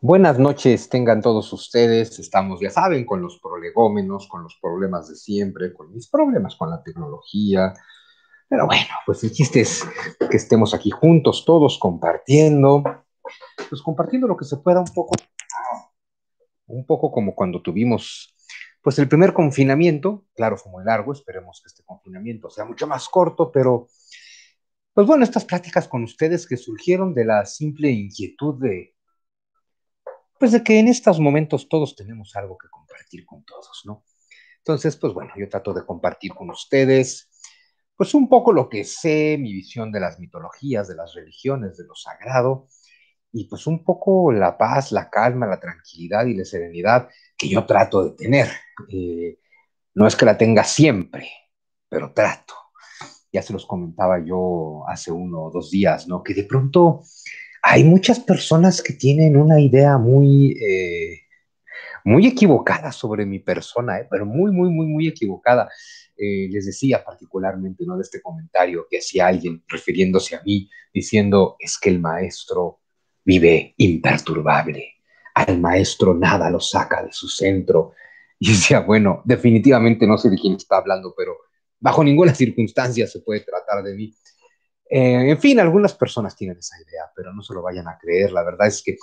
Buenas noches, tengan todos ustedes. Estamos, ya saben, con los prolegómenos, con los problemas de siempre, con mis problemas con la tecnología. Pero bueno, pues el chiste es que estemos aquí juntos, todos compartiendo, pues compartiendo lo que se pueda un poco, un poco como cuando tuvimos, pues el primer confinamiento, claro, fue muy largo, esperemos que este confinamiento sea mucho más corto, pero pues bueno, estas pláticas con ustedes que surgieron de la simple inquietud de pues de que en estos momentos todos tenemos algo que compartir con todos, ¿no? Entonces, pues bueno, yo trato de compartir con ustedes, pues un poco lo que sé, mi visión de las mitologías, de las religiones, de lo sagrado, y pues un poco la paz, la calma, la tranquilidad y la serenidad que yo trato de tener. Eh, no es que la tenga siempre, pero trato. Ya se los comentaba yo hace uno o dos días, ¿no? Que de pronto hay muchas personas que tienen una idea muy, eh, muy equivocada sobre mi persona, eh, pero muy, muy, muy, muy equivocada. Eh, les decía particularmente ¿no? de este comentario que hacía alguien refiriéndose a mí, diciendo, es que el maestro vive imperturbable, al maestro nada lo saca de su centro. Y decía, bueno, definitivamente no sé de quién está hablando, pero bajo ninguna circunstancia se puede tratar de mí. Eh, en fin, algunas personas tienen esa idea, pero no se lo vayan a creer. La verdad es que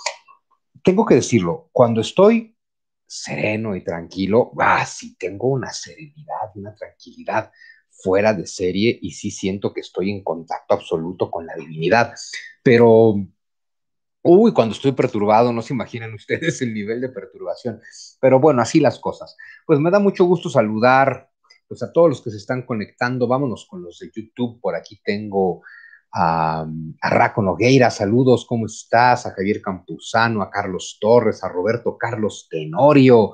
tengo que decirlo, cuando estoy sereno y tranquilo, ah, sí, tengo una serenidad, una tranquilidad fuera de serie y sí siento que estoy en contacto absoluto con la divinidad. Pero, uy, cuando estoy perturbado, no se imaginan ustedes el nivel de perturbación. Pero bueno, así las cosas. Pues me da mucho gusto saludar pues a todos los que se están conectando, vámonos con los de YouTube. Por aquí tengo a, Raco Nogueira, saludos, ¿cómo estás? A Javier Campuzano, a Carlos Torres, a Roberto Carlos Tenorio,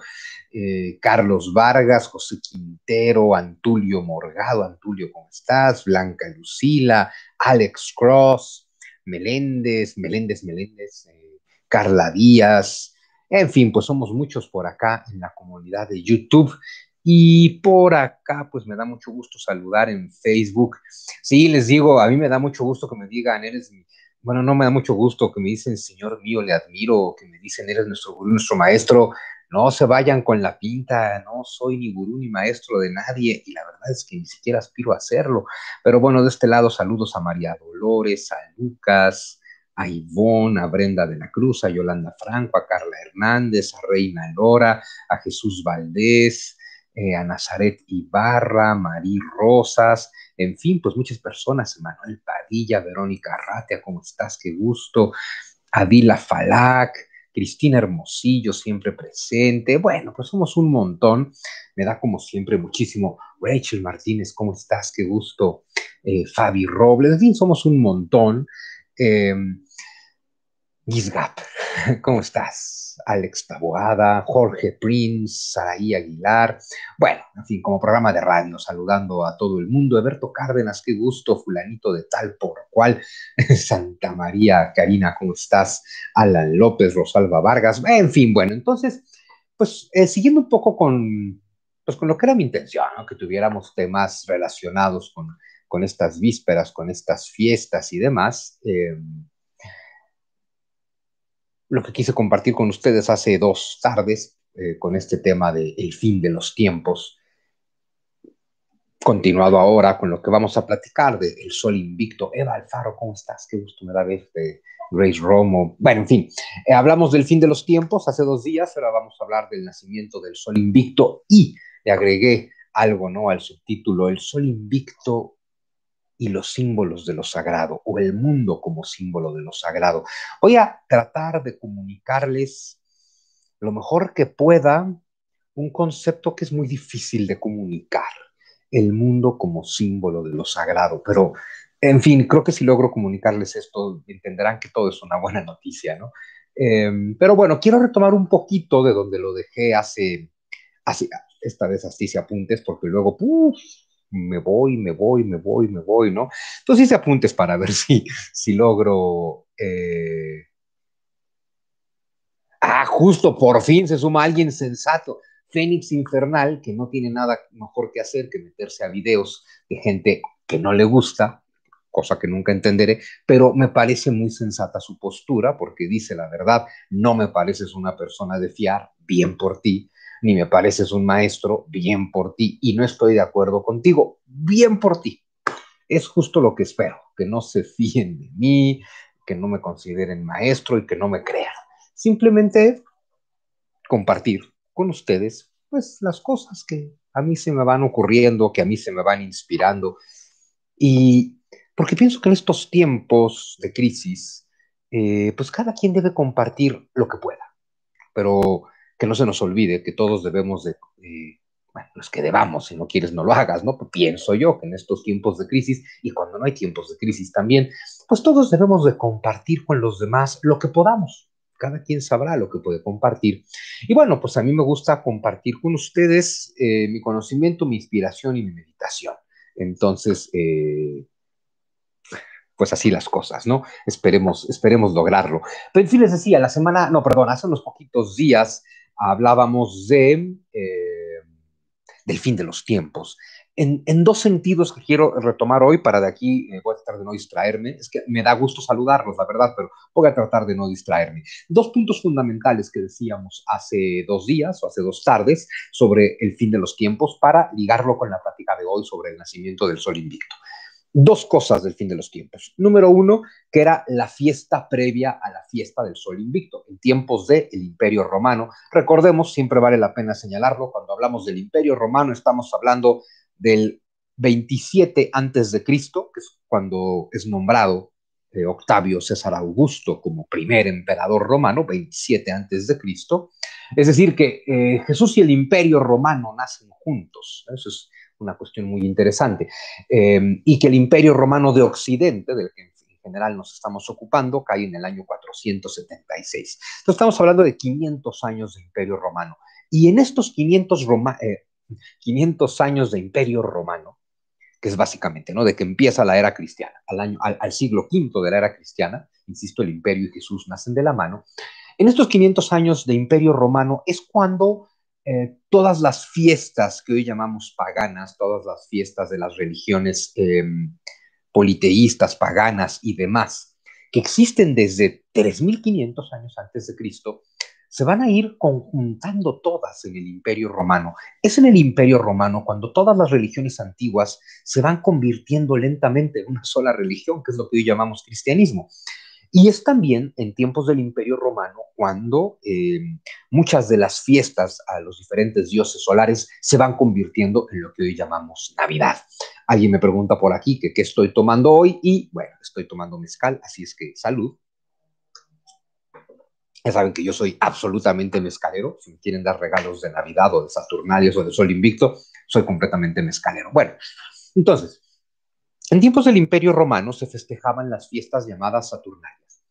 eh, Carlos Vargas, José Quintero, Antulio Morgado, Antulio, ¿cómo estás? Blanca Lucila, Alex Cross, Meléndez, Meléndez, Meléndez, eh, Carla Díaz, en fin, pues somos muchos por acá en la comunidad de YouTube y por acá, pues me da mucho gusto saludar en Facebook. Sí, les digo, a mí me da mucho gusto que me digan, eres Bueno, no me da mucho gusto que me dicen, Señor mío, le admiro, que me dicen, eres nuestro gurú, nuestro maestro. No se vayan con la pinta, no soy ni gurú ni maestro de nadie, y la verdad es que ni siquiera aspiro a hacerlo. Pero bueno, de este lado, saludos a María Dolores, a Lucas, a Ivonne, a Brenda de la Cruz, a Yolanda Franco, a Carla Hernández, a Reina Lora, a Jesús Valdés, eh, a Nazaret Ibarra, Marí Rosas, en fin, pues muchas personas, Manuel Padilla, Verónica Arratia, ¿cómo estás? Qué gusto, Adila Falac, Cristina Hermosillo, siempre presente, bueno, pues somos un montón, me da como siempre muchísimo, Rachel Martínez, ¿cómo estás? Qué gusto, eh, Fabi Robles, en fin, somos un montón. Eh, Gizgap, ¿cómo estás? Alex Taboada, Jorge Prince, Saraí Aguilar. Bueno, en fin, como programa de radio, saludando a todo el mundo. Eberto Cárdenas, qué gusto, fulanito de tal por cual. Santa María, Karina, ¿cómo estás? Alan López, Rosalba Vargas. En fin, bueno, entonces, pues eh, siguiendo un poco con, pues, con lo que era mi intención, que tuviéramos temas relacionados con, con estas vísperas, con estas fiestas y demás. Eh, lo que quise compartir con ustedes hace dos tardes eh, con este tema del fin de los tiempos. Continuado ahora con lo que vamos a platicar de El Sol Invicto. Eva Alfaro, ¿cómo estás? Qué gusto me da verte. Eh, Grace Romo. Bueno, en fin, eh, hablamos del fin de los tiempos hace dos días, ahora vamos a hablar del nacimiento del Sol Invicto y le agregué algo, ¿no? Al subtítulo, El Sol Invicto y los símbolos de lo sagrado, o el mundo como símbolo de lo sagrado. Voy a tratar de comunicarles lo mejor que pueda un concepto que es muy difícil de comunicar, el mundo como símbolo de lo sagrado, pero en fin, creo que si logro comunicarles esto, entenderán que todo es una buena noticia, ¿no? Em, pero bueno, quiero retomar un poquito de donde lo dejé hace, hace esta vez así se apuntes, porque luego, me voy, me voy, me voy, me voy, ¿no? Entonces hice apuntes para ver si, si logro... Eh, ah, justo, por fin se suma alguien sensato. Fénix Infernal, que no tiene nada mejor que hacer que meterse a videos de gente que no le gusta, cosa que nunca entenderé, pero me parece muy sensata su postura porque dice la verdad, no me pareces una persona de fiar, bien por ti, ni me pareces un maestro, bien por ti, y no estoy de acuerdo contigo, bien por ti. Es justo lo que espero, que no se fíen de mí, que no me consideren maestro y que no me crean. Simplemente compartir con ustedes pues las cosas que a mí se me van ocurriendo, que a mí se me van inspirando. Y porque pienso que en estos tiempos de crisis, eh, pues cada quien debe compartir lo que pueda. Pero que no se nos olvide que todos debemos de, eh, bueno, los que debamos, si no quieres no lo hagas, ¿no? pienso yo que en estos tiempos de crisis y cuando no hay tiempos de crisis también, pues todos debemos de compartir con los demás lo que podamos. Cada quien sabrá lo que puede compartir. Y bueno, pues a mí me gusta compartir con ustedes eh, mi conocimiento, mi inspiración y mi meditación. Entonces, eh, pues así las cosas, ¿no? Esperemos, esperemos lograrlo. Pero en les decía, la semana, no, perdón, hace unos poquitos días hablábamos de, eh, del fin de los tiempos. En, dos sentidos que quiero retomar hoy para de aquí, eh, voy a tratar de no distraerme, es que me da gusto saludarlos, la verdad, pero voy a tratar de no distraerme. Dos puntos fundamentales que decíamos hace dos días o hace dos tardes sobre el fin de los tiempos para ligarlo con la práctica de hoy sobre el nacimiento del Sol Invicto dos cosas del fin de los tiempos. Número uno, que era la fiesta previa a la fiesta del Sol Invicto, en tiempos del Imperio Romano. Recordemos, siempre vale la pena señalarlo, cuando hablamos del Imperio Romano estamos hablando del 27 antes de Cristo, que es cuando es nombrado eh, Octavio César Augusto como primer emperador romano, 27 antes de Cristo. Es decir, que eh, Jesús y el Imperio Romano nacen juntos. Eso es una cuestión muy interesante, em, y que el imperio romano de Occidente, del que en general nos estamos ocupando, cae en el año 476. Entonces estamos hablando de 500 años de imperio romano. Y en estos 500, eh, años de imperio romano, que es básicamente, ¿no? De que empieza la era cristiana, al, al siglo V de la era cristiana, insisto, el imperio y Jesús nacen de la mano. En estos 500 años de imperio romano es cuando eh, todas las fiestas que hoy llamamos paganas, todas las fiestas de las religiones eh, politeístas, paganas y demás, que existen desde 3.500 años antes de Cristo, se van a ir conjuntando todas en el Imperio Romano. Es en el Imperio Romano cuando todas las religiones antiguas se van convirtiendo lentamente en una sola religión, que es lo que hoy llamamos cristianismo. Y es también en tiempos del Imperio Romano cuando eh, muchas de las fiestas a los diferentes dioses solares se van convirtiendo en lo que hoy llamamos Navidad. Alguien me pregunta por aquí que qué estoy tomando hoy y bueno, estoy tomando mezcal, así es que salud. Ya saben que yo soy absolutamente mezcalero. Si me quieren dar regalos de Navidad o de Saturnales o de Sol Invicto, soy completamente mezcalero. Bueno, entonces, en tiempos del Imperio Romano se festejaban las fiestas llamadas Saturnalias.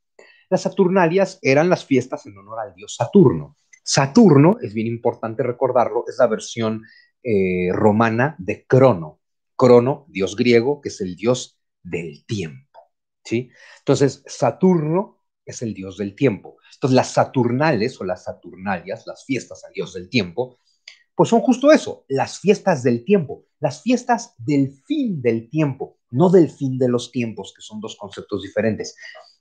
Las Saturnalias eran las fiestas en honor al dios Saturno. Saturno, es bien importante recordarlo, es la versión eh, romana de Crono. Crono, dios griego, que es el dios del tiempo. ¿sí? Entonces, Saturno es el dios del tiempo. Entonces, las Saturnales o las Saturnalias, las fiestas al dios del tiempo, pues son justo eso, las fiestas del tiempo, las fiestas del fin del tiempo no del fin de los tiempos, que son dos conceptos diferentes.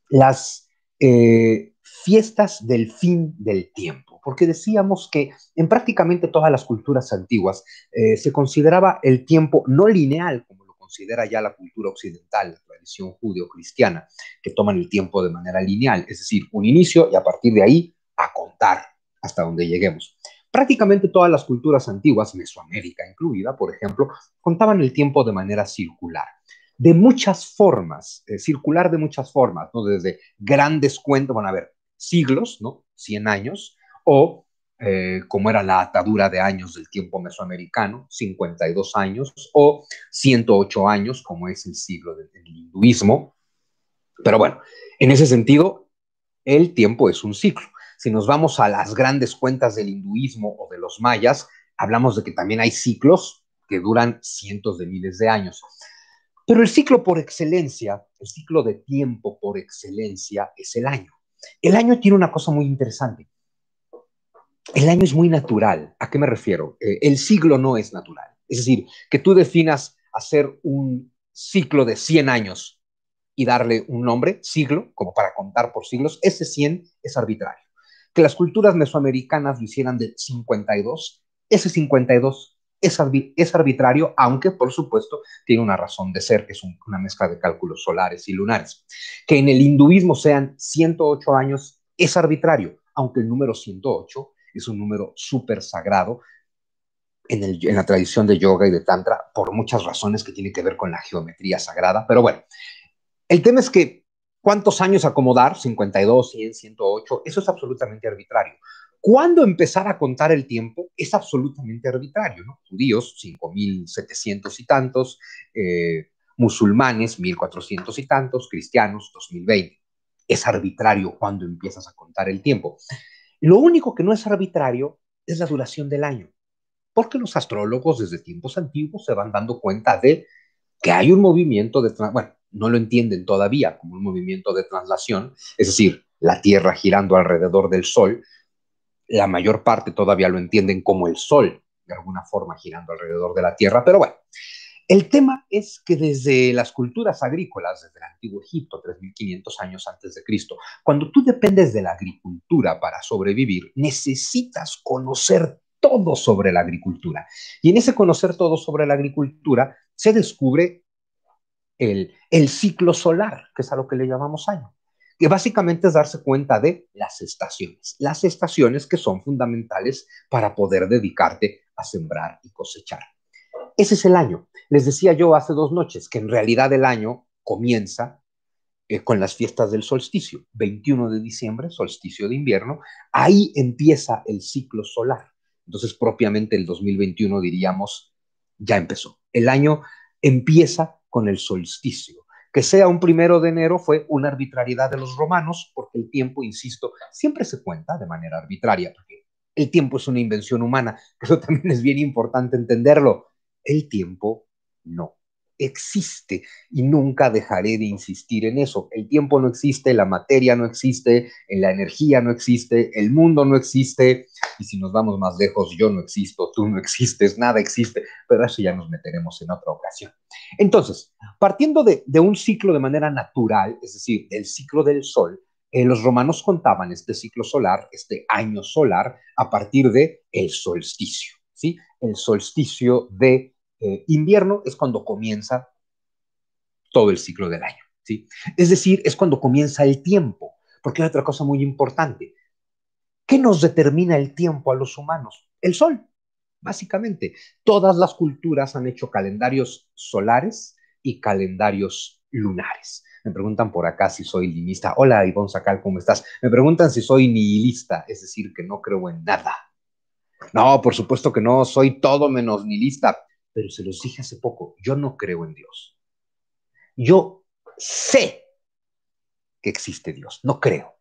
Las eh, fiestas del fin del tiempo, porque decíamos que en prácticamente todas las culturas antiguas eh, se consideraba el tiempo no lineal, como lo considera ya la cultura occidental, la tradición judio-cristiana, que toman el tiempo de manera lineal, es decir, un inicio y a partir de ahí a contar hasta donde lleguemos. Prácticamente todas las culturas antiguas, Mesoamérica incluida, por ejemplo, contaban el tiempo de manera circular de muchas formas, eh, circular de muchas formas, ¿no? Desde grandes cuentos, van a ver, siglos, ¿no? 100 años, o eh, como era la atadura de años del tiempo mesoamericano, 52 años, o 108 años, como es el siglo del, del hinduismo. Pero bueno, en ese sentido, el tiempo es un ciclo. Si nos vamos a las grandes cuentas del hinduismo o de los mayas, hablamos de que también hay ciclos que duran cientos de miles de años. Pero el ciclo por excelencia, el ciclo de tiempo por excelencia es el año. El año tiene una cosa muy interesante. El año es muy natural. ¿A qué me refiero? Eh, el siglo no es natural. Es decir, que tú definas hacer un ciclo de 100 años y darle un nombre, siglo, como para contar por siglos, ese 100 es arbitrario. Que las culturas mesoamericanas lo hicieran de 52, ese 52 es, arbitrario, aunque por supuesto tiene una razón de ser, que es una mezcla de cálculos solares y lunares. Que en el hinduismo sean 108 años es arbitrario, aunque el número 108 es un número súper sagrado en, en, la tradición de yoga y de tantra por muchas razones que tienen que ver con la geometría sagrada. Pero bueno, el tema es que cuántos años acomodar, 52, 100, 108, eso es absolutamente arbitrario. Cuando empezar a contar el tiempo? Es absolutamente arbitrario, ¿no? Judíos, 5.700 y tantos, eh, musulmanes, 1.400 y tantos, cristianos, 2.020. Es arbitrario cuando empiezas a contar el tiempo. Lo único que no es arbitrario es la duración del año, porque los astrólogos desde tiempos antiguos se van dando cuenta de que hay un movimiento de, bueno, no lo entienden todavía como un movimiento de traslación, es decir, la Tierra girando alrededor del Sol, la mayor parte todavía lo entienden como el Sol, de alguna forma girando alrededor de la Tierra, pero bueno. El tema es que desde las culturas agrícolas, desde el antiguo Egipto, 3.500 años antes de Cristo, cuando tú dependes de la agricultura para sobrevivir, necesitas conocer todo sobre la agricultura. Y en ese conocer todo sobre la agricultura se descubre el, ciclo solar, que es a lo que le llamamos año que básicamente es darse cuenta de las estaciones, las estaciones que son fundamentales para poder dedicarte a sembrar y cosechar. Ese es el año. Les decía yo hace dos noches que en realidad el año comienza eh, con las fiestas del solsticio, 21 de diciembre, solsticio de invierno, ahí empieza el ciclo solar. Entonces, propiamente el 2021 diríamos, ya empezó. El año empieza con el solsticio que sea un primero de enero fue una arbitrariedad de los romanos, porque el tiempo, insisto, siempre se cuenta de manera arbitraria, porque el tiempo es una invención humana, eso también es bien importante entenderlo. El tiempo no existe y nunca dejaré de insistir en eso. El tiempo no existe, la materia no existe, la energía no existe, el mundo no existe y si nos vamos más lejos, yo no existo, tú no existes, nada existe, pero eso ya nos meteremos en otra ocasión. Entonces, partiendo de, un ciclo de manera natural, es decir, del ciclo del Sol, eh, los romanos contaban este ciclo solar, este año solar, a partir de el solsticio, ¿sí? El solsticio de eh, invierno es cuando comienza todo el ciclo del año. ¿sí? Es decir, es cuando comienza el tiempo, porque hay otra cosa muy importante. ¿Qué nos determina el tiempo a los humanos? El sol, básicamente. Todas las culturas han hecho calendarios solares y calendarios lunares. Me preguntan por acá si soy linista. Hola, Ivonne Sacal, ¿cómo estás? Me preguntan si soy nihilista, es decir, que no creo en nada. No, por supuesto que no, soy todo menos nihilista pero se los dije hace poco, yo no creo en Dios. Yo sé que existe Dios, no creo.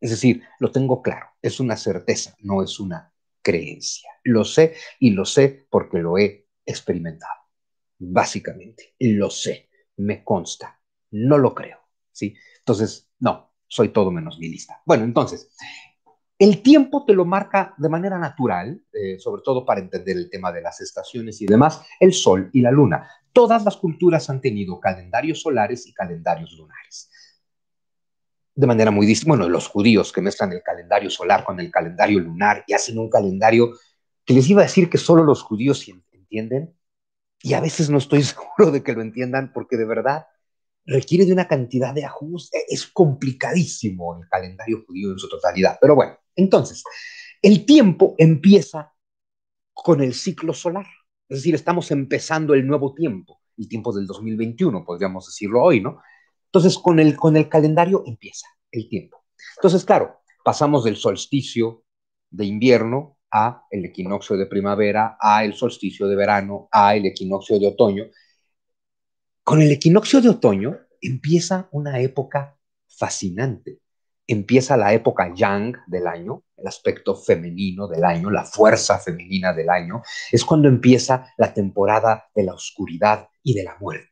Es decir, lo tengo claro, es una certeza, no es una creencia. Lo sé y lo sé porque lo he experimentado, básicamente. Lo sé, me consta, no lo creo. ¿sí? Entonces, no, soy todo menos milista. Bueno, entonces, el tiempo te lo marca de manera natural, eh, sobre todo para entender el tema de las estaciones y demás, el sol y la luna. Todas las culturas han tenido calendarios solares y calendarios lunares. De manera muy distinta, bueno, los judíos que mezclan el calendario solar con el calendario lunar y hacen un calendario que les iba a decir que solo los judíos entienden, y a veces no estoy seguro de que lo entiendan porque de verdad requiere de una cantidad de ajustes, es complicadísimo el calendario judío en su totalidad, pero bueno, entonces, el tiempo empieza con el ciclo solar, es decir, estamos empezando el nuevo tiempo, el tiempo del 2021, podríamos decirlo hoy, ¿no? Entonces, con el, con el calendario empieza el tiempo. Entonces, claro, pasamos del solsticio de invierno a el equinoccio de primavera, a el solsticio de verano, a el equinoccio de otoño. Con el equinoccio de otoño empieza una época fascinante, empieza la época yang del año, el aspecto femenino del año, la fuerza femenina del año, es cuando empieza la temporada de la oscuridad y de la muerte.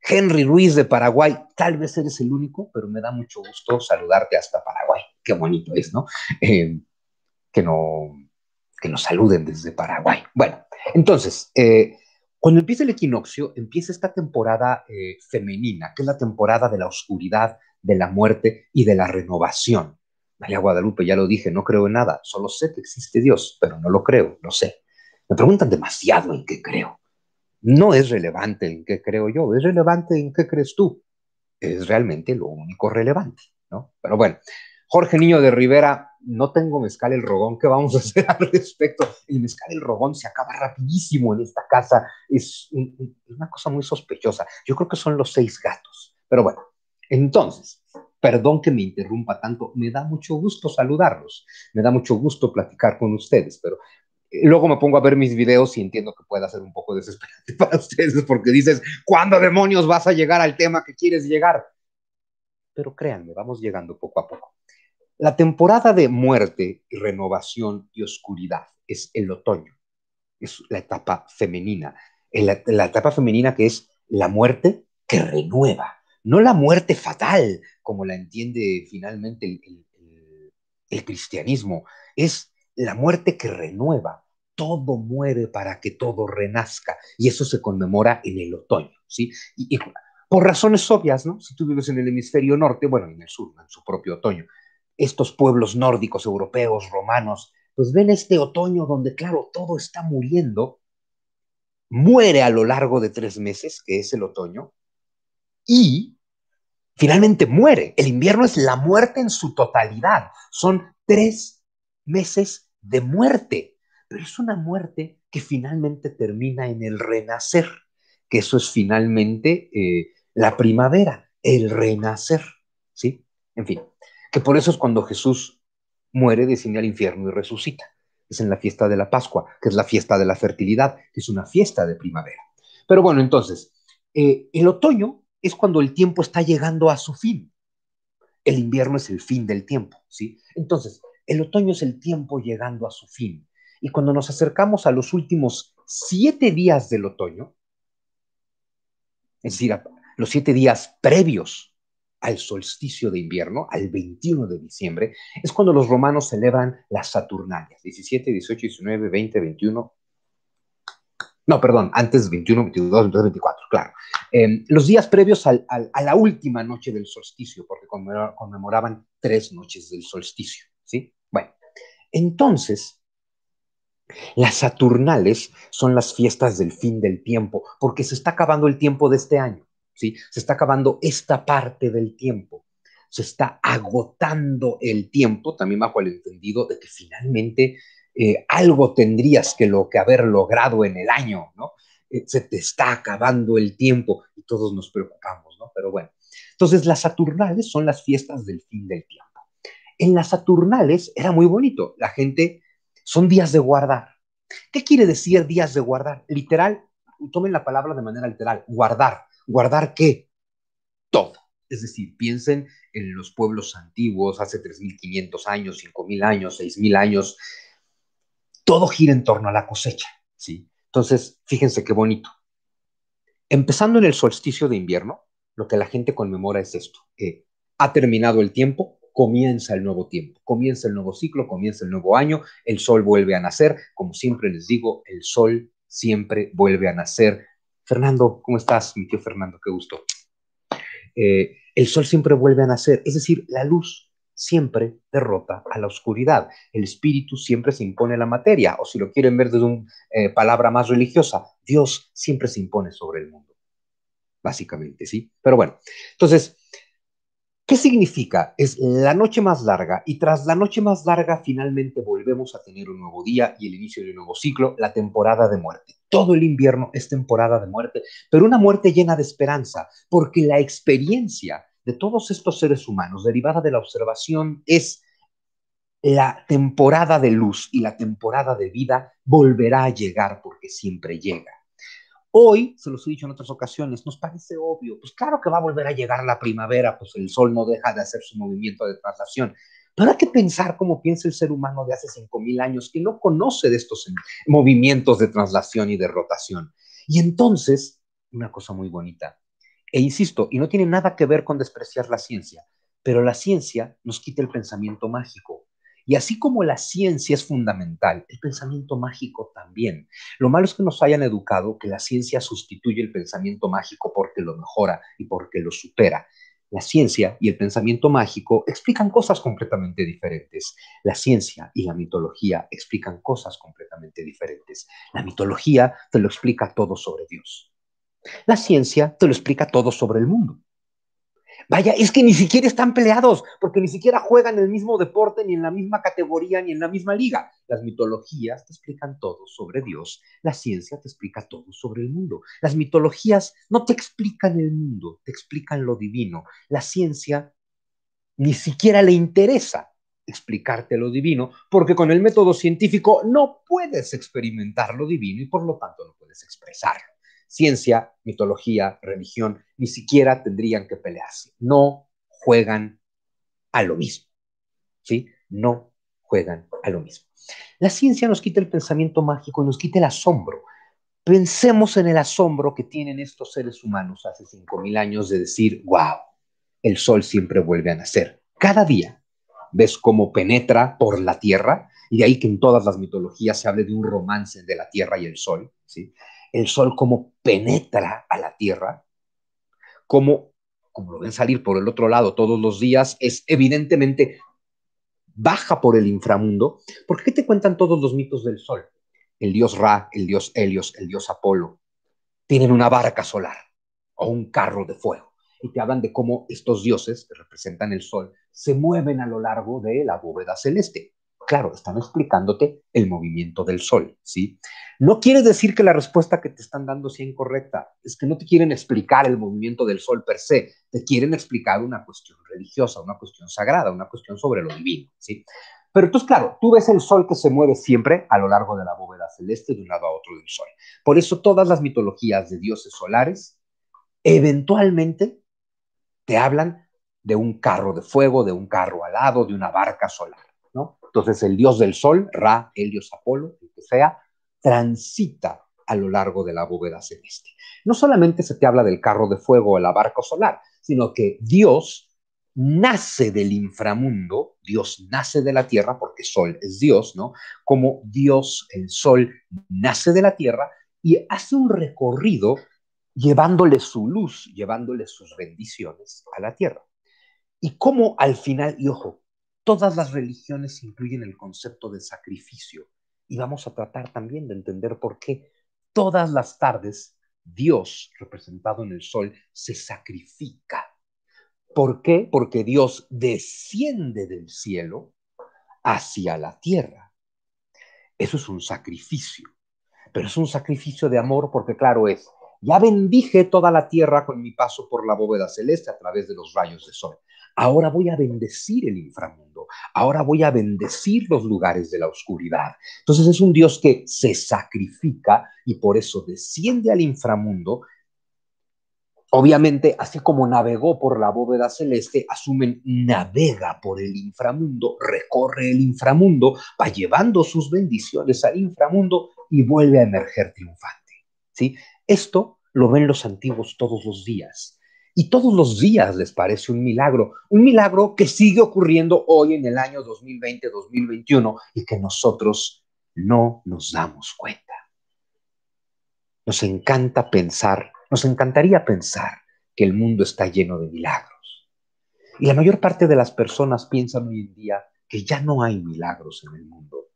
Henry Ruiz de Paraguay, tal vez eres el único, pero me da mucho gusto saludarte hasta Paraguay. Qué bonito es, ¿no? Eh, que, no que nos saluden desde Paraguay. Bueno, entonces, eh, cuando empieza el equinoccio, empieza esta temporada eh, femenina, que es la temporada de la oscuridad de la muerte y de la renovación. María Guadalupe, ya lo dije, no creo en nada, solo sé que existe Dios, pero no lo creo, lo sé. Me preguntan demasiado en qué creo. No es relevante en qué creo yo, es relevante en qué crees tú. Es realmente lo único relevante, ¿no? Pero bueno, Jorge Niño de Rivera, no tengo mezcal el rogón, ¿qué vamos a hacer al respecto? El mezcal el rogón se acaba rapidísimo en esta casa, es una cosa muy sospechosa. Yo creo que son los seis gatos, pero bueno, entonces, perdón que me interrumpa tanto, me da mucho gusto saludarlos, me da mucho gusto platicar con ustedes, pero eh, luego me pongo a ver mis videos y entiendo que pueda ser un poco desesperante para ustedes porque dices, ¿cuándo demonios vas a llegar al tema que quieres llegar? Pero créanme, vamos llegando poco a poco. La temporada de muerte renovación y oscuridad es el otoño, es la etapa femenina, eh, la etapa femenina que es la muerte que renueva, no la muerte fatal, como la entiende finalmente el, cristianismo, es la muerte que renueva, todo muere para que todo renazca. Y eso se conmemora en el otoño, ¿sí? por razones obvias, ¿no? Si tú vives en el hemisferio norte, bueno, en el sur, en su propio otoño, estos pueblos nórdicos, europeos, romanos, pues ven este otoño donde, claro, todo está muriendo, muere a lo largo de tres meses, que es el otoño, y finalmente muere. El invierno es la muerte en su totalidad. Son tres meses de muerte, pero es una muerte que finalmente termina en el renacer, que eso es finalmente eh, la primavera, el renacer, ¿sí? En fin, que por eso es cuando Jesús muere, desciende al infierno y resucita. Es en la fiesta de la Pascua, que es la fiesta de la fertilidad, que es una fiesta de primavera. Pero bueno, entonces, eh, el otoño es cuando el tiempo está llegando a su fin. El invierno es el fin del tiempo, ¿sí? Entonces, el otoño es el tiempo llegando a su fin. Y cuando nos acercamos a los últimos siete días del otoño, es decir, los siete días previos al solsticio de invierno, al 21 de diciembre, es cuando los romanos celebran las Saturnalias, 17, 18, 19, 20, 21, no, perdón, antes 21, 22, 23, 24, claro. Em, los días previos a la última noche del solsticio, porque conmemoraban tres noches del solsticio, ¿sí? Bueno, entonces, las Saturnales son las fiestas del fin del tiempo, porque se está acabando el tiempo de este año, ¿sí? Se está acabando esta parte del tiempo, se está agotando el tiempo, también bajo el entendido de que finalmente eh, algo tendrías que, lo, que haber logrado en el año, ¿no? Eh, se te está acabando el tiempo y todos nos preocupamos, ¿no? Pero bueno, entonces las Saturnales son las fiestas del fin del tiempo. En las Saturnales era muy bonito, la gente, son días de guardar. ¿Qué quiere decir días de guardar? Literal, tomen la palabra de manera literal, guardar. ¿Guardar qué? Todo. Es decir, piensen en los pueblos antiguos, hace 3.500 años, 5.000 años, 6.000 años, todo gira en torno a la cosecha, ¿sí? Entonces, fíjense qué bonito. Empezando en el solsticio de invierno, lo que la gente conmemora es esto. que ha terminado el tiempo, comienza el nuevo tiempo, comienza el nuevo ciclo, comienza el nuevo año, el sol vuelve a nacer, como siempre les digo, el sol siempre vuelve a nacer. Fernando, ¿cómo estás, mi tío Fernando? Qué gusto. Eh, el sol siempre vuelve a nacer, es decir, la luz siempre derrota a la oscuridad. El espíritu siempre se impone a la materia, o si lo quieren ver desde una eh, palabra más religiosa, Dios siempre se impone sobre el mundo, básicamente, ¿sí? Pero bueno, entonces, ¿qué significa? Es la noche más larga y tras la noche más larga finalmente volvemos a tener un nuevo día y el inicio de un nuevo ciclo, la temporada de muerte. Todo el invierno es temporada de muerte, pero una muerte llena de esperanza, porque la experiencia de todos estos seres humanos derivada de la observación es la temporada de luz y la temporada de vida volverá a llegar porque siempre llega. Hoy, se los he dicho en otras ocasiones, nos parece obvio, pues claro que va a volver a llegar la primavera, pues el sol no deja de hacer su movimiento de traslación, pero hay que pensar cómo piensa el ser humano de hace 5.000 años, que no conoce de estos movimientos de traslación y de rotación. Y entonces, una cosa muy bonita, e insisto, y no tiene nada que ver con despreciar la ciencia, pero la ciencia nos quita el pensamiento mágico. Y así como la ciencia es fundamental, el pensamiento mágico también. Lo malo es que nos hayan educado que la ciencia sustituye el pensamiento mágico porque lo mejora y porque lo supera. La ciencia y el pensamiento mágico explican cosas completamente diferentes. La ciencia y la mitología explican cosas completamente diferentes. La mitología te lo explica todo sobre Dios. La ciencia te lo explica todo sobre el mundo. Vaya, es que ni siquiera están peleados, porque ni siquiera juegan el mismo deporte, ni en la misma categoría, ni en la misma liga. Las mitologías te explican todo sobre Dios, la ciencia te explica todo sobre el mundo. Las mitologías no te explican el mundo, te explican lo divino. La ciencia ni siquiera le interesa explicarte lo divino, porque con el método científico no puedes experimentar lo divino y por lo tanto no puedes expresarlo. Ciencia, mitología, religión, ni siquiera tendrían que pelearse. No juegan a lo mismo. ¿Sí? No juegan a lo mismo. La ciencia nos quita el pensamiento mágico nos quita el asombro. Pensemos en el asombro que tienen estos seres humanos hace 5.000 años de decir, wow, el sol siempre vuelve a nacer. Cada día ves cómo penetra por la tierra, y de ahí que en todas las mitologías se hable de un romance de la tierra y el sol, ¿sí? el sol como penetra a la tierra, como, como lo ven salir por el otro lado todos los días, es evidentemente baja por el inframundo. ¿Por qué te cuentan todos los mitos del sol? El dios Ra, el dios Helios, el dios Apolo, tienen una barca solar o un carro de fuego. Y te hablan de cómo estos dioses, que representan el sol, se mueven a lo largo de la bóveda celeste claro, están explicándote el movimiento del Sol, ¿sí? No quiere decir que la respuesta que te están dando sea incorrecta, es que no te quieren explicar el movimiento del Sol per se, te quieren explicar una cuestión religiosa, una cuestión sagrada, una cuestión sobre lo divino, ¿sí? Pero entonces, claro, tú ves el sol que se mueve siempre a lo largo de la bóveda celeste de un lado a otro del sol. Por eso todas las mitologías de dioses solares eventualmente te hablan de un carro de fuego, de un carro alado, de una barca solar. Entonces el dios del sol, Ra, Helios, Apolo, el que sea, transita a lo largo de la bóveda celeste. No solamente se te habla del carro de fuego o el barco solar, sino que Dios nace del inframundo, Dios nace de la tierra, porque Sol es Dios, ¿no? Como Dios, el Sol, nace de la tierra y hace un recorrido llevándole su luz, llevándole sus bendiciones a la tierra. Y cómo al final, y ojo, Todas las religiones incluyen el concepto de sacrificio y vamos a tratar también de entender por qué todas las tardes Dios, representado en el sol, se sacrifica. ¿Por qué? Porque Dios desciende del cielo hacia la tierra. Eso es un sacrificio, pero es un sacrificio de amor porque claro es, ya bendije toda la tierra con mi paso por la bóveda celeste a través de los rayos de sol. Ahora voy a bendecir el inframundo. Ahora voy a bendecir los lugares de la oscuridad. Entonces es un Dios que se sacrifica y por eso desciende al inframundo. Obviamente, así como navegó por la bóveda celeste, asumen, navega por el inframundo, recorre el inframundo, va llevando sus bendiciones al inframundo y vuelve a emerger triunfante. ¿sí? Esto lo ven los antiguos todos los días y todos los días les parece un milagro, un milagro que sigue ocurriendo hoy en el año 2020-2021 y que nosotros no nos damos cuenta. Nos encanta pensar, nos encantaría pensar que el mundo está lleno de milagros. Y la mayor parte de las personas piensan hoy en día que ya no hay milagros en el mundo.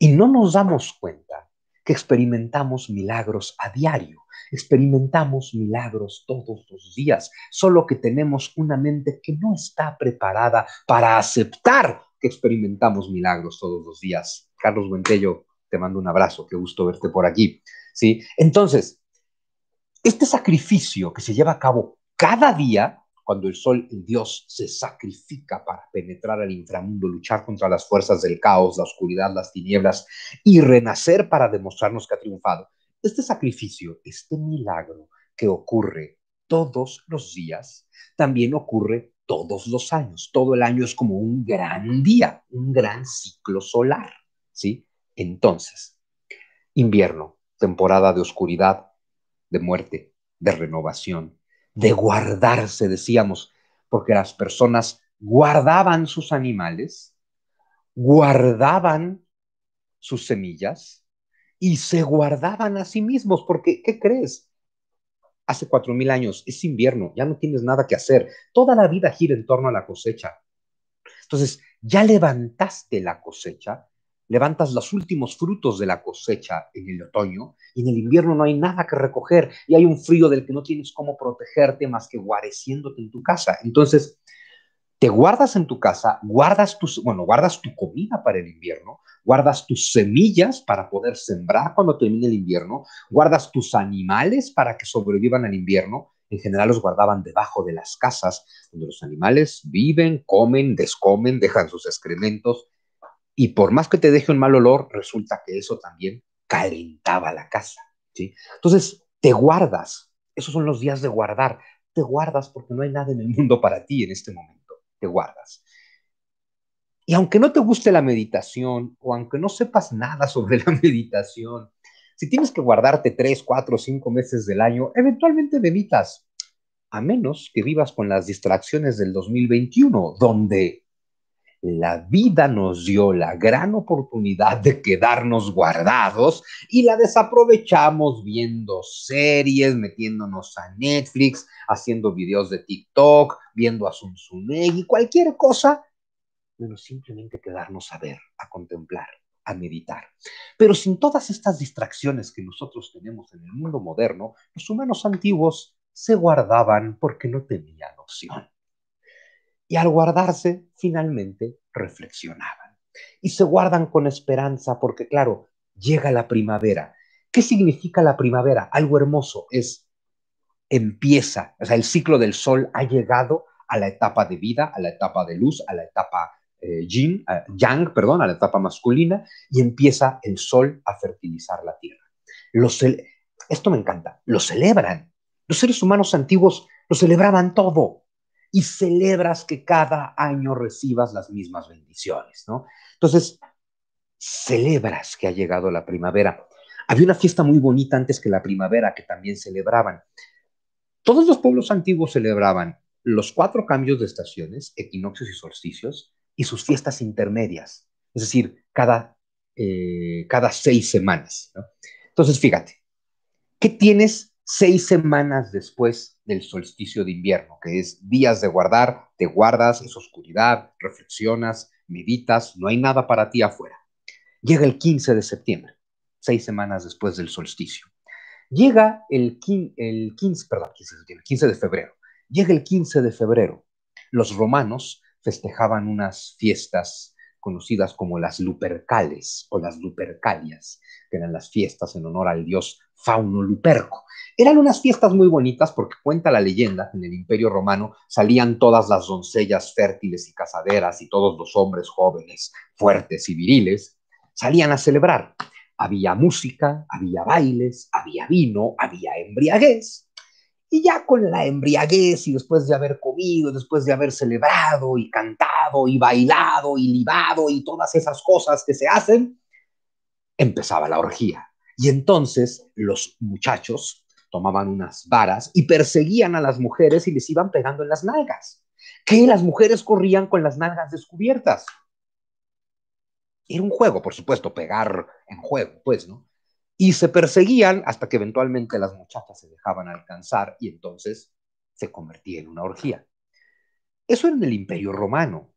Y no nos damos cuenta que experimentamos milagros a diario, experimentamos milagros todos los días, solo que tenemos una mente que no está preparada para aceptar que experimentamos milagros todos los días. Carlos Buentello, te mando un abrazo, qué gusto verte por aquí. ¿sí? Entonces, este sacrificio que se lleva a cabo cada día cuando el sol, el dios, se sacrifica para penetrar al inframundo, luchar contra las fuerzas del caos, la oscuridad, las tinieblas y renacer para demostrarnos que ha triunfado. Este sacrificio, este milagro que ocurre todos los días, también ocurre todos los años. Todo el año es como un gran día, un gran ciclo solar, ¿sí? Entonces, invierno, temporada de oscuridad, de muerte, de renovación, de guardarse, decíamos, porque las personas guardaban sus animales, guardaban sus semillas y se guardaban a sí mismos, porque, ¿qué crees? Hace cuatro mil años es invierno, ya no tienes nada que hacer, toda la vida gira en torno a la cosecha. Entonces, ya levantaste la cosecha, levantas los últimos frutos de la cosecha en el otoño y en el invierno no hay nada que recoger y hay un frío del que no tienes cómo protegerte más que guareciéndote en tu casa. Entonces, te guardas en tu casa, guardas tus, bueno, guardas tu comida para el invierno, guardas tus semillas para poder sembrar cuando termine el invierno, guardas tus animales para que sobrevivan al invierno. En general los guardaban debajo de las casas, donde los animales viven, comen, descomen, dejan sus excrementos, y por más que te deje un mal olor, resulta que eso también calentaba la casa. ¿sí? Entonces, te guardas. Esos son los días de guardar. Te guardas porque no hay nada en el mundo para ti en este momento. Te guardas. Y aunque no te guste la meditación o aunque no sepas nada sobre la meditación, si tienes que guardarte tres, cuatro, cinco meses del año, eventualmente meditas, a menos que vivas con las distracciones del 2021, donde la vida nos dio la gran oportunidad de quedarnos guardados y la desaprovechamos viendo series, metiéndonos a Netflix, haciendo videos de TikTok, viendo a Sun y cualquier cosa, menos simplemente quedarnos a ver, a contemplar, a meditar. Pero sin todas estas distracciones que nosotros tenemos en el mundo moderno, los humanos antiguos se guardaban porque no tenían opción y al guardarse finalmente reflexionaban. Y se guardan con esperanza porque, claro, llega la primavera. ¿Qué significa la primavera? Algo hermoso es empieza, o sea, el ciclo del sol ha llegado a la etapa de vida, a la etapa de luz, a la etapa eh, yin, yang, perdón, a la etapa masculina, y empieza el sol a fertilizar la tierra. esto me encanta, lo celebran. Los seres humanos antiguos lo celebraban todo, y celebras que cada año recibas las mismas bendiciones, ¿no? Entonces, celebras que ha llegado la primavera. Había una fiesta muy bonita antes que la primavera que también celebraban. Todos los pueblos antiguos celebraban los cuatro cambios de estaciones, equinoccios y solsticios, y sus fiestas intermedias, es decir, cada, eh, cada seis semanas. Entonces, fíjate, ¿qué tienes seis semanas después del solsticio de invierno, que es días de guardar, te guardas, es oscuridad, reflexionas, meditas, no hay nada para ti afuera. Llega el 15 de septiembre, seis semanas después del solsticio. Llega el, el de, febrero. Llega el 15 de febrero. Los romanos festejaban unas fiestas conocidas como las Lupercales o las Lupercalias, que eran las fiestas en honor al dios Fauno Luperco. Eran unas fiestas muy bonitas porque cuenta la leyenda que en el Imperio Romano salían todas las doncellas fértiles y casaderas y todos los hombres jóvenes, fuertes y viriles, salían a celebrar. Había música, había bailes, había vino, había embriaguez y ya con la embriaguez y después de haber comido, después de haber celebrado y cantado y bailado y libado y todas esas cosas que se hacen, empezaba la orgía. Y entonces los muchachos tomaban unas varas y perseguían a las mujeres y les iban pegando en las nalgas. Que las mujeres corrían con las nalgas descubiertas. Era un juego, por supuesto, pegar en juego, pues, ¿no? y se perseguían hasta que eventualmente las muchachas se dejaban alcanzar y entonces se convertía en una orgía. Eso era en el Imperio Romano.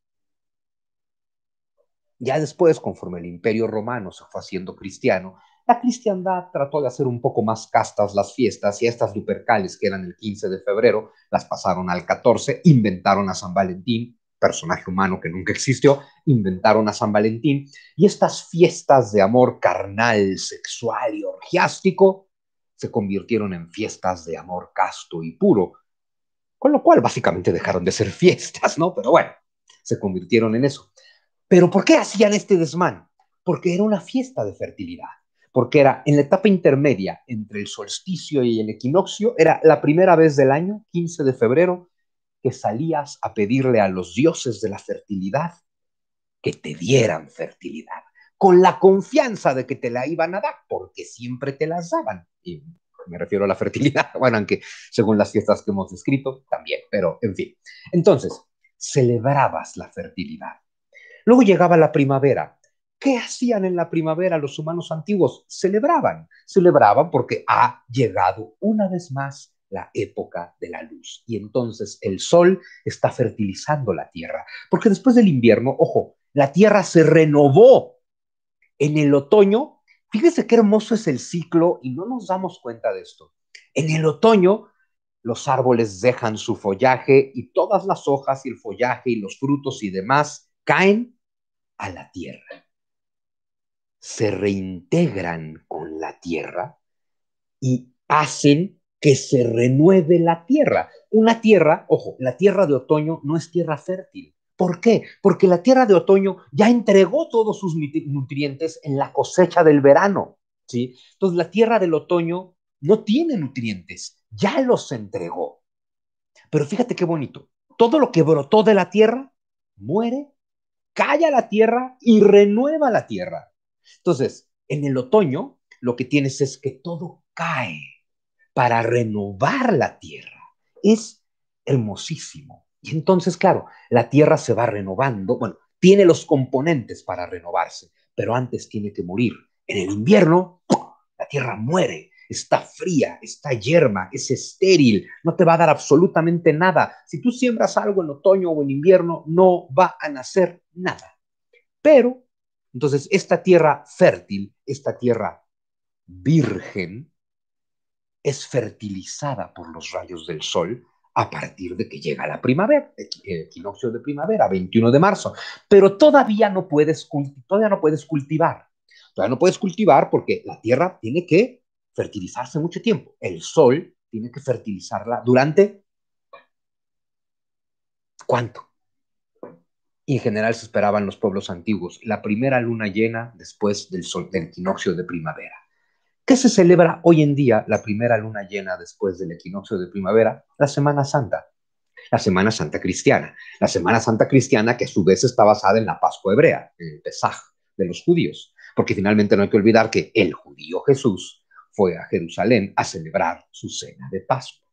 Ya después, conforme el Imperio Romano se fue haciendo cristiano, la cristiandad trató de hacer un poco más castas las fiestas y estas lupercales que eran el 15 de febrero las pasaron al 14, inventaron a San Valentín personaje humano que nunca existió, inventaron a San Valentín. Y estas fiestas de amor carnal, sexual y orgiástico se convirtieron en fiestas de amor casto y puro, con lo cual básicamente dejaron de ser fiestas, ¿no? Pero bueno, se convirtieron en eso. Pero ¿por qué hacían este desmán? Porque era una fiesta de fertilidad, porque era en la etapa intermedia entre el solsticio y el equinoccio, era la primera vez del año, 15 de febrero, que salías a pedirle a los dioses de la fertilidad que te dieran fertilidad, con la confianza de que te la iban a dar, porque siempre te las daban. Y me refiero a la fertilidad, bueno, aunque según las fiestas que hemos descrito, también, pero en fin. Entonces, celebrabas la fertilidad. Luego llegaba la primavera. ¿Qué hacían en la primavera los humanos antiguos? Celebraban, celebraban porque ha llegado una vez más la época de la luz. Y entonces el sol está fertilizando la tierra, porque después del invierno, ojo, la tierra se renovó. En el otoño, fíjese qué hermoso es el ciclo y no nos damos cuenta de esto. En el otoño, los árboles dejan su follaje y todas las hojas y el follaje y los frutos y demás caen a la tierra. Se reintegran con la tierra y hacen que se renueve la tierra. Una tierra, ojo, la tierra de otoño no es tierra fértil. ¿Por qué? Porque la tierra de otoño ya entregó todos sus nutrientes en la cosecha del verano. ¿sí? Entonces la tierra del otoño no tiene nutrientes, ya los entregó. Pero fíjate qué bonito. Todo lo que brotó de la tierra muere, calla la tierra y renueva la tierra. Entonces, en el otoño, lo que tienes es que todo cae para renovar la tierra. Es hermosísimo. Y entonces, claro, la tierra se va renovando, bueno, tiene los componentes para renovarse, pero antes tiene que morir. En el invierno, la tierra muere, está fría, está yerma, es estéril, no te va a dar absolutamente nada. Si tú siembras algo en otoño o en invierno, no va a nacer nada. Pero, entonces, esta tierra fértil, esta tierra virgen, es fertilizada por los rayos del sol a partir de que llega la primavera, el equinoccio de primavera, 21 de marzo. Pero todavía no puedes, no puedes cultivar. Todavía no puedes cultivar porque la tierra tiene que fertilizarse mucho tiempo. El sol tiene que fertilizarla durante ¿cuánto? en general se esperaban los pueblos antiguos, la primera luna llena después del, del equinoccio de primavera. ¿Qué se celebra hoy en día la primera luna llena después del equinoccio de primavera? La Semana Santa. La Semana Santa cristiana. La Semana Santa cristiana que a su vez está basada en la Pascua hebrea, en el Pesaj de los judíos. Porque finalmente no hay que olvidar que el judío Jesús fue a Jerusalén a celebrar su cena de Pascua.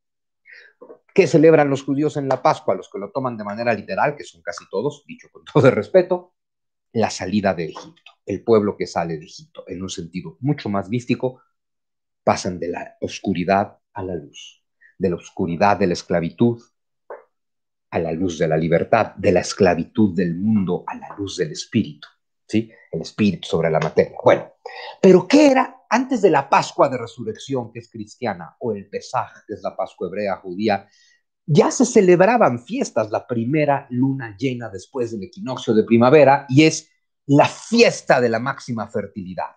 ¿Qué celebran los judíos en la Pascua? Los que lo toman de manera literal, que son casi todos, dicho con todo respeto, la salida de Egipto el pueblo que sale de Egipto, en un sentido mucho más místico, pasan de la oscuridad a la luz, de la oscuridad de la esclavitud a la luz de la libertad, de la esclavitud del mundo a la luz del espíritu, ¿sí? El espíritu sobre la materia. Bueno, pero ¿qué era antes de la Pascua de Resurrección, que es cristiana, o el Pesaj, que es la Pascua hebrea judía? Ya se celebraban fiestas la primera luna llena después del equinoccio de primavera y es la fiesta de la máxima fertilidad.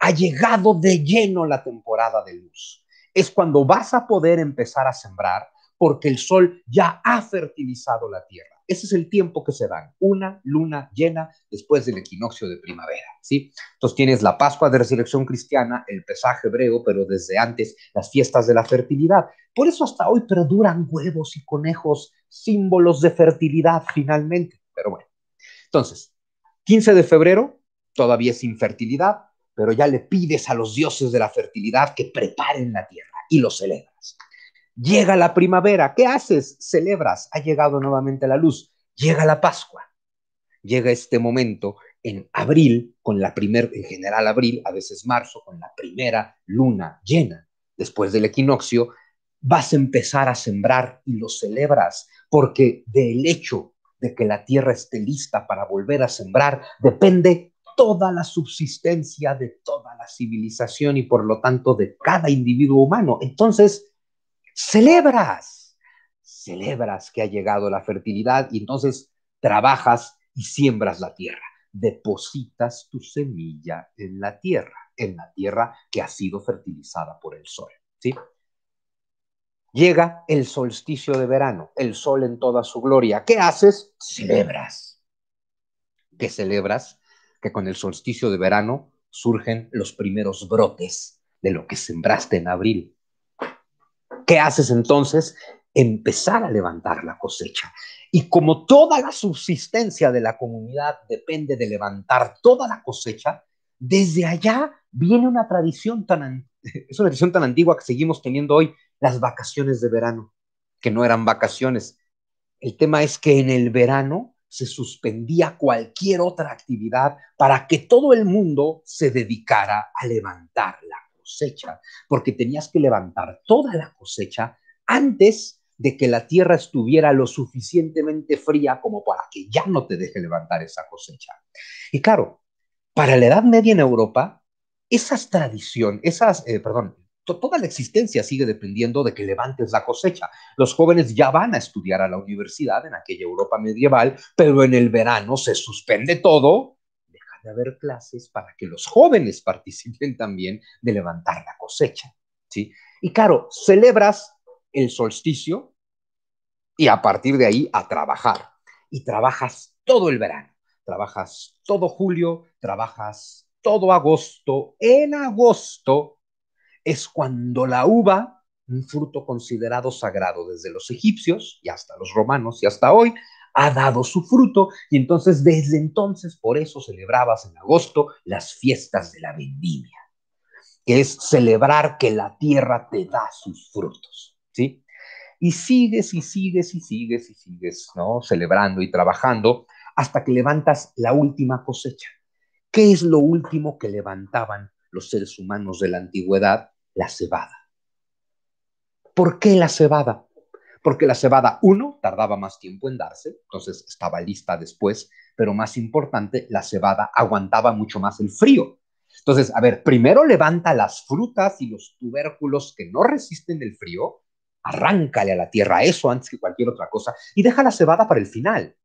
Ha llegado de lleno la temporada de luz. Es cuando vas a poder empezar a sembrar porque el sol ya ha fertilizado la tierra. Ese es el tiempo que se dan, una luna llena después del equinoccio de primavera, ¿sí? Entonces tienes la Pascua de Resurrección Cristiana, el pesaje hebreo, pero desde antes las fiestas de la fertilidad. Por eso hasta hoy perduran huevos y conejos, símbolos de fertilidad finalmente, pero bueno. Entonces, 15 de febrero todavía es infertilidad, pero ya le pides a los dioses de la fertilidad que preparen la tierra y lo celebras. Llega la primavera, ¿qué haces? Celebras, ha llegado nuevamente la luz, llega la Pascua, llega este momento en abril, con la primera, en general abril, a veces marzo, con la primera luna llena, después del equinoccio, vas a empezar a sembrar y lo celebras, porque del hecho de que la tierra esté lista para volver a sembrar, depende toda la subsistencia de toda la civilización y por lo tanto de cada individuo humano. Entonces, celebras, celebras que ha llegado la fertilidad y entonces trabajas y siembras la tierra, depositas tu semilla en la tierra, en la tierra que ha sido fertilizada por el sol. ¿sí? Llega el solsticio de verano, el sol en toda su gloria. ¿Qué haces? Celebras. ¿Qué celebras? Que con el solsticio de verano surgen los primeros brotes de lo que sembraste en abril. ¿Qué haces entonces? Empezar a levantar la cosecha. Y como toda la subsistencia de la comunidad depende de levantar toda la cosecha, desde allá viene una tradición tan, es una tradición tan antigua que seguimos teniendo hoy, las vacaciones de verano, que no eran vacaciones. El tema es que en el verano se suspendía cualquier otra actividad para que todo el mundo se dedicara a levantar la cosecha, porque tenías que levantar toda la cosecha antes de que la tierra estuviera lo suficientemente fría como para que ya no te deje levantar esa cosecha. Y claro, para la Edad Media en Europa, esas tradiciones, esas, eh, perdón, toda la existencia sigue dependiendo de que levantes la cosecha. Los jóvenes ya van a estudiar a la universidad en aquella Europa medieval, pero en el verano se suspende todo, deja de haber clases para que los jóvenes participen también de levantar la cosecha. ¿sí? Y claro, celebras el solsticio y a partir de ahí a trabajar. Y trabajas todo el verano, trabajas todo julio, trabajas todo agosto. En agosto es cuando la uva, un fruto considerado sagrado desde los egipcios y hasta los romanos y hasta hoy, ha dado su fruto y entonces desde entonces por eso celebrabas en agosto las fiestas de la vendimia, que es celebrar que la tierra te da sus frutos, ¿sí? Y sigues y sigues y sigues y sigues, ¿no? Celebrando y trabajando hasta que levantas la última cosecha. ¿Qué es lo último que levantaban los seres humanos de la antigüedad? la cebada. ¿Por qué la cebada? Porque la cebada, uno, tardaba más tiempo en darse, entonces estaba lista después, pero más importante, la cebada aguantaba mucho más el frío. Entonces, a ver, primero levanta las frutas y los tubérculos que no resisten el frío, arráncale a la tierra eso antes que cualquier otra cosa y deja la cebada para el final,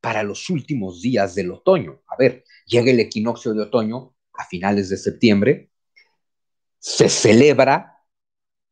para los últimos días del otoño. A ver, llega el equinoccio de otoño a finales de septiembre, se celebra,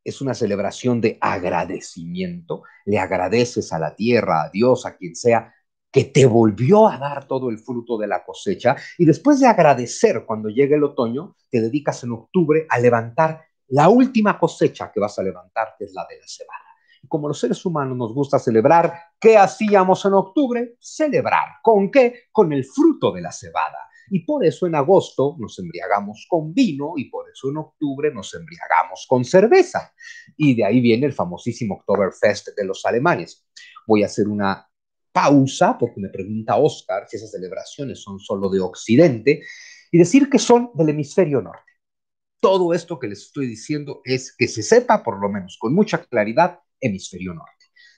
es una celebración de agradecimiento. Le agradeces a la tierra, a Dios, a quien sea, que te volvió a dar todo el fruto de la cosecha. Y después de agradecer cuando llegue el otoño, te dedicas en octubre a levantar la última cosecha que vas a levantar, que es la de la cebada. como los seres humanos nos gusta celebrar, ¿qué hacíamos en octubre? Celebrar. ¿Con qué? Con el fruto de la cebada y por eso en agosto nos embriagamos con vino y por eso en octubre nos embriagamos con cerveza. Y de ahí viene el famosísimo Oktoberfest de los alemanes. Voy a hacer una pausa porque me pregunta Oscar si esas celebraciones son solo de Occidente y decir que son del hemisferio norte. Todo esto que les estoy diciendo es que se sepa, por lo menos con mucha claridad, hemisferio norte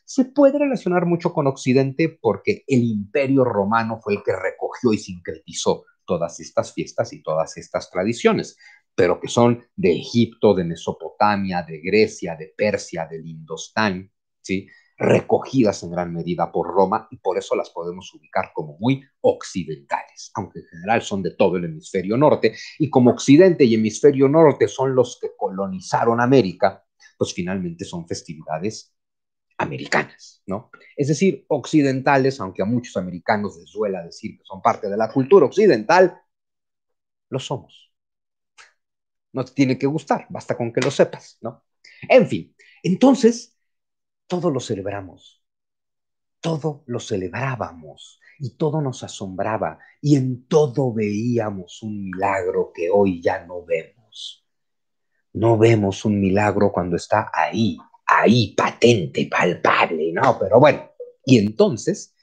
se puede relacionar mucho con Occidente porque el imperio romano fue el que recogió y sincretizó todas estas fiestas y todas estas tradiciones, pero que son de Egipto, de Mesopotamia, de Grecia, de Persia, del Indostán, ¿sí? recogidas en gran medida por Roma y por eso las podemos ubicar como muy occidentales, aunque en general son de todo el hemisferio norte, y como occidente y hemisferio norte son los que colonizaron América, pues finalmente son festividades americanas, ¿no? Es decir, occidentales, aunque a muchos americanos les duela decir que son parte de la cultura occidental, lo somos. No te tiene que gustar, basta con que lo sepas, ¿no? En fin, entonces, todo lo celebramos, todo lo celebrábamos y todo nos asombraba y en todo veíamos un milagro que hoy ya no vemos. No vemos un milagro cuando está ahí, ahí patente, palpable, ¿no? Pero bueno, y entonces,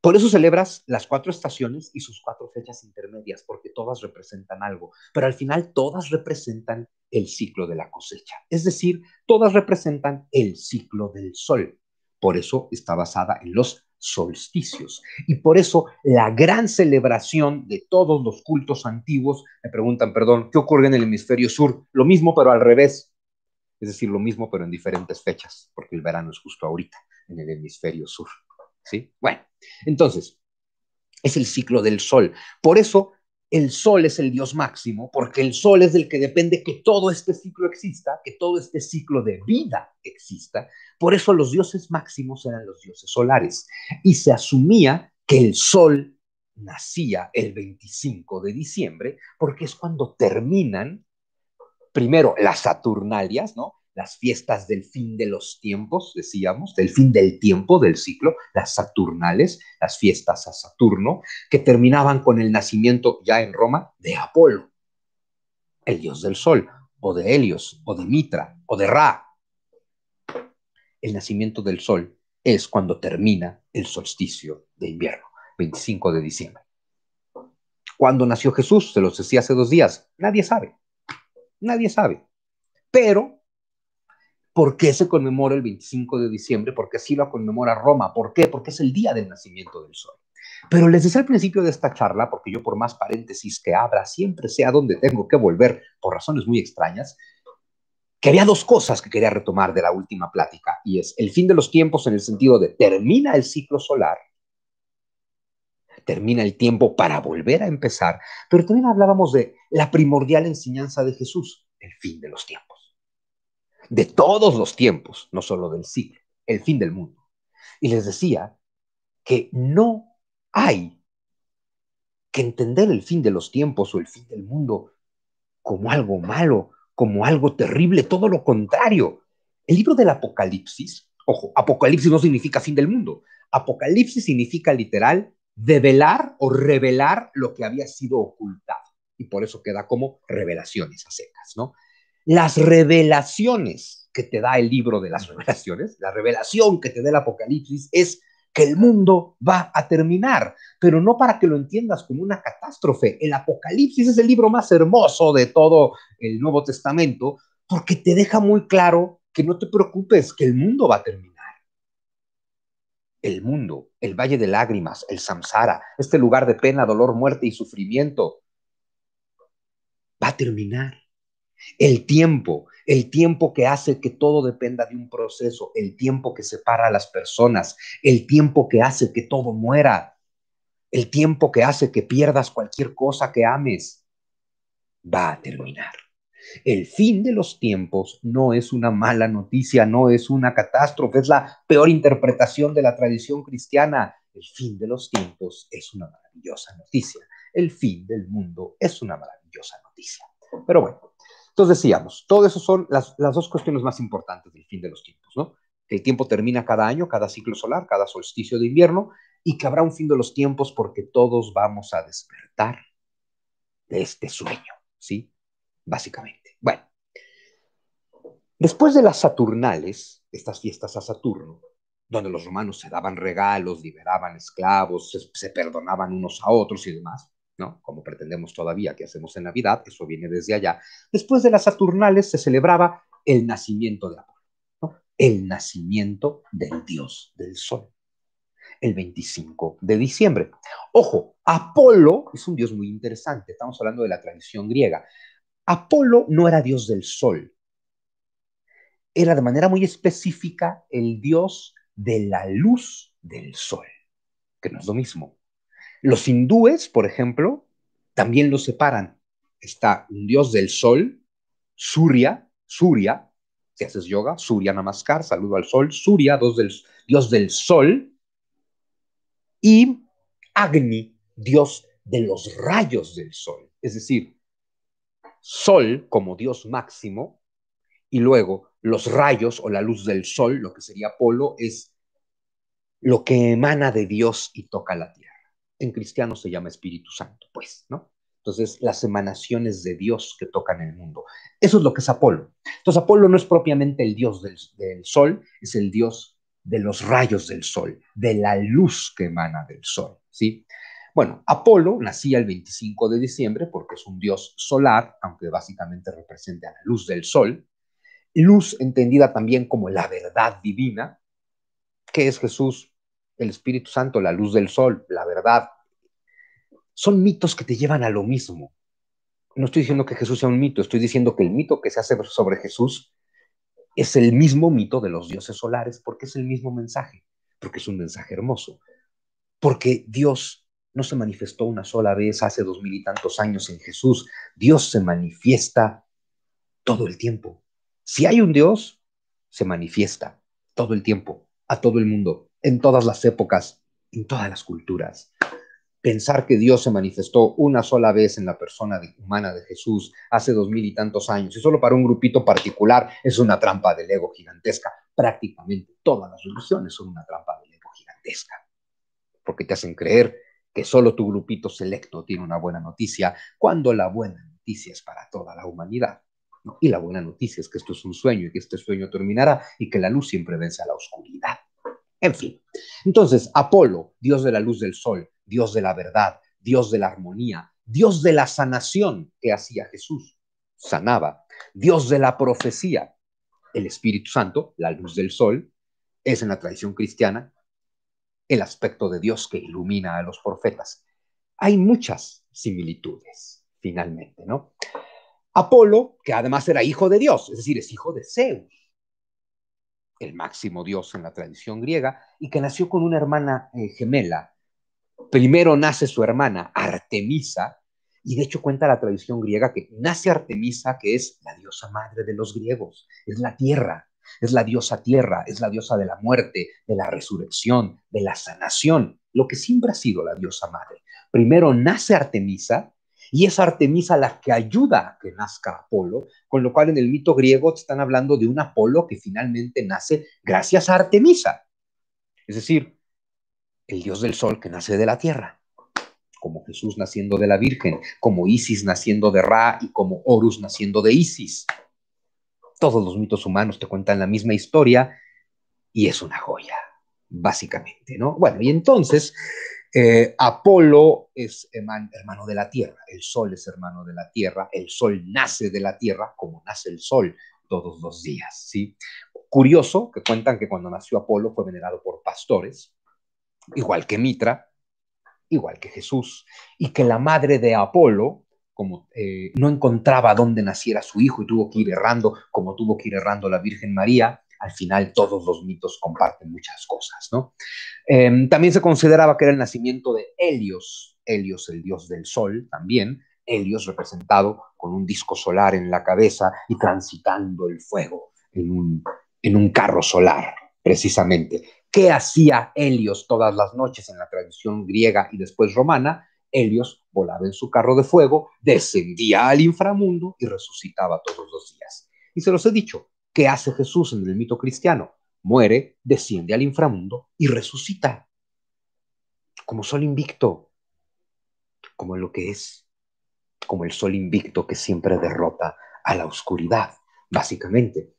por eso celebras las cuatro estaciones y sus cuatro fechas intermedias, porque todas representan algo, pero al final todas representan el ciclo de la cosecha, es decir, todas representan el ciclo del sol. Por eso está basada en los solsticios. Y por eso la gran celebración de todos los cultos antiguos, me preguntan, perdón, ¿qué ocurre en el hemisferio sur? Lo mismo, pero al revés. Es decir, lo mismo, pero en diferentes fechas, porque el verano es justo ahorita, en el hemisferio sur. ¿Sí? Bueno, entonces, es el ciclo del sol. Por eso el sol es el Dios máximo, porque el sol es del que depende que todo este ciclo exista, que todo este ciclo de vida exista. Por eso los dioses máximos eran los dioses solares. Y se asumía que el sol nacía el 25 de diciembre, porque es cuando terminan primero, las Saturnalias, ¿no? Las fiestas del fin de los tiempos, decíamos, del fin del tiempo, del ciclo, las Saturnales, las fiestas a Saturno, que terminaban con el nacimiento ya en Roma de Apolo, el dios del sol, o de Helios, o de Mitra, o de Ra. El nacimiento del sol es cuando termina el solsticio de invierno, 25 de diciembre. ¿Cuándo nació Jesús? Se los decía hace dos días. Nadie sabe. Nadie sabe. Pero, ¿por qué se conmemora el 25 de diciembre? Porque así lo conmemora Roma. ¿Por qué? Porque es el día del nacimiento del sol. Pero les decía al principio de esta charla, porque yo por más paréntesis que abra, siempre sea a dónde tengo que volver por razones muy extrañas, que había dos cosas que quería retomar de la última plática, y es el fin de los tiempos en el sentido de termina el ciclo solar termina el tiempo para volver a empezar, pero también hablábamos de la primordial enseñanza de Jesús, el fin de los tiempos, de todos los tiempos, no solo del siglo, el fin del mundo. Y les decía que no hay que entender el fin de los tiempos o el fin del mundo como algo malo, como algo terrible, todo lo contrario. El libro del Apocalipsis, ojo, Apocalipsis no significa fin del mundo, Apocalipsis significa literal develar o revelar lo que había sido ocultado. Y por eso queda como revelaciones a secas, ¿no? Las revelaciones que te da el libro de las revelaciones, la revelación que te da el Apocalipsis es que el mundo va a terminar, pero no para que lo entiendas como una catástrofe. El Apocalipsis es el libro más hermoso de todo el Nuevo Testamento porque te deja muy claro que no te preocupes, que el mundo va a terminar el mundo, el valle de lágrimas, el samsara, este lugar de pena, dolor, muerte y sufrimiento, va a terminar. El tiempo, el tiempo que hace que todo dependa de un proceso, el tiempo que separa a las personas, el tiempo que hace que todo muera, el tiempo que hace que pierdas cualquier cosa que ames, va a terminar. El fin de los tiempos no es una mala noticia, no es una catástrofe, es la peor interpretación de la tradición cristiana. El fin de los tiempos es una maravillosa noticia. El fin del mundo es una maravillosa noticia. Pero bueno, entonces decíamos, todo eso son las, las dos cuestiones más importantes del fin de los tiempos, ¿no? Que el tiempo termina cada año, cada ciclo solar, cada solsticio de invierno, y que habrá un fin de los tiempos porque todos vamos a despertar de este sueño, ¿sí? básicamente. Bueno, después de las Saturnales, estas fiestas a Saturno, donde los romanos se daban regalos, liberaban esclavos, se, perdonaban unos a otros y demás, ¿no? Como pretendemos todavía que hacemos en Navidad, eso viene desde allá. Después de las Saturnales se celebraba el nacimiento de Apolo, ¿no? El nacimiento del dios del sol, el 25 de diciembre. Ojo, Apolo es un dios muy interesante, estamos hablando de la tradición griega. Apolo no era dios del sol, era de manera muy específica el dios de la luz del sol, que no es lo mismo. Los hindúes, por ejemplo, también lo separan. Está un dios del sol, Surya, Surya, si haces yoga, Surya Namaskar, saludo al sol, Surya, dios del, dios del sol, y Agni, dios de los rayos del sol. Es decir, Sol como Dios máximo, y luego los rayos o la luz del Sol, lo que sería Apolo, es lo que emana de Dios y toca la tierra. En cristiano se llama Espíritu Santo, pues, ¿no? Entonces, las emanaciones de Dios que tocan el mundo. Eso es lo que es Apolo. Entonces, Apolo no es propiamente el dios del, sol, es el dios de los rayos del sol, de la luz que emana del sol, ¿sí? Bueno, Apolo nacía el 25 de diciembre porque es un dios solar, aunque básicamente representa la luz del sol, luz entendida también como la verdad divina, que es Jesús, el Espíritu Santo, la luz del sol, la verdad. Son mitos que te llevan a lo mismo. No estoy diciendo que Jesús sea un mito, estoy diciendo que el mito que se hace sobre Jesús es el mismo mito de los dioses solares porque es el mismo mensaje, porque es un mensaje hermoso, porque Dios no se manifestó una sola vez hace dos mil y tantos años en Jesús. Dios se manifiesta todo el tiempo. Si hay un Dios, se manifiesta todo el tiempo, a todo el mundo, en todas las épocas, en todas las culturas. Pensar que Dios se manifestó una sola vez en la persona humana de Jesús hace dos mil y tantos años, y solo para un grupito particular, es una trampa del ego gigantesca. Prácticamente todas las religiones son una trampa del ego gigantesca, porque te hacen creer que solo tu grupito selecto tiene una buena noticia, cuando la buena noticia es para toda la humanidad. Y la buena noticia es que esto es un sueño y que este sueño terminará y que la luz siempre vence a la oscuridad. En fin, entonces Apolo, Dios de la luz del sol, Dios de la verdad, Dios de la armonía, Dios de la sanación que hacía Jesús, sanaba, Dios de la profecía, el Espíritu Santo, la luz del sol, es en la tradición cristiana el aspecto de Dios que ilumina a los profetas. Hay muchas similitudes, finalmente, ¿no? Apolo, que además era hijo de Dios, es decir, es hijo de Zeus, el máximo Dios en la tradición griega, y que nació con una hermana eh, gemela. Primero nace su hermana, Artemisa, y de hecho cuenta la tradición griega que nace Artemisa, que es la diosa madre de los griegos, es la tierra, es la diosa tierra, es la diosa de la muerte, de la resurrección, de la sanación, lo que siempre ha sido la diosa madre. Primero nace Artemisa y es Artemisa la que ayuda a que nazca Apolo, con lo cual en el mito griego están hablando de un Apolo que finalmente nace gracias a Artemisa. Es decir, el dios del sol que nace de la tierra como Jesús naciendo de la Virgen, como Isis naciendo de Ra y como Horus naciendo de Isis. Todos los mitos humanos te cuentan la misma historia y es una joya, básicamente, ¿no? Bueno, y entonces eh, Apolo es hermano de la Tierra, el Sol es hermano de la Tierra, el Sol nace de la Tierra como nace el Sol todos los días, ¿sí? Curioso que cuentan que cuando nació Apolo fue venerado por pastores, igual que Mitra, igual que Jesús, y que la madre de Apolo como eh, no encontraba dónde naciera su hijo y tuvo que ir errando, como tuvo que ir errando la Virgen María, al final todos los mitos comparten muchas cosas, ¿no? Em, también se consideraba que era el nacimiento de Helios, Helios el dios del sol también, Helios representado con un disco solar en la cabeza y transitando el fuego en un, en un carro solar, precisamente. ¿Qué hacía Helios todas las noches en la tradición griega y después romana? Helios volaba en su carro de fuego, descendía al inframundo y resucitaba todos los días. Y se los he dicho, ¿qué hace Jesús en el mito cristiano? Muere, desciende al inframundo y resucita. Como sol invicto, como lo que es, como el sol invicto que siempre derrota a la oscuridad, básicamente.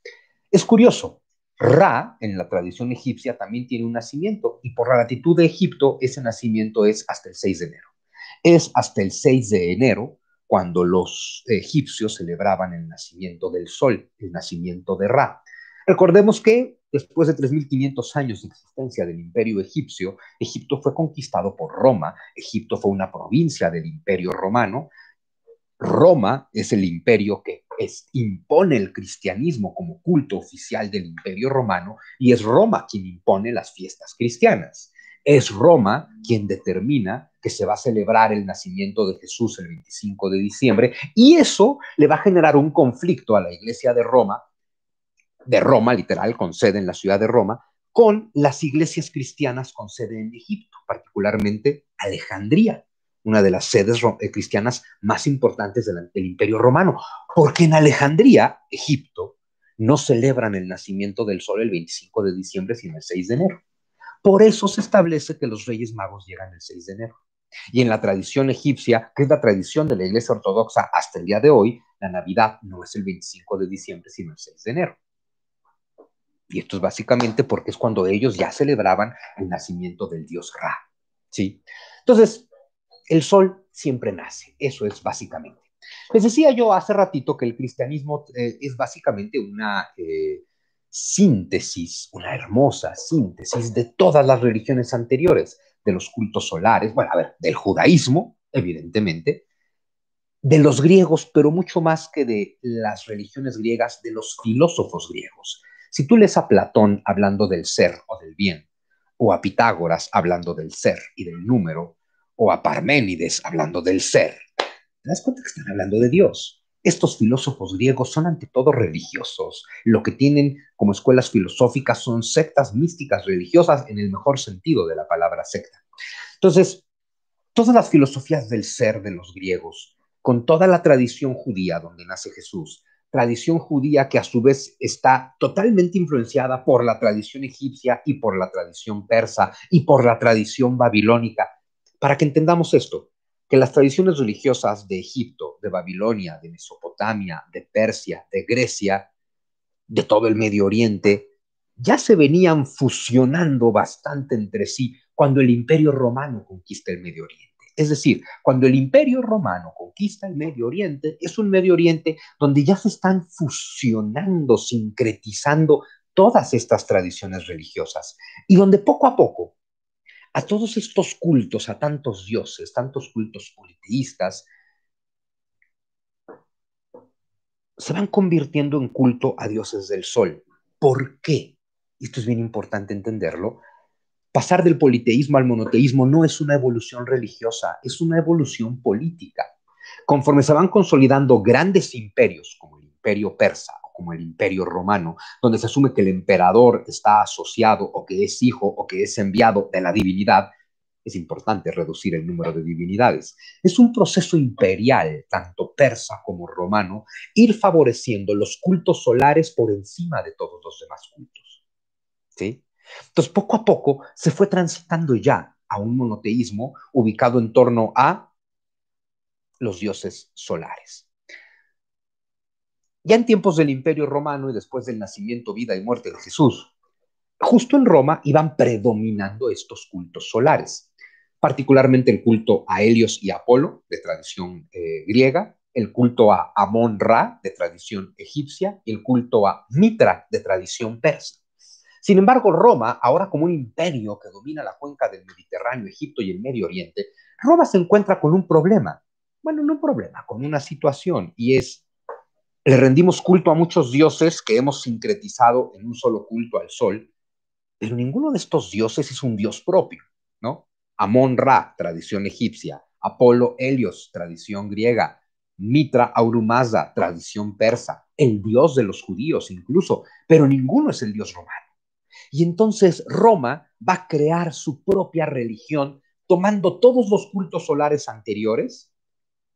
Es curioso, Ra en la tradición egipcia también tiene un nacimiento y por la latitud de Egipto ese nacimiento es hasta el 6 de enero. Es hasta el 6 de enero cuando los egipcios celebraban el nacimiento del sol, el nacimiento de Ra. Recordemos que después de 3.500 años de existencia del imperio egipcio, Egipto fue conquistado por Roma, Egipto fue una provincia del imperio romano, Roma es el imperio que impone el cristianismo como culto oficial del imperio romano y es Roma quien impone las fiestas cristianas. Es Roma quien determina que se va a celebrar el nacimiento de Jesús el 25 de diciembre y eso le va a generar un conflicto a la iglesia de Roma, de Roma literal, con sede en la ciudad de Roma, con las iglesias cristianas con sede en Egipto, particularmente Alejandría, una de las sedes eh, cristianas más importantes del, imperio romano, porque en Alejandría, Egipto, no celebran el nacimiento del sol el 25 de diciembre, sino el 6 de enero. Por eso se establece que los Reyes Magos llegan el 6 de enero. Y en la tradición egipcia, que es la tradición de la Iglesia Ortodoxa hasta el día de hoy, la Navidad no es el 25 de diciembre, sino el 6 de enero. Y esto es básicamente porque es cuando ellos ya celebraban el nacimiento del dios Ra. ¿sí? Entonces, el sol siempre nace, eso es básicamente. Les decía yo hace ratito que el cristianismo eh, es básicamente una... Eh, síntesis, una hermosa síntesis de todas las religiones anteriores, de los cultos solares, bueno, a ver, del judaísmo, evidentemente, de los griegos, pero mucho más que de las religiones griegas, de los filósofos griegos. Si tú lees a Platón hablando del ser o del bien, o a Pitágoras hablando del ser y del número, o a Parménides hablando del ser, te das cuenta que están hablando de Dios. Estos filósofos griegos son ante todo religiosos. Lo que tienen como escuelas filosóficas son sectas místicas religiosas en el mejor sentido de la palabra secta. Entonces, todas las filosofías del ser de los griegos, con toda la tradición judía donde nace Jesús, tradición judía que a su vez está totalmente influenciada por la tradición egipcia y por la tradición persa y por la tradición babilónica. Para que entendamos esto, que las tradiciones religiosas de Egipto, de Babilonia, de Mesopotamia, de Persia, de Grecia, de todo el Medio Oriente, ya se venían fusionando bastante entre sí cuando el imperio romano conquista el Medio Oriente. Es decir, cuando el imperio romano conquista el Medio Oriente, es un Medio Oriente donde ya se están fusionando, sincretizando todas estas tradiciones religiosas y donde poco a poco a todos estos cultos, a tantos dioses, tantos cultos politeístas, se van convirtiendo en culto a dioses del sol. ¿Por qué? Esto es bien importante entenderlo. Pasar del politeísmo al monoteísmo no es una evolución religiosa, es una evolución política. Conforme se van consolidando grandes imperios como el imperio persa como el Imperio Romano, donde se asume que el emperador está asociado o que es hijo o que es enviado de la divinidad, es importante reducir el número de divinidades. Es un proceso imperial, tanto persa como romano, ir favoreciendo los cultos solares por encima de todos los demás cultos. Entonces, poco a poco se fue transitando ya a un monoteísmo ubicado en torno a los dioses solares. Ya en tiempos del Imperio Romano y después del nacimiento, vida y muerte de Jesús, justo en Roma iban predominando estos cultos solares, particularmente el culto a Helios y Apolo, de tradición eh, griega, el culto a Amón ra de tradición egipcia, y el culto a Mitra, de tradición persa. Sin embargo, Roma, ahora como un imperio que domina la cuenca del Mediterráneo, Egipto y el Medio Oriente, Roma se encuentra con un problema. Bueno, no un problema, con una situación, y es le rendimos culto a muchos dioses que hemos sincretizado en un solo culto al sol, pero ninguno de estos dioses es un dios propio, ¿no? Amón Ra, tradición egipcia, Apolo Helios, tradición griega, Mitra Aurumaza, tradición persa, el dios de los judíos incluso, pero ninguno es el dios romano. Y entonces Roma va a crear su propia religión tomando todos los cultos solares anteriores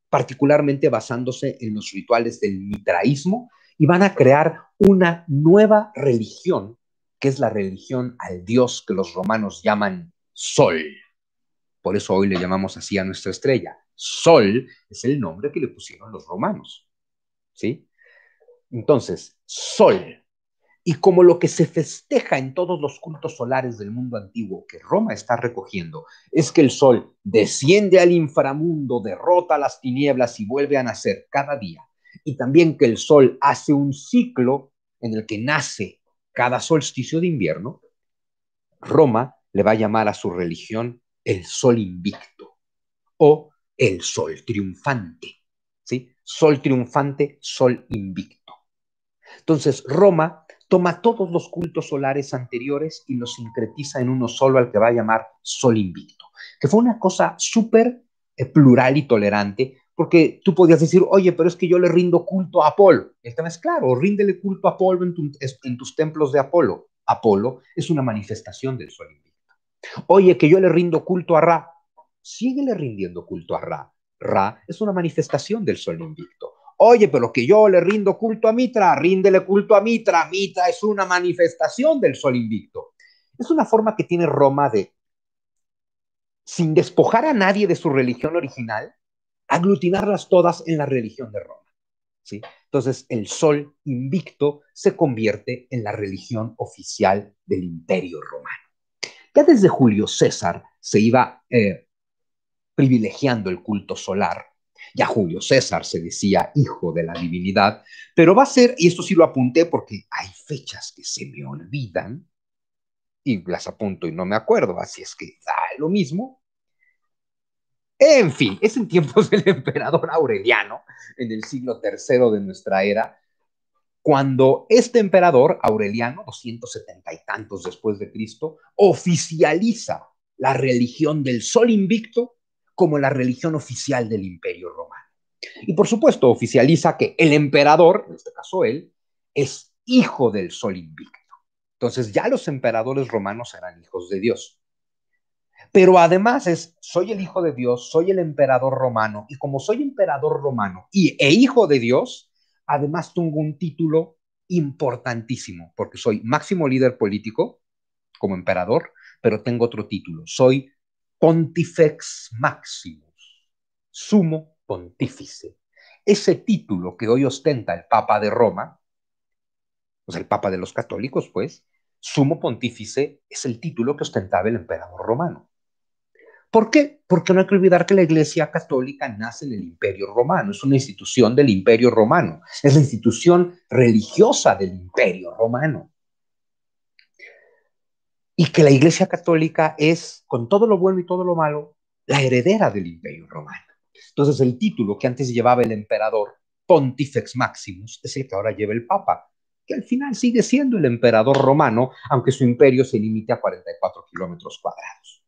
particularmente basándose en los rituales del mitraísmo, y van a crear una nueva religión, que es la religión al dios que los romanos llaman Sol. Por eso hoy le llamamos así a nuestra estrella. Sol es el nombre que le pusieron los romanos. ¿Sí? Entonces, Sol y como lo que se festeja en todos los cultos solares del mundo antiguo que Roma está recogiendo, es que el sol desciende al inframundo, derrota las tinieblas y vuelve a nacer cada día, y también que el sol hace un ciclo en el que nace cada solsticio de invierno, Roma le va a llamar a su religión el sol invicto o el sol triunfante, ¿sí? Sol triunfante, sol invicto. Entonces, Roma toma todos los cultos solares anteriores y los sincretiza en uno solo al que va a llamar Sol Invicto, que fue una cosa súper eh, plural y tolerante, porque tú podías decir, oye, pero es que yo le rindo culto a Apolo. El tema es claro, ríndele culto a Apolo en, en tus templos de Apolo. Apolo es una manifestación del Sol Invicto. Oye, que yo le rindo culto a Ra. Síguele rindiendo culto a Ra. Ra es una manifestación del Sol Invicto. Oye, pero que yo le rindo culto a Mitra, ríndele culto a Mitra. Mitra es una manifestación del sol invicto. Es una forma que tiene Roma de, sin despojar a nadie de su religión original, aglutinarlas todas en la religión de Roma. ¿sí? Entonces, el sol invicto se convierte en la religión oficial del imperio romano. Ya desde Julio César se iba eh, privilegiando el culto solar ya Julio César se decía hijo de la divinidad, pero va a ser, y esto sí lo apunté porque hay fechas que se me olvidan y las apunto y no me acuerdo, así es que da lo mismo. En fin, es en tiempos del emperador Aureliano, en el siglo III de nuestra era, cuando este emperador Aureliano, 270 y tantos después de Cristo, oficializa la religión del sol invicto como la religión oficial del imperio romano. Y por supuesto oficializa que el emperador, en este caso él, es hijo del sol invicto. Entonces ya los emperadores romanos eran hijos de Dios. Pero además es, soy el hijo de Dios, soy el emperador romano, y como soy emperador romano y, e hijo de Dios, además tengo un título importantísimo, porque soy máximo líder político como emperador, pero tengo otro título, soy Pontifex Maximus, sumo pontífice. Ese título que hoy ostenta el Papa de Roma, sea, pues el Papa de los católicos, pues, sumo pontífice es el título que ostentaba el emperador romano. ¿Por qué? Porque no hay que olvidar que la Iglesia Católica nace en el Imperio Romano, es una institución del Imperio Romano, es la institución religiosa del Imperio Romano y que la Iglesia Católica es, con todo lo bueno y todo lo malo, la heredera del Imperio Romano. Entonces el título que antes llevaba el emperador, Pontifex Maximus, es el que ahora lleva el Papa, que al final sigue siendo el emperador romano, aunque su imperio se limite a 44 kilómetros cuadrados.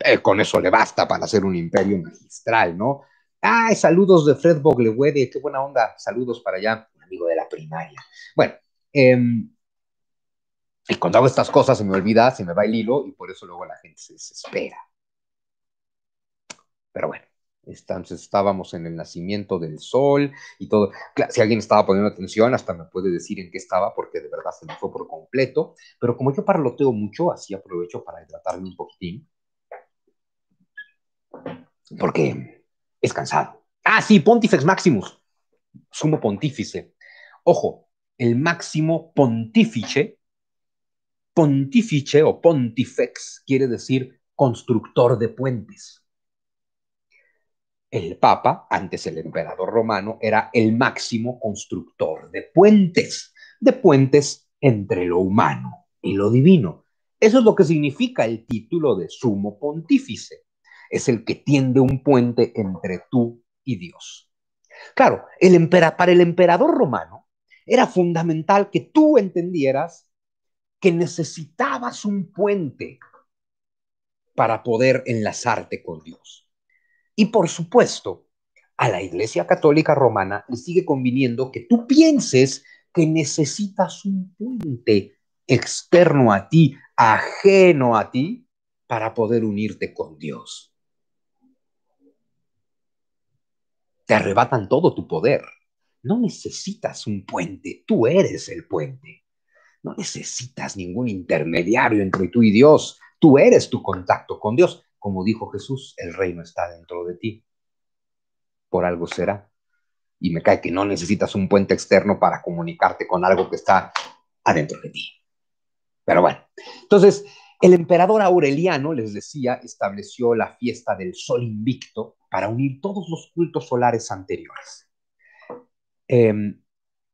Eh, con eso le basta para ser un imperio magistral, ¿no? Ay, ah, saludos de Fred Boglewede, qué buena onda, saludos para allá, un amigo de la primaria. Bueno, eh, y cuando hago estas cosas se me olvida, se me va el hilo y por eso luego la gente se desespera. Pero bueno, entonces estábamos en el nacimiento del sol y todo. si alguien estaba poniendo atención, hasta me puede decir en qué estaba, porque de verdad se me fue por completo. Pero como yo parloteo mucho, así aprovecho para hidratarme un poquitín. Porque es cansado. Ah, sí, Pontifex Maximus, sumo pontífice. Ojo, el máximo pontífice Pontífice o pontifex quiere decir constructor de puentes. El Papa, antes el emperador romano, era el máximo constructor de puentes, de puentes entre lo humano y lo divino. Eso es lo que significa el título de sumo pontífice. Es el que tiende un puente entre tú y Dios. Claro, para el emperador romano era fundamental que tú entendieras que necesitabas un puente para poder enlazarte con Dios. Y por supuesto, a la Iglesia Católica Romana le sigue conviniendo que tú pienses que necesitas un puente externo a ti, ajeno a ti, para poder unirte con Dios. Te arrebatan todo tu poder. No necesitas un puente, tú eres el puente. No necesitas ningún intermediario entre tú y Dios. Tú eres tu contacto con Dios. Como dijo Jesús, el reino está dentro de ti. Por algo será. Y me cae que no necesitas un puente externo para comunicarte con algo que está adentro de ti. Pero bueno, entonces el emperador Aureliano, les decía, estableció la fiesta del sol invicto para unir todos los cultos solares anteriores. Eh,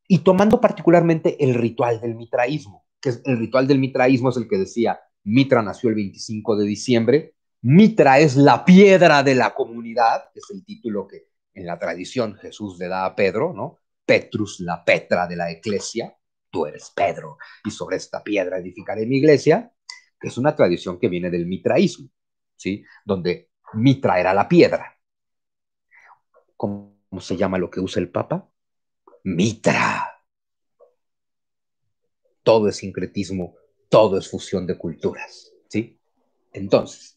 y tomando particularmente el ritual del mitraísmo, que es, el ritual del mitraísmo es el que decía, Mitra nació el 25 de diciembre, Mitra es la piedra de la comunidad, es el título que en la tradición Jesús le da a Pedro, ¿no? Petrus, la Petra de la iglesia, tú eres Pedro, y sobre esta piedra edificaré mi iglesia, que es una tradición que viene del mitraísmo, ¿sí? Donde Mitra era la piedra. ¿Cómo se llama lo que usa el Papa? Mitra. Todo es sincretismo, todo es fusión de culturas, ¿sí? Entonces,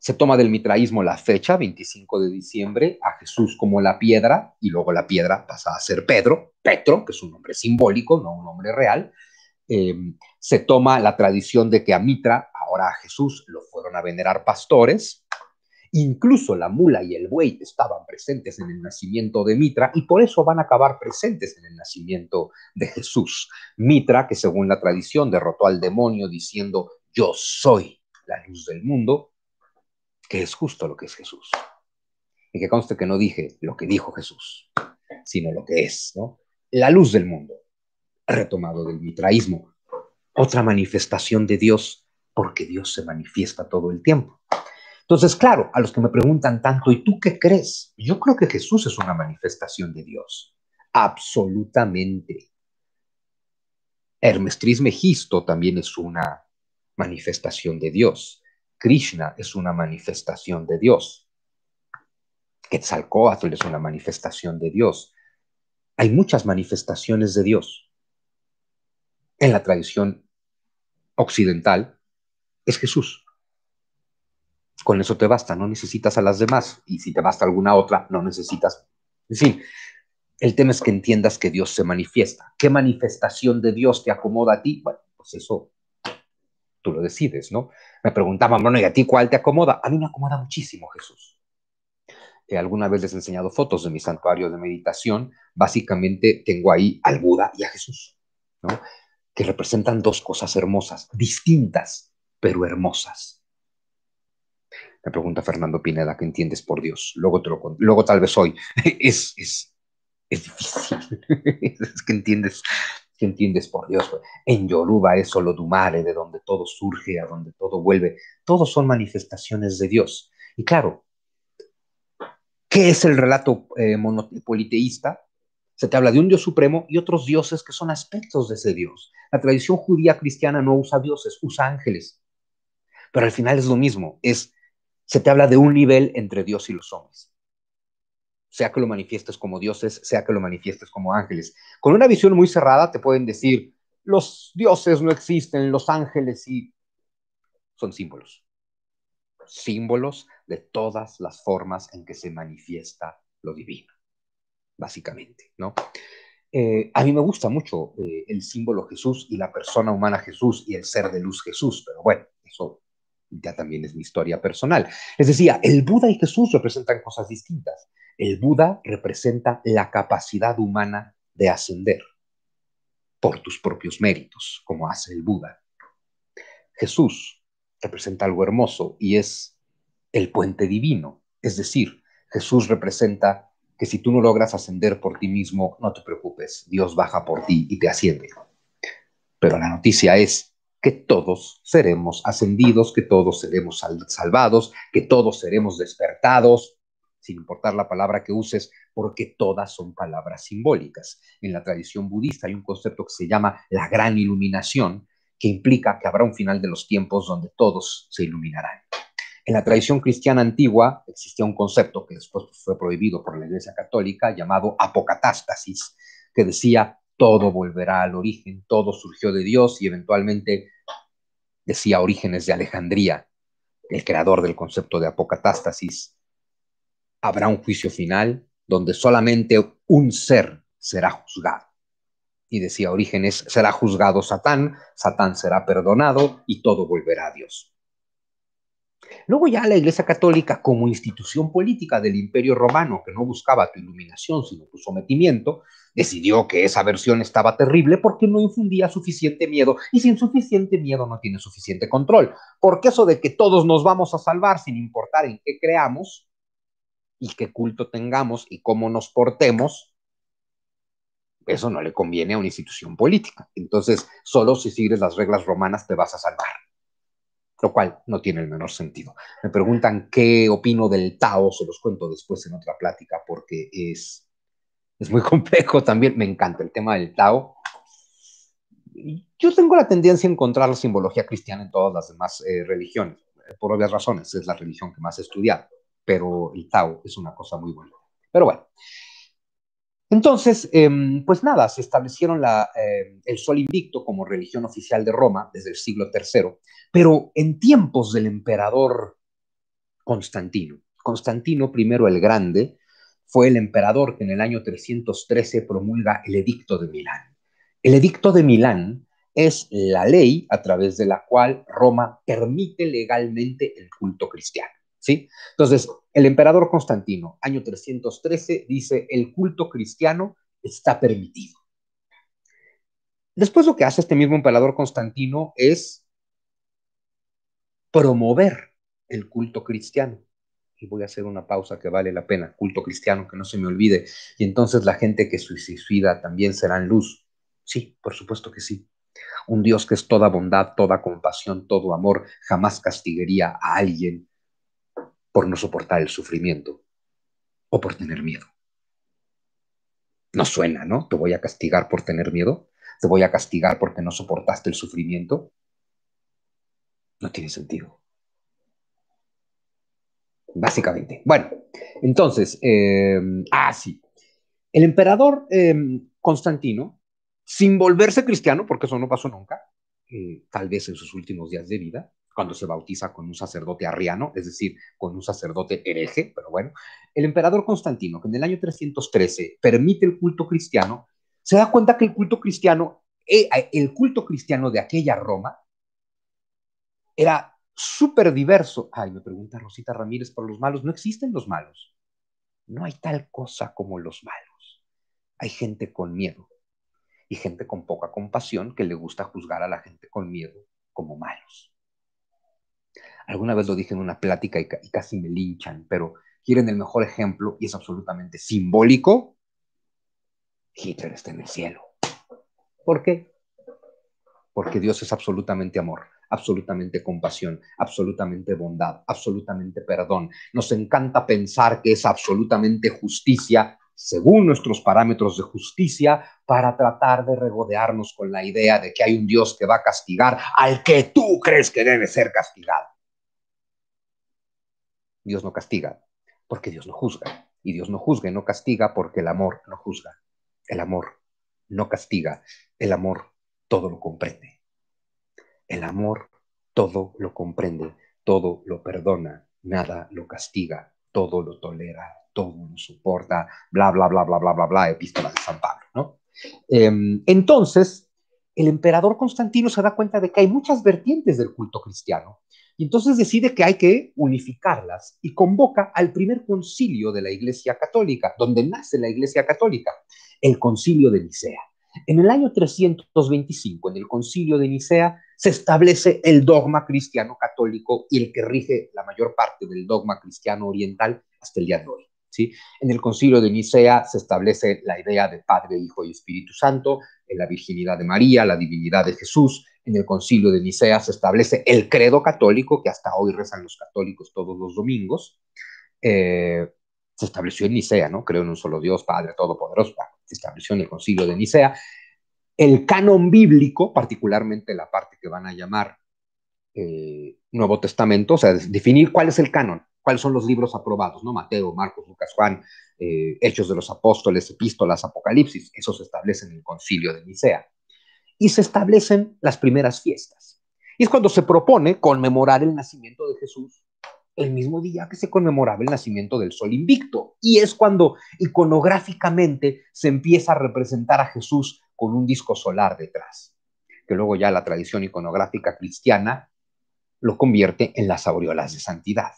se toma del mitraísmo la fecha, 25 de diciembre, a Jesús como la piedra, y luego la piedra pasa a ser Pedro, Petro, que es un nombre simbólico, no un nombre real. Em, se toma la tradición de que a Mitra, ahora a Jesús, lo fueron a venerar pastores, Incluso la mula y el buey estaban presentes en el nacimiento de Mitra y por eso van a acabar presentes en el nacimiento de Jesús. Mitra, que según la tradición derrotó al demonio diciendo, yo soy la luz del mundo, que es justo lo que es Jesús. Y que conste que no dije lo que dijo Jesús, sino lo que es, ¿no? La luz del mundo, retomado del mitraísmo, otra manifestación de Dios, porque Dios se manifiesta todo el tiempo. Entonces, claro, a los que me preguntan tanto, ¿y tú qué crees? Yo creo que Jesús es una manifestación de Dios. Absolutamente. Hermes Trismegisto también es una manifestación de Dios. Krishna es una manifestación de Dios. Quetzalcoatl es una manifestación de Dios. Hay muchas manifestaciones de Dios. En la tradición occidental es Jesús con eso te basta, no necesitas a las demás. Y si te basta alguna otra, no necesitas. En fin, el tema es que entiendas que Dios se manifiesta. ¿Qué manifestación de Dios te acomoda a ti? Bueno, pues eso tú lo decides, ¿no? Me preguntaban, bueno, ¿y a ti cuál te acomoda? A mí me acomoda muchísimo Jesús. Eh, alguna vez les he enseñado fotos de mi santuario de meditación. Básicamente tengo ahí al Buda y a Jesús, ¿no? Que representan dos cosas hermosas, distintas, pero hermosas. Me pregunta Fernando Pineda, ¿qué entiendes por Dios? Luego, te luego tal vez hoy. es, difícil. es que entiendes, que entiendes por Dios. Pues, en Yoruba es solo Dumare, de donde todo surge, a donde todo vuelve. Todos son manifestaciones de Dios. Y claro, ¿qué es el relato eh, monopoliteísta? Se te habla de un Dios supremo y otros dioses que son aspectos de ese Dios. La tradición judía cristiana no usa dioses, usa ángeles. Pero al final es lo mismo, es se te habla de un nivel entre Dios y los hombres. Sea que lo manifiestes como dioses, sea que lo manifiestes como ángeles. Con una visión muy cerrada te pueden decir, los dioses no existen, los ángeles sí. Son símbolos. Símbolos de todas las formas en que se manifiesta lo divino, básicamente, ¿no? Eh, a mí me gusta mucho eh, el símbolo Jesús y la persona humana Jesús y el ser de luz Jesús, pero bueno, eso ya también es mi historia personal. Es decir, el Buda y Jesús representan cosas distintas. El Buda representa la capacidad humana de ascender por tus propios méritos, como hace el Buda. Jesús representa algo hermoso y es el puente divino. Es decir, Jesús representa que si tú no logras ascender por ti mismo, no te preocupes, Dios baja por ti y te asciende. Pero la noticia es que todos seremos ascendidos, que todos seremos salvados, que todos seremos despertados, sin importar la palabra que uses, porque todas son palabras simbólicas. En la tradición budista hay un concepto que se llama la gran iluminación, que implica que habrá un final de los tiempos donde todos se iluminarán. En la tradición cristiana antigua existía un concepto que después fue prohibido por la Iglesia Católica llamado apocatástasis, que decía todo volverá al origen, todo surgió de Dios y eventualmente decía Orígenes de Alejandría, el creador del concepto de apocatástasis. Habrá un juicio final donde solamente un ser será juzgado. Y decía Orígenes, será juzgado Satán, Satán será perdonado y todo volverá a Dios. Luego ya la Iglesia Católica como institución política del Imperio Romano, que no buscaba tu iluminación sino tu sometimiento, decidió que esa versión estaba terrible porque no infundía suficiente miedo y sin suficiente miedo no tiene suficiente control. Porque eso de que todos nos vamos a salvar sin importar en qué creamos y qué culto tengamos y cómo nos portemos, eso no le conviene a una institución política. Entonces, solo si sigues las reglas romanas te vas a salvar lo cual no tiene el menor sentido. Me preguntan qué opino del Tao, se los cuento después en otra plática porque es, es muy complejo también, me encanta el tema del Tao. Yo tengo la tendencia a encontrar la simbología cristiana en todas las demás eh, religiones, eh, por obvias razones, es la religión que más he estudiado, pero el Tao es una cosa muy buena. Pero bueno, entonces, em, pues nada, se establecieron em, el sol invicto como religión oficial de Roma desde el siglo III, pero en tiempos del emperador Constantino, Constantino I el Grande, fue el emperador que en el año 313 promulga el Edicto de Milán. El Edicto de Milán es la ley a través de la cual Roma permite legalmente el culto cristiano. Entonces, el emperador Constantino, año 313, dice, el culto cristiano está permitido. Después lo que hace este mismo emperador Constantino es promover el culto cristiano. Y voy a hacer una pausa que vale la pena, culto cristiano, que no se me olvide. Y entonces la gente que suicida también será en luz. Sí, por supuesto que sí. Un Dios que es toda bondad, toda compasión, todo amor, jamás castigaría a alguien, por no soportar el sufrimiento o por tener miedo. No suena, ¿no? Te voy a castigar por tener miedo, te voy a castigar porque no soportaste el sufrimiento. No tiene sentido. Básicamente. Bueno, entonces, eh, ah, sí. El emperador eh, Constantino, sin volverse cristiano, porque eso no pasó nunca, eh, tal vez en sus últimos días de vida, cuando se bautiza con un sacerdote arriano, es decir, con un sacerdote hereje, pero bueno, el emperador Constantino, que en el año 313 permite el culto cristiano, se da cuenta que el culto cristiano, eh, el culto cristiano de aquella Roma, era súper diverso. Ay, me pregunta Rosita Ramírez, por los malos, no existen los malos. No hay tal cosa como los malos. Hay gente con miedo y gente con poca compasión que le gusta juzgar a la gente con miedo como malos alguna vez lo dije en una plática y, casi me linchan, pero quieren el mejor ejemplo y es absolutamente simbólico. Hitler está en el cielo. ¿Por qué? Porque Dios es absolutamente amor, absolutamente compasión, absolutamente bondad, absolutamente perdón. Nos encanta pensar que es absolutamente justicia según nuestros parámetros de justicia, para tratar de regodearnos con la idea de que hay un Dios que va a castigar al que tú crees que debe ser castigado. Dios no castiga, porque Dios no juzga. Y Dios no juzga y no castiga porque el amor no juzga. El amor no castiga. El amor todo lo comprende. El amor todo lo comprende, todo lo perdona, nada lo castiga, todo lo tolera, todo lo soporta, bla, bla, bla, bla, bla, bla, bla, epístola de San Pablo. ¿no? Em, entonces, el emperador Constantino se da cuenta de que hay muchas vertientes del culto cristiano y entonces decide que hay que unificarlas y convoca al primer concilio de la Iglesia Católica, donde nace la Iglesia Católica, el concilio de Nicea. En el año 325, en el concilio de Nicea, se establece el dogma cristiano católico y el que rige la mayor parte del dogma cristiano oriental hasta el día de hoy. En el concilio de Nicea se establece la idea de Padre, Hijo y Espíritu Santo, en la virginidad de María, la divinidad de Jesús. En el concilio de Nicea se establece el credo católico, que hasta hoy rezan los católicos todos los domingos. Eh, se estableció en Nicea, ¿no? Creo en un solo Dios, Padre Todopoderoso. Se estableció en el concilio de Nicea. El canon bíblico, particularmente la parte que van a llamar eh, Nuevo Testamento, o sea, definir cuál es el canon cuáles son los libros aprobados, ¿no? Mateo, Marcos, Lucas, Juan, eh, Hechos de los Apóstoles, Epístolas, Apocalipsis, eso se establece en el concilio de Nicea. Y se establecen las primeras fiestas. Y es cuando se propone conmemorar el nacimiento de Jesús el mismo día que se conmemoraba el nacimiento del Sol Invicto. Y es cuando iconográficamente se empieza a representar a Jesús con un disco solar detrás, que luego ya la tradición iconográfica cristiana lo convierte en las aureolas de santidad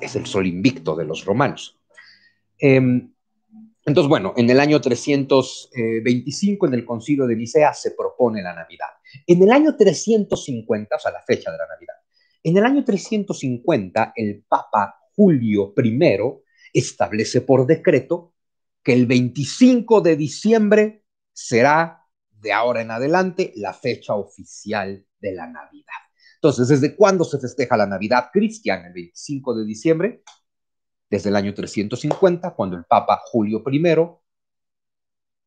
es el sol invicto de los romanos. Em, entonces, bueno, en el año 325, en el concilio de Nicea, se propone la Navidad. En el año 350, o sea, la fecha de la Navidad, en el año 350, el Papa Julio I establece por decreto que el 25 de diciembre será, de ahora en adelante, la fecha oficial de la Navidad. Entonces, ¿desde cuándo se festeja la Navidad cristiana? El 25 de diciembre, desde el año 350, cuando el Papa Julio I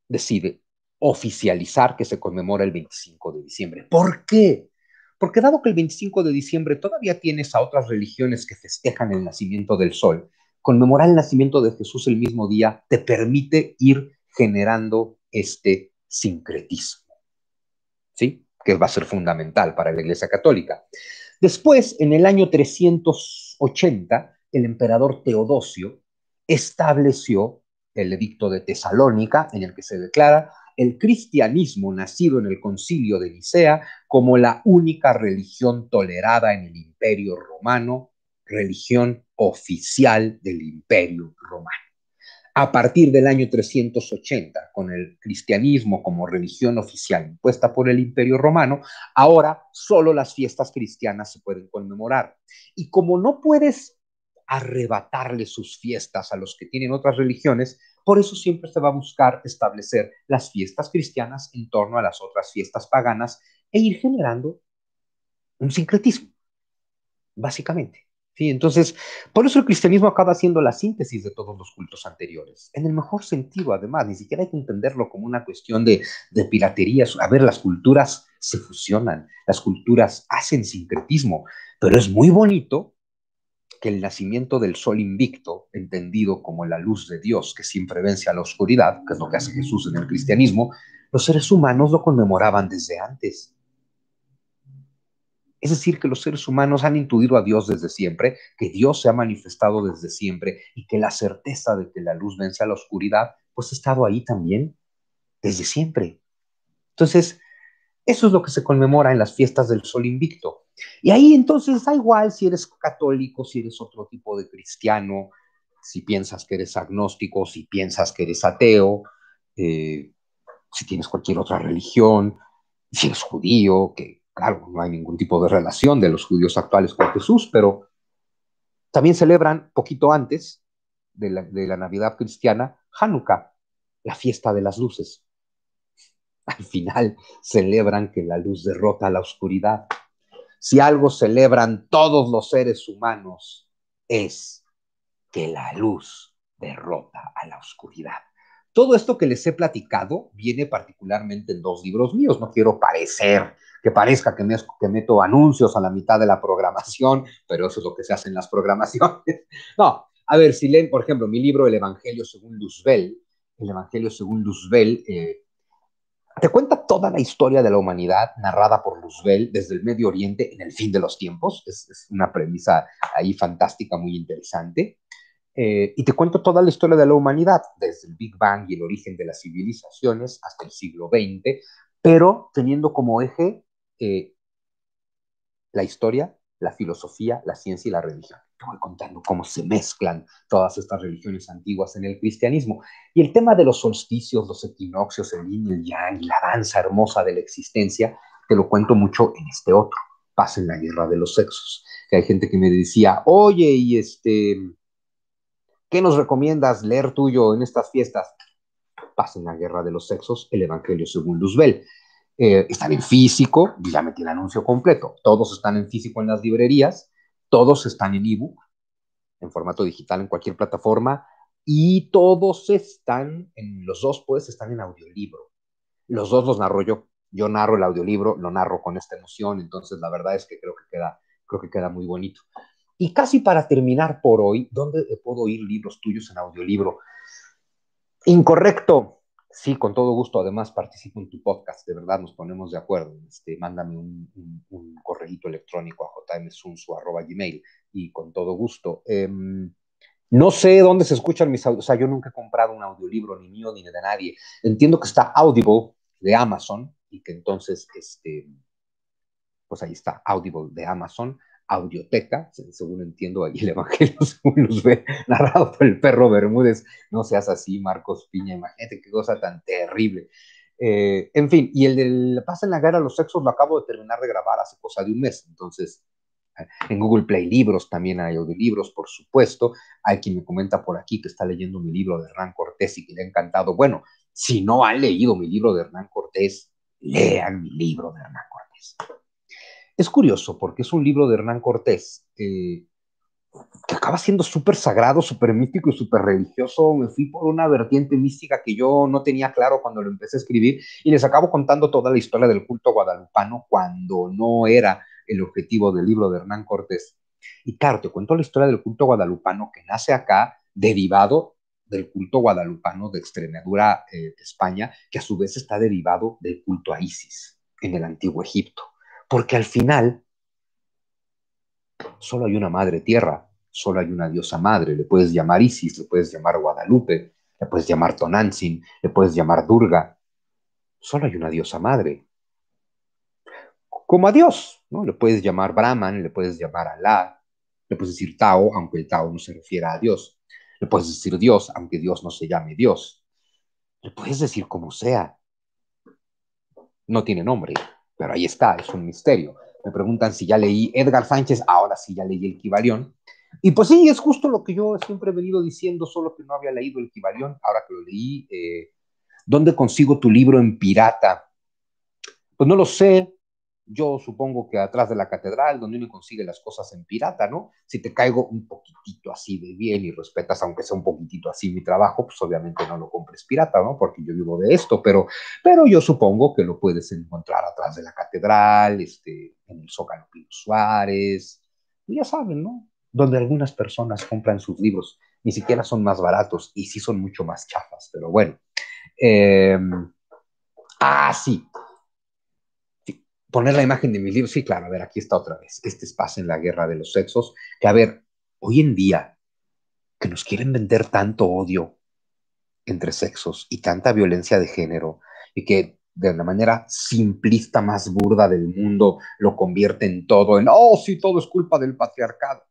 decide oficializar que se conmemora el 25 de diciembre. ¿Por qué? Porque dado que el 25 de diciembre todavía tienes a otras religiones que festejan el nacimiento del sol, conmemorar el nacimiento de Jesús el mismo día te permite ir generando este sincretismo. ¿Sí? que va a ser fundamental para la Iglesia Católica. Después, en el año 380, el emperador Teodosio estableció el edicto de Tesalónica, en el que se declara el cristianismo nacido en el concilio de Nicea como la única religión tolerada en el imperio romano, religión oficial del imperio romano a partir del año 380, con el cristianismo como religión oficial impuesta por el Imperio Romano, ahora solo las fiestas cristianas se pueden conmemorar. Y como no puedes arrebatarle sus fiestas a los que tienen otras religiones, por eso siempre se va a buscar establecer las fiestas cristianas en torno a las otras fiestas paganas e ir generando un sincretismo, básicamente. Entonces, por eso el cristianismo acaba siendo la síntesis de todos los cultos anteriores, en el mejor sentido, además, ni siquiera hay que entenderlo como una cuestión de, de piratería. A ver, las culturas se fusionan, las culturas hacen sincretismo, pero es muy bonito que el nacimiento del sol invicto, entendido como la luz de Dios que siempre vence a la oscuridad, que es lo que hace Jesús en el cristianismo, los seres humanos lo conmemoraban desde antes. Es decir, que los seres humanos han intuido a Dios desde siempre, que Dios se ha manifestado desde siempre y que la certeza de que la luz vence a la oscuridad, pues ha estado ahí también desde siempre. Entonces, eso es lo que se conmemora en las fiestas del Sol Invicto. Y ahí entonces da igual si eres católico, si eres otro tipo de cristiano, si piensas que eres agnóstico, si piensas que eres ateo, eh, si tienes cualquier otra religión, si eres judío, que Claro, no hay ningún tipo de relación de los judíos actuales con Jesús, pero también celebran poquito antes de la, de la Navidad cristiana Hanukkah, la fiesta de las luces. Al final celebran que la luz derrota a la oscuridad. Si algo celebran todos los seres humanos es que la luz derrota a la oscuridad. Todo esto que les he platicado viene particularmente en dos libros míos. No quiero parecer que parezca que, me, que meto anuncios a la mitad de la programación, pero eso es lo que se hace en las programaciones. No, a ver, si leen, por ejemplo, mi libro El Evangelio según Luzbel, El Evangelio según Luzbel, eh, te cuenta toda la historia de la humanidad narrada por Luzbel desde el Medio Oriente en el fin de los tiempos. Es, es una premisa ahí fantástica, muy interesante. Eh, y te cuento toda la historia de la humanidad, desde el Big Bang y el origen de las civilizaciones hasta el siglo XX, pero teniendo como eje eh, la historia, la filosofía, la ciencia y la religión. Te voy contando cómo se mezclan todas estas religiones antiguas en el cristianismo. Y el tema de los solsticios, los equinoccios, el yin y el yang y la danza hermosa de la existencia, te lo cuento mucho en este otro, Paz en la guerra de los sexos. Que hay gente que me decía, oye, y este, ¿Qué nos recomiendas leer tuyo en estas fiestas? Pasen la guerra de los sexos, el Evangelio según Luzbel. Eh, están en físico, ya metí el anuncio completo. Todos están en físico en las librerías, todos están en ebook, en formato digital en cualquier plataforma, y todos están, en, los dos pues están en audiolibro. Los dos los narro yo. Yo narro el audiolibro, lo narro con esta emoción, entonces la verdad es que creo que queda, creo que queda muy bonito. Y casi para terminar por hoy, ¿dónde puedo oír libros tuyos en audiolibro? Incorrecto. Sí, con todo gusto. Además, participo en tu podcast. De verdad, nos ponemos de acuerdo. Este, mándame un, un, un electrónico a gmail. y con todo gusto. Em, no sé dónde se escuchan mis audios. O sea, yo nunca he comprado un audiolibro, ni mío, ni de nadie. Entiendo que está Audible de Amazon y que entonces, este, pues ahí está Audible de Amazon audioteca, según entiendo ahí el Evangelio, según los ve narrado por el perro Bermúdez, no seas así, Marcos Piña, imagínate qué cosa tan terrible. Eh, en fin, y el de pasa en la guerra a los sexos lo acabo de terminar de grabar hace cosa de un mes, entonces eh, en Google Play Libros también hay audiolibros, por supuesto. Hay quien me comenta por aquí que está leyendo mi libro de Hernán Cortés y que le ha encantado. Bueno, si no han leído mi libro de Hernán Cortés, lean mi libro de Hernán Cortés. Es curioso porque es un libro de Hernán Cortés eh, que acaba siendo súper sagrado, súper místico y súper religioso. Me fui por una vertiente mística que yo no tenía claro cuando lo empecé a escribir y les acabo contando toda la historia del culto guadalupano cuando no era el objetivo del libro de Hernán Cortés. Y claro, te cuento la historia del culto guadalupano que nace acá, derivado del culto guadalupano de Extremadura, eh, España, que a su vez está derivado del culto a Isis en el antiguo Egipto. Porque al final, solo hay una madre tierra, solo hay una diosa madre. Le puedes llamar Isis, le puedes llamar Guadalupe, le puedes llamar Tonantzin, le puedes llamar Durga. Solo hay una diosa madre. Como a Dios, ¿no? Le puedes llamar Brahman, le puedes llamar Alá, le puedes decir Tao, aunque el Tao no se refiera a Dios. Le puedes decir Dios, aunque Dios no se llame Dios. Le puedes decir como sea. No tiene nombre. Pero ahí está, es un misterio. Me preguntan si ya leí Edgar Sánchez, ahora sí ya leí el Kibalión. Y pues sí, es justo lo que yo siempre he venido diciendo, solo que no había leído el Kibalión, ahora que lo leí. Eh, ¿Dónde consigo tu libro en pirata? Pues no lo sé, yo supongo que atrás de la catedral, donde uno consigue las cosas en pirata, ¿no? Si te caigo un poquitito así de bien y respetas, aunque sea un poquitito así mi trabajo, pues obviamente no lo compres pirata, ¿no? Porque yo vivo de esto, pero, pero yo supongo que lo puedes encontrar atrás de la catedral, este, en el Zócalo Pino Suárez, ya saben, ¿no? Donde algunas personas compran sus libros, ni siquiera son más baratos y sí son mucho más chafas, pero bueno. Em, ah, sí poner la imagen de mi libro, sí, claro, a ver, aquí está otra vez, este espacio en la guerra de los sexos, que a ver, hoy en día, que nos quieren vender tanto odio entre sexos y tanta violencia de género, y que de la manera simplista más burda del mundo lo convierte en todo, en, oh, sí, todo es culpa del patriarcado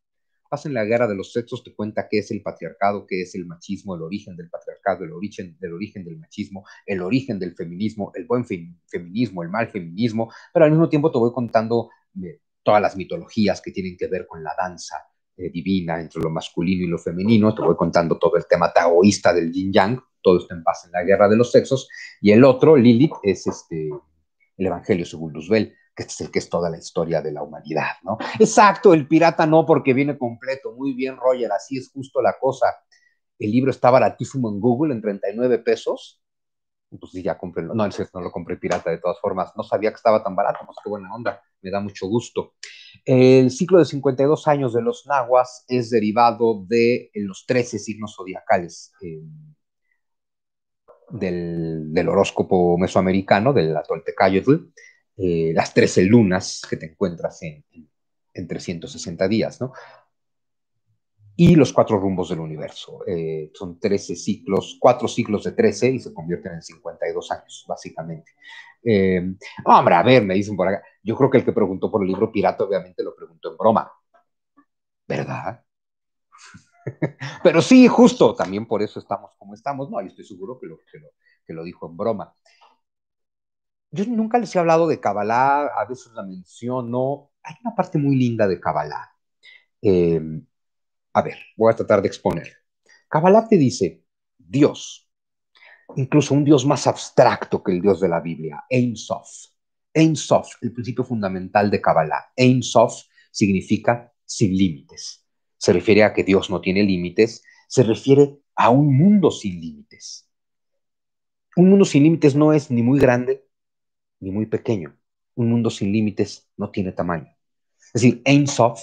en la guerra de los sexos, te cuenta qué es el patriarcado, qué es el machismo, el origen del patriarcado, el origen, del origen del machismo, el origen del feminismo, el buen feminismo, el mal feminismo, pero al mismo tiempo te voy contando eh, todas las mitologías que tienen que ver con la danza eh, divina entre lo masculino y lo femenino, te voy contando todo el tema taoísta del yin yang, todo esto en base en la guerra de los sexos, y el otro, Lilith, es este, el Evangelio según Luzbel que este es el que es toda la historia de la humanidad, ¿no? Exacto, el pirata no, porque viene completo. Muy bien, Roger, así es justo la cosa. El libro está baratísimo en Google, en 39 pesos. Entonces pues ya compré, no, no lo compré pirata de todas formas. No sabía que estaba tan barato, pues qué buena onda, me da mucho gusto. El ciclo de 52 años de los nahuas es derivado de los 13 signos zodiacales em, del, horóscopo mesoamericano, del Atoltecayotl eh, las 13 lunas que te encuentras en, 360 días, ¿no? y los cuatro rumbos del universo. Eh, son 13 ciclos, cuatro ciclos de 13 y se convierten en 52 años, básicamente. Eh, hombre, a ver, me dicen por acá. Yo creo que el que preguntó por el libro pirata, obviamente lo preguntó en broma. ¿Verdad? Pero sí, justo, también por eso estamos como estamos, ¿no? Yo estoy seguro que lo, que lo, que lo dijo en broma yo nunca les he hablado de Kabbalah, a veces la menciono. Hay una parte muy linda de Kabbalah. Eh, a ver, voy a tratar de exponer. Kabbalah te dice, Dios, incluso un Dios más abstracto que el Dios de la Biblia, Ein Sof. Ein Sof, el principio fundamental de Kabbalah. Ein Sof significa sin límites. Se refiere a que Dios no tiene límites, se refiere a un mundo sin límites. Un mundo sin límites no es ni muy grande ni muy pequeño. Un mundo sin límites no tiene tamaño. Es decir, Ein Sof,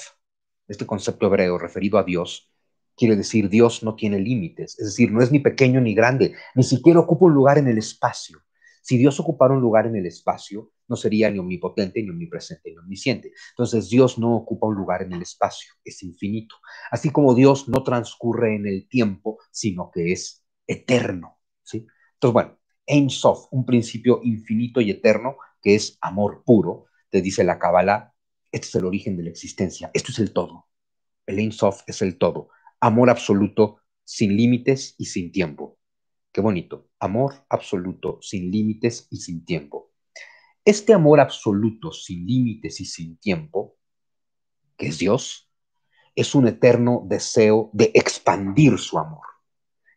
este concepto hebreo referido a Dios, quiere decir Dios no tiene límites, es decir, no es ni pequeño ni grande, ni siquiera ocupa un lugar en el espacio. Si Dios ocupara un lugar en el espacio, no sería ni omnipotente, ni omnipresente, ni omnisciente. Entonces Dios no ocupa un lugar en el espacio, es infinito. Así como Dios no transcurre en el tiempo, sino que es eterno. ¿sí? Entonces, bueno, Ein Sof, un principio infinito y eterno que es amor puro, te dice la Kabbalah, este es el origen de la existencia, esto es el todo. El Ein Sof es el todo, amor absoluto sin límites y sin tiempo. Qué bonito, amor absoluto sin límites y sin tiempo. Este amor absoluto sin límites y sin tiempo, que es Dios, es un eterno deseo de expandir su amor.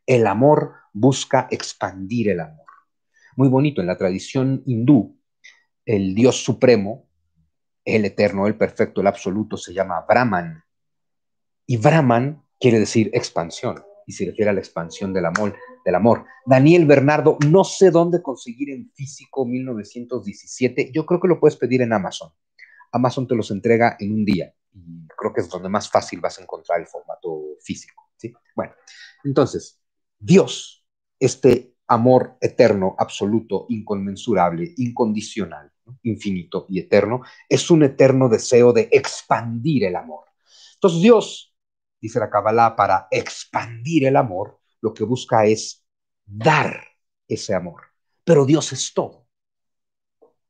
El amor busca expandir el amor muy bonito. En la tradición hindú, el Dios supremo, el eterno, el perfecto, el absoluto, se llama Brahman. Y Brahman quiere decir expansión y se refiere a la expansión del amor. Del amor. Daniel Bernardo, no sé dónde conseguir en físico 1917. Yo creo que lo puedes pedir en Amazon. Amazon te los entrega en un día y creo que es donde más fácil vas a encontrar el formato físico. Bueno, entonces, Dios, este amor eterno, absoluto, inconmensurable, incondicional, infinito y eterno, es un eterno deseo de expandir el amor. Entonces Dios, dice la Kabbalah, para expandir el amor, lo que busca es dar ese amor. Pero Dios es todo.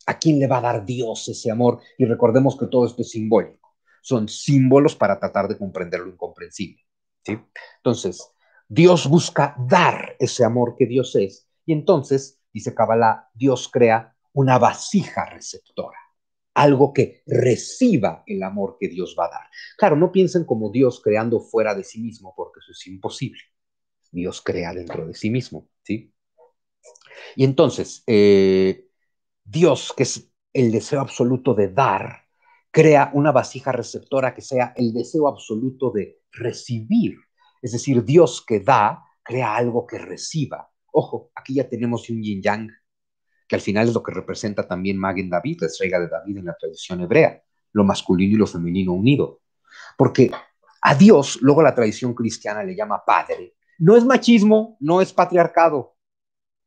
¿A quién le va a dar Dios ese amor? Y recordemos que todo esto es simbólico. Son símbolos para tratar de comprender lo incomprensible. ¿sí? Entonces, Dios busca dar ese amor que Dios es. Y entonces, dice Kabbalah, Dios crea una vasija receptora, algo que reciba el amor que Dios va a dar. Claro, no piensen como Dios creando fuera de sí mismo, porque eso es imposible. Dios crea dentro de sí mismo, ¿sí? Y entonces, eh, Dios, que es el deseo absoluto de dar, crea una vasija receptora que sea el deseo absoluto de recibir es decir, Dios que da, crea algo que reciba. Ojo, aquí ya tenemos un yin yang, que al final es lo que representa también Magen David, la estrella de David en la tradición hebrea, lo masculino y lo femenino unido. Porque a Dios, luego la tradición cristiana le llama padre. No es machismo, no es patriarcado,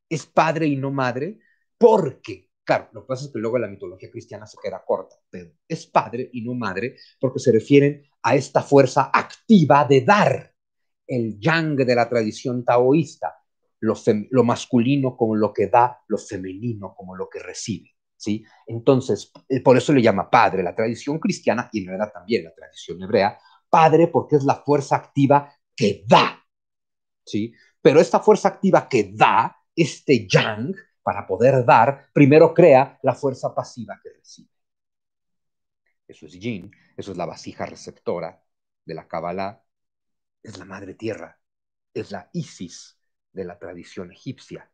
es padre y no madre, porque, claro, lo que pasa es que luego la mitología cristiana se queda corta, pero es padre y no madre porque se refieren a esta fuerza activa de dar, el yang de la tradición taoísta, lo, masculino como lo que da, lo femenino como lo que recibe. ¿sí? Entonces, eh, por eso le llama padre la tradición cristiana y en era también la tradición hebrea, padre porque es la fuerza activa que da. ¿sí? Pero esta fuerza activa que da, este yang, para poder dar, primero crea la fuerza pasiva que recibe. Eso es yin, eso es la vasija receptora de la Kabbalah es la madre tierra, es la Isis de la tradición egipcia.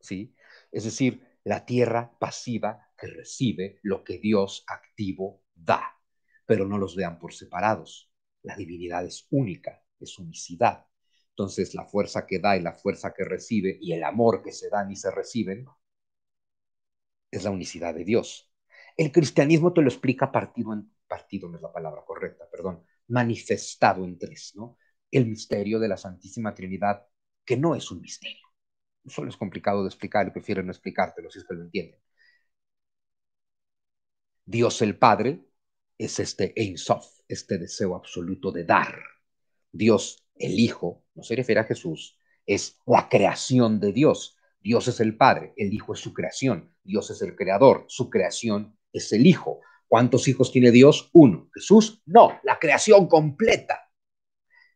¿Sí? Es decir, la tierra pasiva que recibe lo que Dios activo da, pero no los vean por separados. La divinidad es única, es unicidad. Entonces la fuerza que da y la fuerza que recibe y el amor que se dan y se reciben es la unicidad de Dios. El cristianismo te lo explica partido en partido, no es la palabra correcta, perdón manifestado en tres, ¿no? El misterio de la Santísima Trinidad, que no es un misterio. Solo es complicado de explicar y prefiero no explicártelo si es que lo entienden. Dios el Padre es este Ein este deseo absoluto de dar. Dios el Hijo, no se refiere a Jesús, es la creación de Dios. Dios es el Padre, el Hijo es su creación, Dios es el Creador, su creación es el Hijo. ¿Cuántos hijos tiene Dios? Uno. Jesús, no, la creación completa.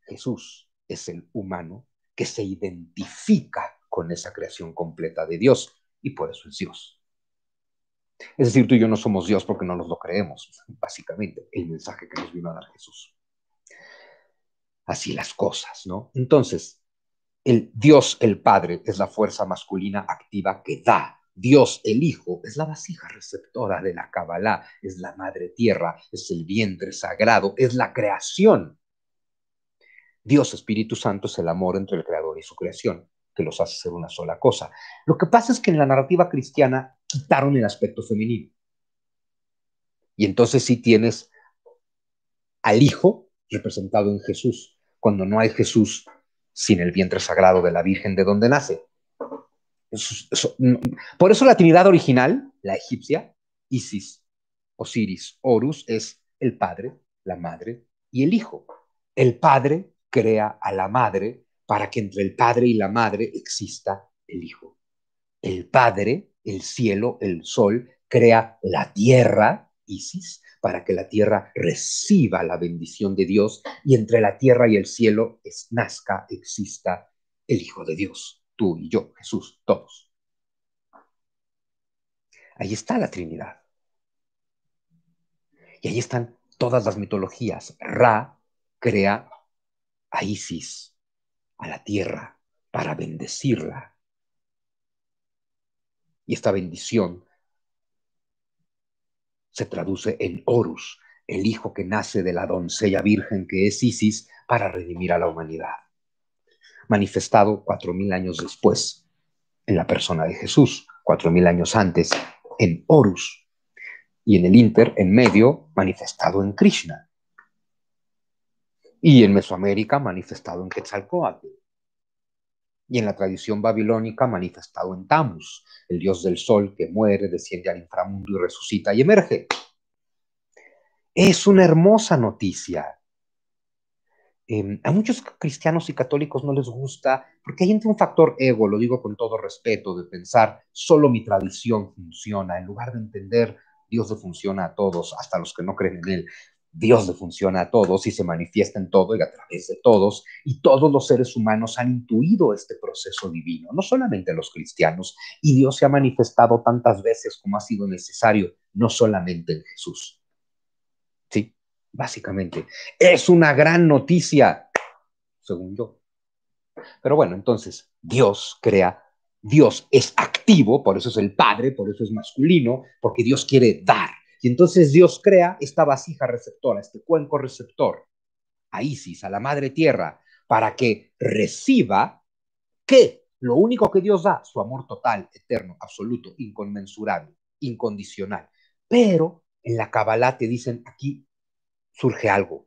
Jesús es el humano que se identifica con esa creación completa de Dios y por eso es Dios. Es decir, tú y yo no somos Dios porque no nos lo creemos, básicamente, el mensaje que nos vino a dar Jesús. Así las cosas, ¿no? Entonces, el Dios, el Padre, es la fuerza masculina activa que da Dios el Hijo es la vasija receptora de la Kabbalah, es la madre tierra, es el vientre sagrado, es la creación. Dios Espíritu Santo es el amor entre el Creador y su creación, que los hace ser una sola cosa. Lo que pasa es que en la narrativa cristiana quitaron el aspecto femenino. Y entonces sí tienes al Hijo representado en Jesús, cuando no hay Jesús sin el vientre sagrado de la Virgen de donde nace. Por eso la Trinidad original, la egipcia, Isis, Osiris, Horus, es el Padre, la Madre y el Hijo. El Padre crea a la Madre para que entre el Padre y la Madre exista el Hijo. El Padre, el cielo, el sol, crea la tierra, Isis, para que la tierra reciba la bendición de Dios y entre la tierra y el cielo es, nazca, exista el Hijo de Dios tú y yo, Jesús, todos. Ahí está la Trinidad. Y ahí están todas las mitologías. Ra crea a Isis, a la tierra, para bendecirla. Y esta bendición se traduce en Horus, el hijo que nace de la doncella virgen que es Isis, para redimir a la humanidad manifestado cuatro mil años después en la persona de Jesús, cuatro mil años antes en Horus y en el Inter, en medio, manifestado en Krishna y en Mesoamérica manifestado en Quetzalcoatl y en la tradición babilónica manifestado en Tamus, el dios del sol que muere, desciende al inframundo y resucita y emerge. Es una hermosa noticia Em, a muchos cristianos y católicos no les gusta, porque hay entre un factor ego, lo digo con todo respeto, de pensar solo mi tradición funciona, en lugar de entender Dios le funciona a todos, hasta los que no creen en Él. Dios le funciona a todos y se manifiesta en todo y a través de todos, y todos los seres humanos han intuido este proceso divino, no solamente los cristianos, y Dios se ha manifestado tantas veces como ha sido necesario, no solamente en Jesús básicamente. Es una gran noticia, según yo. Pero bueno, entonces Dios crea, Dios es activo, por eso es el Padre, por eso es masculino, porque Dios quiere dar. Y entonces Dios crea esta vasija receptora, este cuenco receptor, a Isis, a la Madre Tierra, para que reciba que lo único que Dios da, su amor total, eterno, absoluto, inconmensurable, incondicional. Pero en la Kabbalah te dicen aquí surge algo.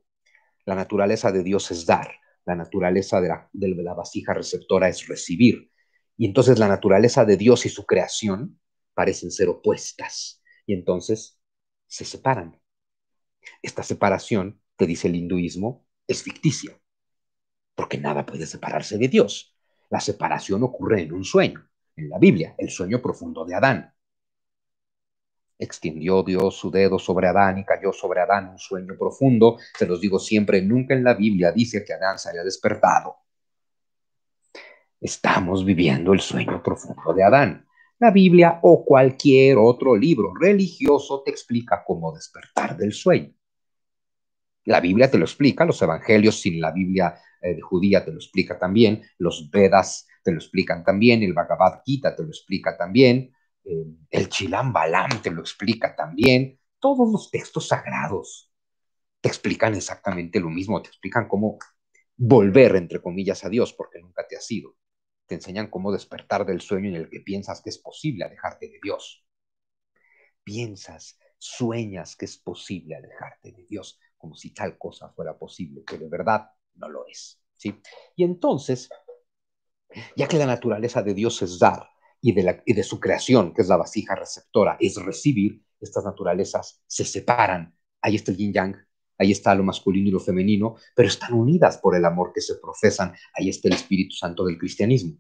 La naturaleza de Dios es dar, la naturaleza de la, vasija receptora es recibir. Y entonces la naturaleza de Dios y su creación parecen ser opuestas. Y entonces se separan. Esta separación, te dice el hinduismo, es ficticia, porque nada puede separarse de Dios. La separación ocurre en un sueño, en la Biblia, el sueño profundo de Adán. Extendió Dios su dedo sobre Adán y cayó sobre Adán un sueño profundo. Se los digo siempre, nunca en la Biblia dice que Adán se haya despertado. Estamos viviendo el sueño profundo de Adán. La Biblia o cualquier otro libro religioso te explica cómo despertar del sueño. La Biblia te lo explica, los evangelios sin la Biblia eh, judía te lo explica también, los Vedas te lo explican también, el Bhagavad Gita te lo explica también, el Chilam Balam te lo explica también, todos los textos sagrados te explican exactamente lo mismo, te explican cómo volver, entre comillas, a Dios, porque nunca te has sido. Te enseñan cómo despertar del sueño en el que piensas que es posible alejarte de Dios. Piensas, sueñas que es posible alejarte de Dios, como si tal cosa fuera posible, que de verdad no lo es. ¿sí? Y entonces, ya que la naturaleza de Dios es dar, y de, su creación, que es la vasija receptora, es recibir, estas naturalezas se separan. Ahí está el yin yang, ahí está lo masculino y lo femenino, pero están unidas por el amor que se profesan. Ahí está el Espíritu Santo del cristianismo.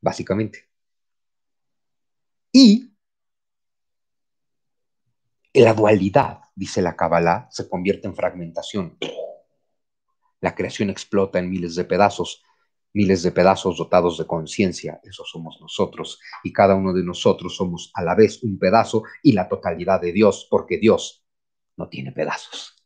Básicamente. Y la dualidad, dice la Kabbalah, se convierte en fragmentación. La creación explota en miles de pedazos miles de pedazos dotados de conciencia, eso somos nosotros, y cada uno de nosotros somos a la vez un pedazo y la totalidad de Dios, porque Dios no tiene pedazos.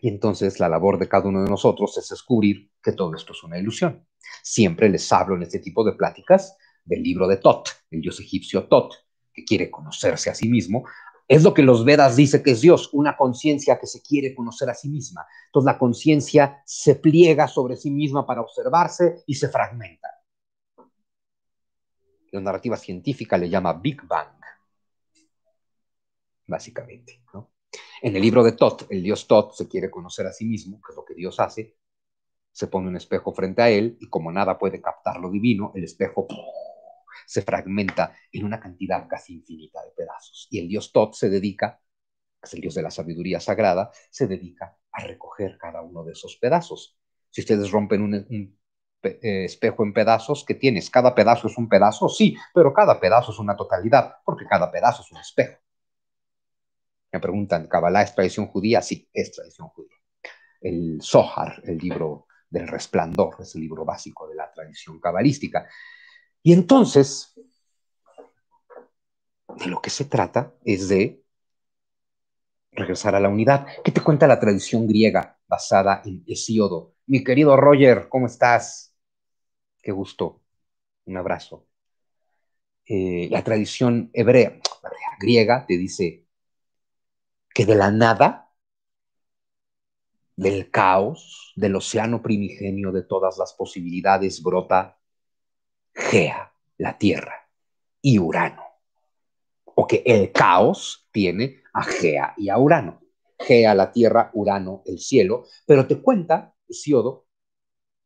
Y entonces la labor de cada uno de nosotros es descubrir que todo esto es una ilusión. Siempre les hablo en este tipo de pláticas del libro de Tot, el dios egipcio Tot, que quiere conocerse a sí mismo es lo que los Vedas dice que es Dios, una conciencia que se quiere conocer a sí misma. Entonces la conciencia se pliega sobre sí misma para observarse y se fragmenta. La narrativa científica le llama Big Bang, básicamente. En el libro de Tot, el dios Tot se quiere conocer a sí mismo, que es lo que Dios hace, se pone un espejo frente a él y como nada puede captar lo divino, el espejo se fragmenta en una cantidad casi infinita de pedazos. Y el dios Tot se dedica, es el dios de la sabiduría sagrada, se dedica a recoger cada uno de esos pedazos. Si ustedes rompen un, eh, espejo en pedazos, ¿qué tienes? ¿Cada pedazo es un pedazo? Sí, pero cada pedazo es una totalidad, porque cada pedazo es un espejo. Me preguntan, ¿Kabbalah es tradición judía? Sí, es tradición judía. El Zohar, el libro del resplandor, es el libro básico de la tradición cabalística. Y entonces, de lo que se trata es de regresar a la unidad. ¿Qué te cuenta la tradición griega basada en Hesíodo? Mi querido Roger, ¿cómo estás? Qué gusto. Un abrazo. Eh, la tradición hebrea, griega, te dice que de la nada, del caos, del océano primigenio de todas las posibilidades, brota Gea, la Tierra, y Urano. O que el caos tiene a Gea y a Urano. Gea, la Tierra, Urano, el cielo. Pero te cuenta Hesiodo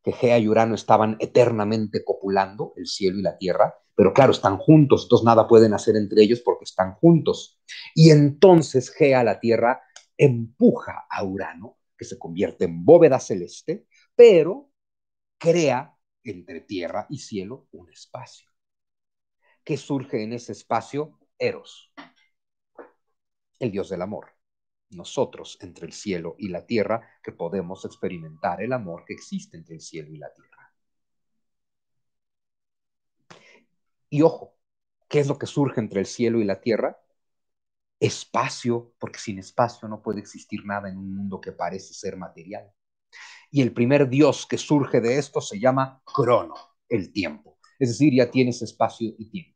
que Gea y Urano estaban eternamente copulando, el cielo y la Tierra, pero claro, están juntos, entonces nada pueden hacer entre ellos porque están juntos. Y entonces Gea, la Tierra, empuja a Urano, que se convierte en bóveda celeste, pero crea entre tierra y cielo un espacio. ¿Qué surge en ese espacio? Eros, el dios del amor. Nosotros entre el cielo y la tierra que podemos experimentar el amor que existe entre el cielo y la tierra. Y ojo, ¿qué es lo que surge entre el cielo y la tierra? Espacio, porque sin espacio no puede existir nada en un mundo que parece ser material y el primer dios que surge de esto se llama crono, el tiempo. Es decir, ya tienes espacio y tiempo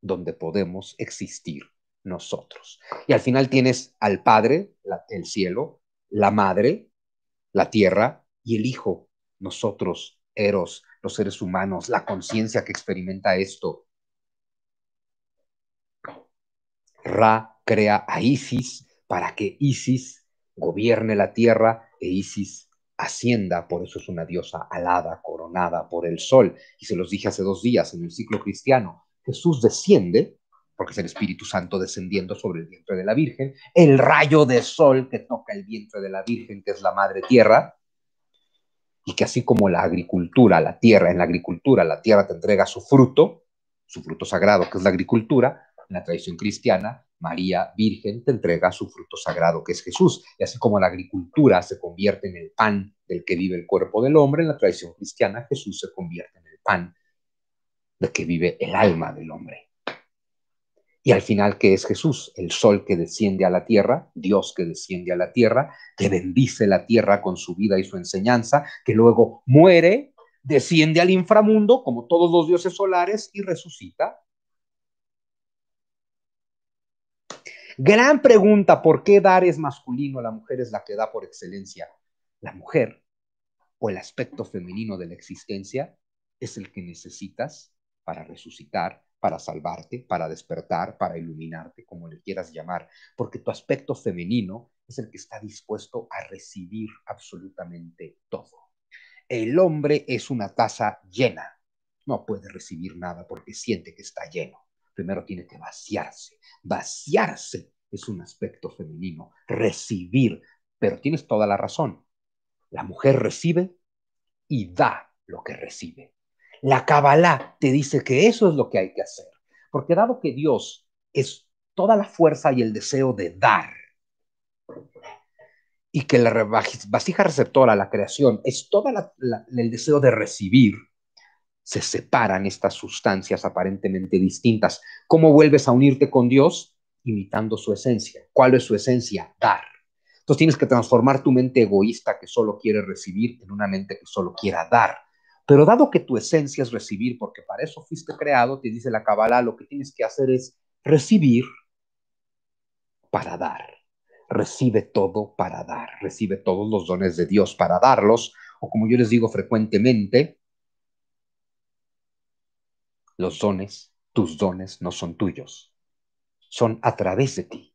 donde podemos existir nosotros. Y al final tienes al Padre, el cielo, la Madre, la tierra y el Hijo, nosotros, Eros, los seres humanos, la conciencia que experimenta esto. Ra crea a Isis para que Isis gobierne la tierra e Isis Hacienda, por eso es una diosa alada, coronada por el sol. Y se los dije hace dos días en el ciclo cristiano, Jesús desciende, porque es el Espíritu Santo descendiendo sobre el vientre de la Virgen, el rayo de sol que toca el vientre de la Virgen, que es la madre tierra, y que así como la agricultura, la tierra, en la agricultura la tierra te entrega su fruto, su fruto sagrado que es la agricultura, en la tradición cristiana, María Virgen te entrega su fruto sagrado que es Jesús. Y así como la agricultura se convierte en el pan del que vive el cuerpo del hombre, en la tradición cristiana Jesús se convierte en el pan del que vive el alma del hombre. Y al final, ¿qué es Jesús? El sol que desciende a la tierra, Dios que desciende a la tierra, que bendice la tierra con su vida y su enseñanza, que luego muere, desciende al inframundo como todos los dioses solares y resucita Gran pregunta, ¿por qué dar es masculino? La mujer es la que da por excelencia. La mujer o el aspecto femenino de la existencia es el que necesitas para resucitar, para salvarte, para despertar, para iluminarte, como le quieras llamar, porque tu aspecto femenino es el que está dispuesto a recibir absolutamente todo. El hombre es una taza llena, no puede recibir nada porque siente que está lleno primero tiene que vaciarse. Vaciarse es un aspecto femenino, recibir. Pero tienes toda la razón. La mujer recibe y da lo que recibe. La Kabbalah te dice que eso es lo que hay que hacer. Porque dado que Dios es toda la fuerza y el deseo de dar, y que la vasija receptora, la creación, es todo el deseo de recibir, se separan estas sustancias aparentemente distintas. ¿Cómo vuelves a unirte con Dios? Imitando su esencia. ¿Cuál es su esencia? Dar. Entonces tienes que transformar tu mente egoísta que solo quiere recibir en una mente que solo quiera dar. Pero dado que tu esencia es recibir, porque para eso fuiste creado, te dice la Kabbalah, lo que tienes que hacer es recibir para dar. Recibe todo para dar. Recibe todos los dones de Dios para darlos. O como yo les digo frecuentemente, los dones, tus dones, no son tuyos. Son a través de ti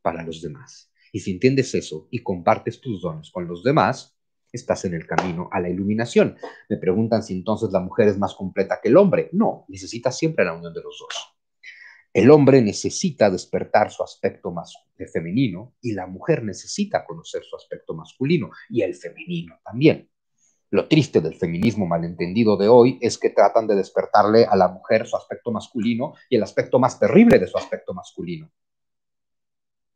para los demás. Y si entiendes eso y compartes tus dones con los demás, estás en el camino a la iluminación. Me preguntan si entonces la mujer es más completa que el hombre. No, necesita siempre la unión de los dos. El hombre necesita despertar su aspecto más femenino y la mujer necesita conocer su aspecto masculino y el femenino también. Lo triste del feminismo malentendido de hoy es que tratan de despertarle a la mujer su aspecto masculino y el aspecto más terrible de su aspecto masculino.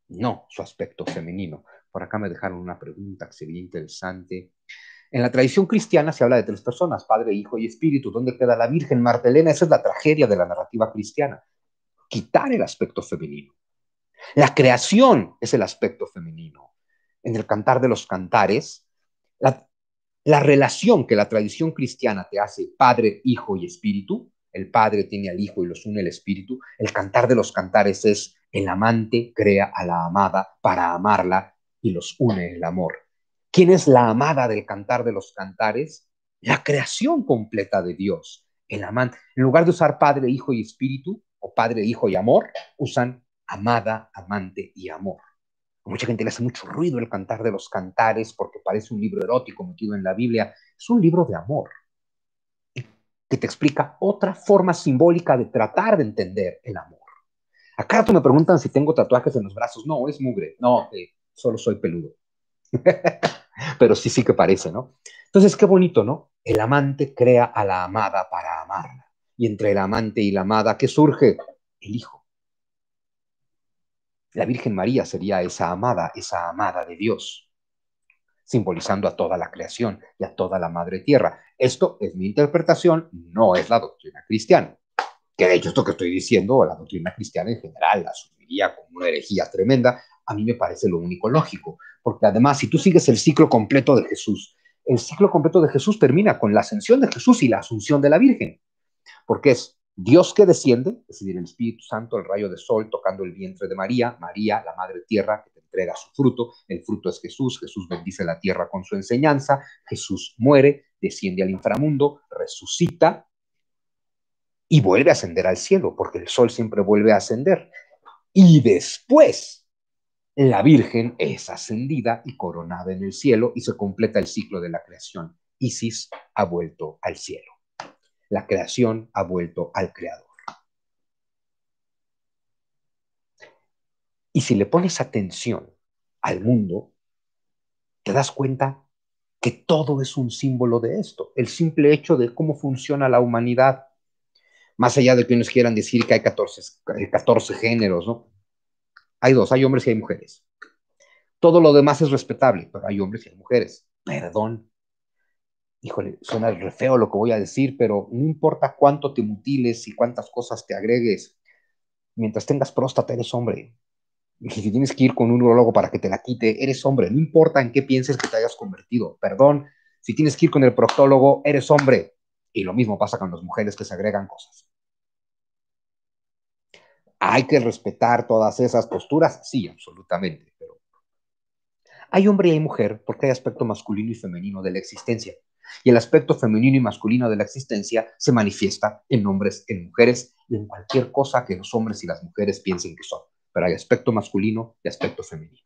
No su aspecto femenino. Por acá me dejaron una pregunta que sería interesante. En la tradición cristiana se habla de tres personas, Padre, Hijo y Espíritu. ¿Dónde queda la Virgen Martelena? Esa es la tragedia de la narrativa cristiana. Quitar el aspecto femenino. La creación es el aspecto femenino. En el Cantar de los Cantares, la, la relación que la tradición cristiana te hace Padre, Hijo y Espíritu, el Padre tiene al Hijo y los une el Espíritu, el cantar de los cantares es el amante crea a la amada para amarla y los une el amor. ¿Quién es la amada del cantar de los cantares? La creación completa de Dios, el amante. En lugar de usar Padre, Hijo y Espíritu, o Padre, Hijo y Amor, usan amada, amante y amor mucha gente le hace mucho ruido el cantar de los cantares porque parece un libro erótico metido en la Biblia. Es un libro de amor que te explica otra forma simbólica de tratar de entender el amor. Acá tú me preguntan si tengo tatuajes en los brazos. No, es mugre. No, eh, solo soy peludo. Pero sí, sí que parece, ¿no? Entonces, qué bonito, ¿no? El amante crea a la amada para amarla. Y entre el amante y la amada, ¿qué surge? El hijo. La Virgen María sería esa amada, esa amada de Dios, simbolizando a toda la creación y a toda la madre tierra. Esto es mi interpretación, no es la doctrina cristiana. Que de hecho esto que estoy diciendo, la doctrina cristiana en general la asumiría como una herejía tremenda, a mí me parece lo único lógico. Porque además, si tú sigues el ciclo completo de Jesús, el ciclo completo de Jesús termina con la ascensión de Jesús y la asunción de la Virgen. Porque es Dios que desciende, es decir, el Espíritu Santo, el rayo de sol tocando el vientre de María, María, la madre tierra que te entrega su fruto, el fruto es Jesús, Jesús bendice la tierra con su enseñanza, Jesús muere, desciende al inframundo, resucita y vuelve a ascender al cielo, porque el sol siempre vuelve a ascender. Y después, la Virgen es ascendida y coronada en el cielo y se completa el ciclo de la creación. Isis ha vuelto al cielo. La creación ha vuelto al creador. Y si le pones atención al mundo, te das cuenta que todo es un símbolo de esto, el simple hecho de cómo funciona la humanidad, más allá de que nos quieran decir que hay 14, 14 géneros, ¿no? Hay dos, hay hombres y hay mujeres. Todo lo demás es respetable, pero hay hombres y hay mujeres. Perdón, híjole, suena re feo lo que voy a decir, pero no importa cuánto te mutiles y cuántas cosas te agregues, mientras tengas próstata eres hombre. Y si tienes que ir con un urologo para que te la quite, eres hombre. No importa en qué pienses que te hayas convertido. Perdón, si tienes que ir con el proctólogo, eres hombre. Y lo mismo pasa con las mujeres que se agregan cosas. Hay que respetar todas esas posturas, sí, absolutamente. Pero hay hombre y hay mujer porque hay aspecto masculino y femenino de la existencia y el aspecto femenino y masculino de la existencia se manifiesta en hombres, en mujeres y en cualquier cosa que los hombres y las mujeres piensen que son, pero hay aspecto masculino y aspecto femenino.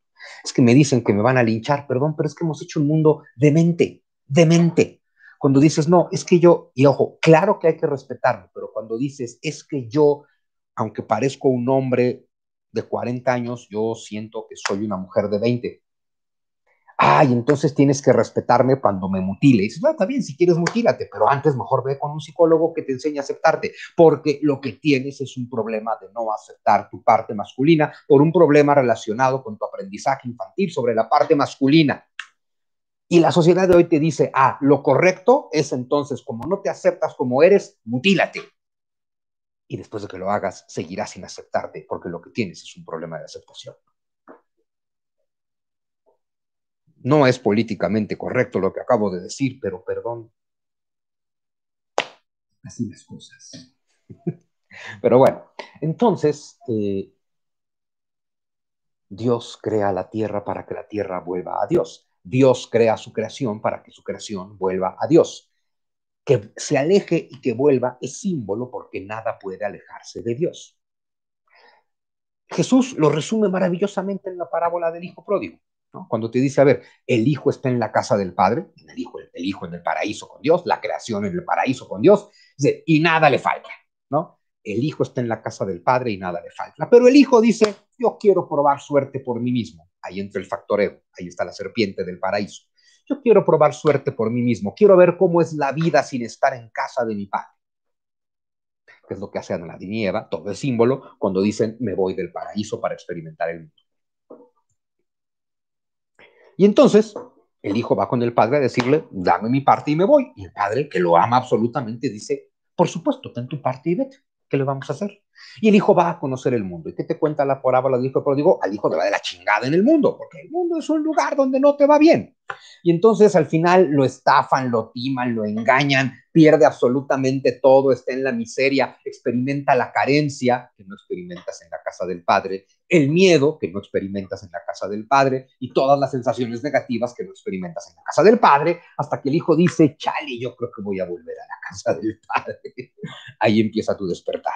Es que me dicen que me van a linchar, perdón, pero es que hemos hecho un mundo demente, demente. Cuando dices, no, es que yo, y ojo, claro que hay que respetarlo, pero cuando dices, es que yo, aunque parezco un hombre de 40 años, yo siento que soy una mujer de 20, ay, entonces tienes que respetarme cuando me mutile. dices, está bien, si quieres mutílate, pero antes mejor ve con un psicólogo que te enseñe a aceptarte, porque lo que tienes es un problema de no aceptar tu parte masculina por un problema relacionado con tu aprendizaje infantil sobre la parte masculina. Y la sociedad de hoy te dice, ah, lo correcto es entonces, como no te aceptas como eres, mutílate. Y después de que lo hagas, seguirás sin aceptarte, porque lo que tienes es un problema de aceptación. No es políticamente correcto lo que acabo de decir, pero perdón. Así las cosas. Pero bueno, entonces eh, Dios crea la tierra para que la tierra vuelva a Dios. Dios crea su creación para que su creación vuelva a Dios. Que se aleje y que vuelva es símbolo porque nada puede alejarse de Dios. Jesús lo resume maravillosamente en la parábola del Hijo Pródigo. Cuando te dice, a ver, el Hijo está en la casa del Padre, el Hijo, el Hijo en el paraíso con Dios, la creación en el paraíso con Dios, dice, y nada le falta, ¿no? El Hijo está en la casa del Padre y nada le falta. Pero el Hijo dice, yo quiero probar suerte por mí mismo. Ahí entra el factor ahí está la serpiente del paraíso. Yo quiero probar suerte por mí mismo, quiero ver cómo es la vida sin estar en casa de mi Padre que es lo que hacen en la Eva, todo el símbolo, cuando dicen me voy del paraíso para experimentar el mundo. Y entonces el hijo va con el padre a decirle, dame mi parte y me voy. Y el padre, que lo ama absolutamente, dice, por supuesto, ten tu parte y vete. ¿Qué le vamos a hacer? Y el hijo va a conocer el mundo. ¿Y qué te cuenta la parábola del hijo digo, Al hijo le va de la chingada en el mundo, porque el mundo es un lugar donde no te va bien. Y entonces al final lo estafan, lo timan, lo engañan, pierde absolutamente todo, está en la miseria, experimenta la carencia, que no experimentas en la casa del padre, el miedo, que no experimentas en la casa del padre, y todas las sensaciones negativas que no experimentas en la casa del padre, hasta que el hijo dice, chale, yo creo que voy a volver a la casa del padre. Ahí empieza tu despertar.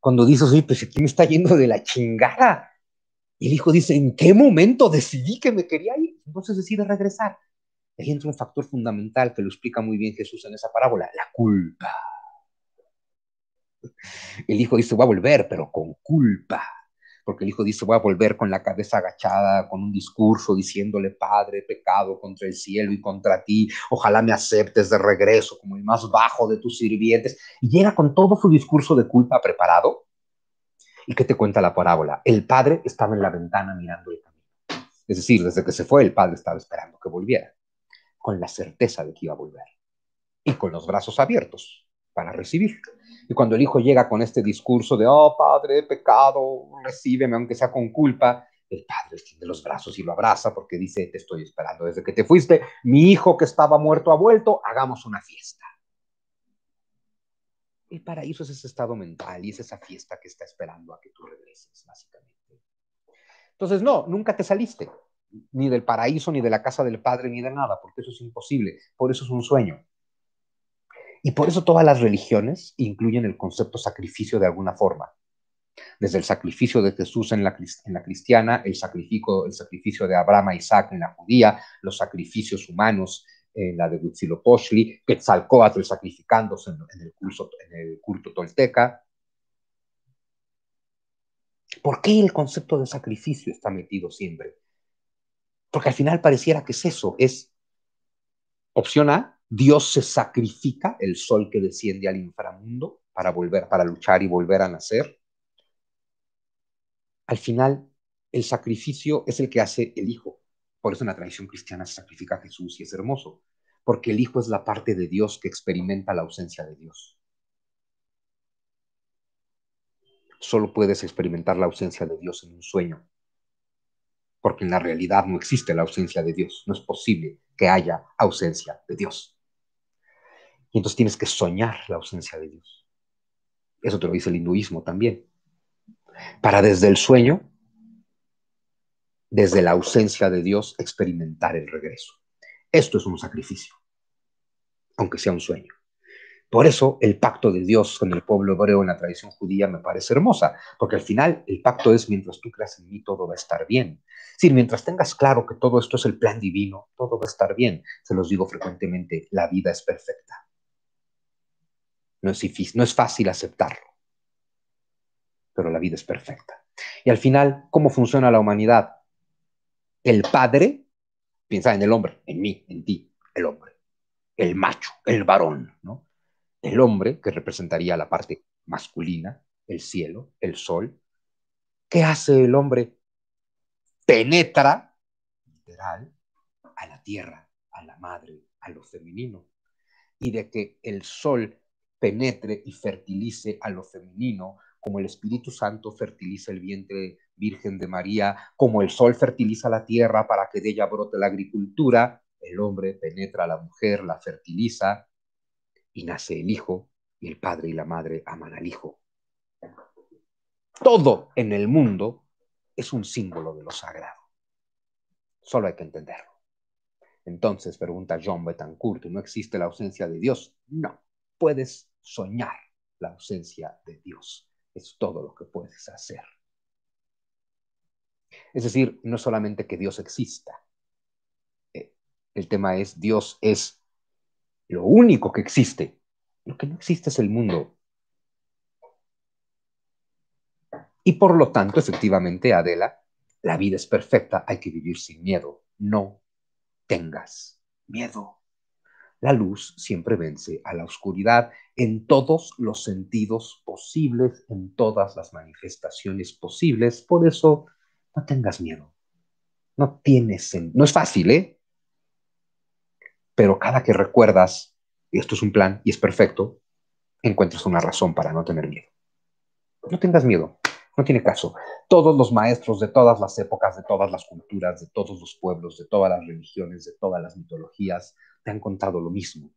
Cuando dices, oye, pues aquí me está yendo de la chingada. el hijo dice, ¿en qué momento decidí que me quería ir? Entonces decide regresar ahí entra un factor fundamental que lo explica muy bien Jesús en esa parábola, la culpa. El hijo dice, va a volver, pero con culpa. Porque el hijo dice, voy a volver con la cabeza agachada, con un discurso diciéndole, Padre, pecado contra el cielo y contra ti, ojalá me aceptes de regreso como el más bajo de tus sirvientes. Y llega con todo su discurso de culpa preparado. ¿Y qué te cuenta la parábola? El padre estaba en la ventana mirando el camino. Es decir, desde que se fue, el padre estaba esperando que volviera con la certeza de que iba a volver y con los brazos abiertos para recibir. Y cuando el hijo llega con este discurso de, oh padre, pecado, recíbeme aunque sea con culpa, el padre extiende los brazos y lo abraza porque dice, te estoy esperando desde que te fuiste, mi hijo que estaba muerto ha vuelto, hagamos una fiesta. El paraíso es ese estado mental y es esa fiesta que está esperando a que tú regreses, básicamente. Entonces, no, nunca te saliste ni del paraíso, ni de la casa del Padre, ni de nada, porque eso es imposible, por eso es un sueño. Y por eso todas las religiones incluyen el concepto sacrificio de alguna forma. Desde el sacrificio de Jesús en la, cristiana, el sacrificio, el sacrificio de Abraham a Isaac en la judía, los sacrificios humanos en la de Huitzilopochtli, Quetzalcóatl sacrificándose en, el en el culto tolteca. ¿Por qué el concepto de sacrificio está metido siempre? Porque al final pareciera que es eso, es opción A, Dios se sacrifica, el sol que desciende al inframundo para volver, para luchar y volver a nacer. Al final, el sacrificio es el que hace el Hijo. Por eso en la tradición cristiana se sacrifica a Jesús y es hermoso, porque el Hijo es la parte de Dios que experimenta la ausencia de Dios. Solo puedes experimentar la ausencia de Dios en un sueño, porque en la realidad no existe la ausencia de Dios, no es posible que haya ausencia de Dios. Y entonces tienes que soñar la ausencia de Dios. Eso te lo dice el hinduismo también. Para desde el sueño, desde la ausencia de Dios, experimentar el regreso. Esto es un sacrificio, aunque sea un sueño. Por eso el pacto de Dios con el pueblo hebreo en la tradición judía me parece hermosa, porque al final el pacto es mientras tú creas en mí todo va a estar bien. Si mientras tengas claro que todo esto es el plan divino, todo va a estar bien. Se los digo frecuentemente, la vida es perfecta. No es, no es fácil aceptarlo, pero la vida es perfecta. Y al final, ¿cómo funciona la humanidad? El padre piensa en el hombre, en mí, en ti, el hombre, el macho, el varón, ¿no? el hombre, que representaría la parte masculina, el cielo, el sol. ¿Qué hace el hombre? Penetra, literal, a la tierra, a la madre, a lo femenino. Y de que el sol penetre y fertilice a lo femenino, como el Espíritu Santo fertiliza el vientre Virgen de María, como el sol fertiliza la tierra para que de ella brote la agricultura, el hombre penetra a la mujer, la fertiliza, y nace el hijo, y el padre y la madre aman al hijo. Todo en el mundo es un símbolo de lo sagrado. Solo hay que entenderlo. Entonces, pregunta John Betancourt, ¿no existe la ausencia de Dios? No, puedes soñar la ausencia de Dios. Es todo lo que puedes hacer. Es decir, no solamente que Dios exista. Eh, el tema es, Dios es lo único que existe. Lo que no existe es el mundo. Y por lo tanto, efectivamente, Adela, la vida es perfecta, hay que vivir sin miedo. No tengas miedo. La luz siempre vence a la oscuridad en todos los sentidos posibles, en todas las manifestaciones posibles. Por eso, no tengas miedo. No tienes, no es fácil, ¿eh? pero cada que recuerdas, esto es un plan y es perfecto, encuentras una razón para no tener miedo. No tengas miedo, no tiene caso. Todos los maestros de todas las épocas, de todas las culturas, de todos los pueblos, de todas las religiones, de todas las mitologías, te han contado lo mismo.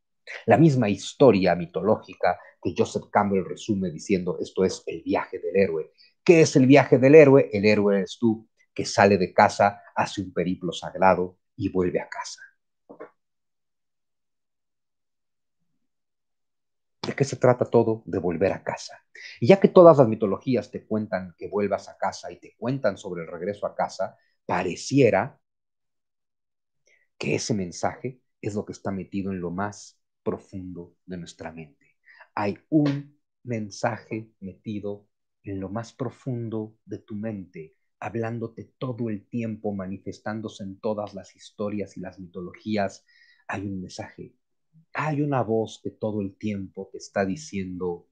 La misma historia mitológica que Joseph Campbell resume diciendo esto es el viaje del héroe. ¿Qué es el viaje del héroe? El héroe eres tú que sale de casa, hace un periplo sagrado y vuelve a casa. que se trata todo de volver a casa. Y ya que todas las mitologías te cuentan que vuelvas a casa y te cuentan sobre el regreso a casa, pareciera que ese mensaje es lo que está metido en lo más profundo de nuestra mente. Hay un mensaje metido en lo más profundo de tu mente, hablándote todo el tiempo, manifestándose en todas las historias y las mitologías. Hay un mensaje hay una voz que todo el tiempo te está diciendo,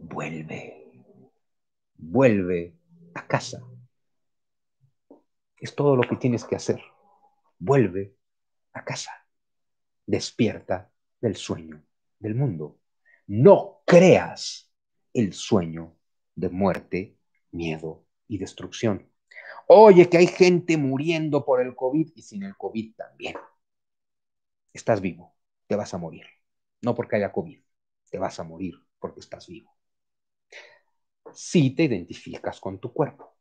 vuelve, vuelve a casa. Es todo lo que tienes que hacer. Vuelve a casa. Despierta del sueño del mundo. No creas el sueño de muerte, miedo y destrucción. Oye, que hay gente muriendo por el COVID y sin el COVID también estás vivo, te vas a morir. No porque haya COVID, te vas a morir porque estás vivo. Si te identificas con tu cuerpo,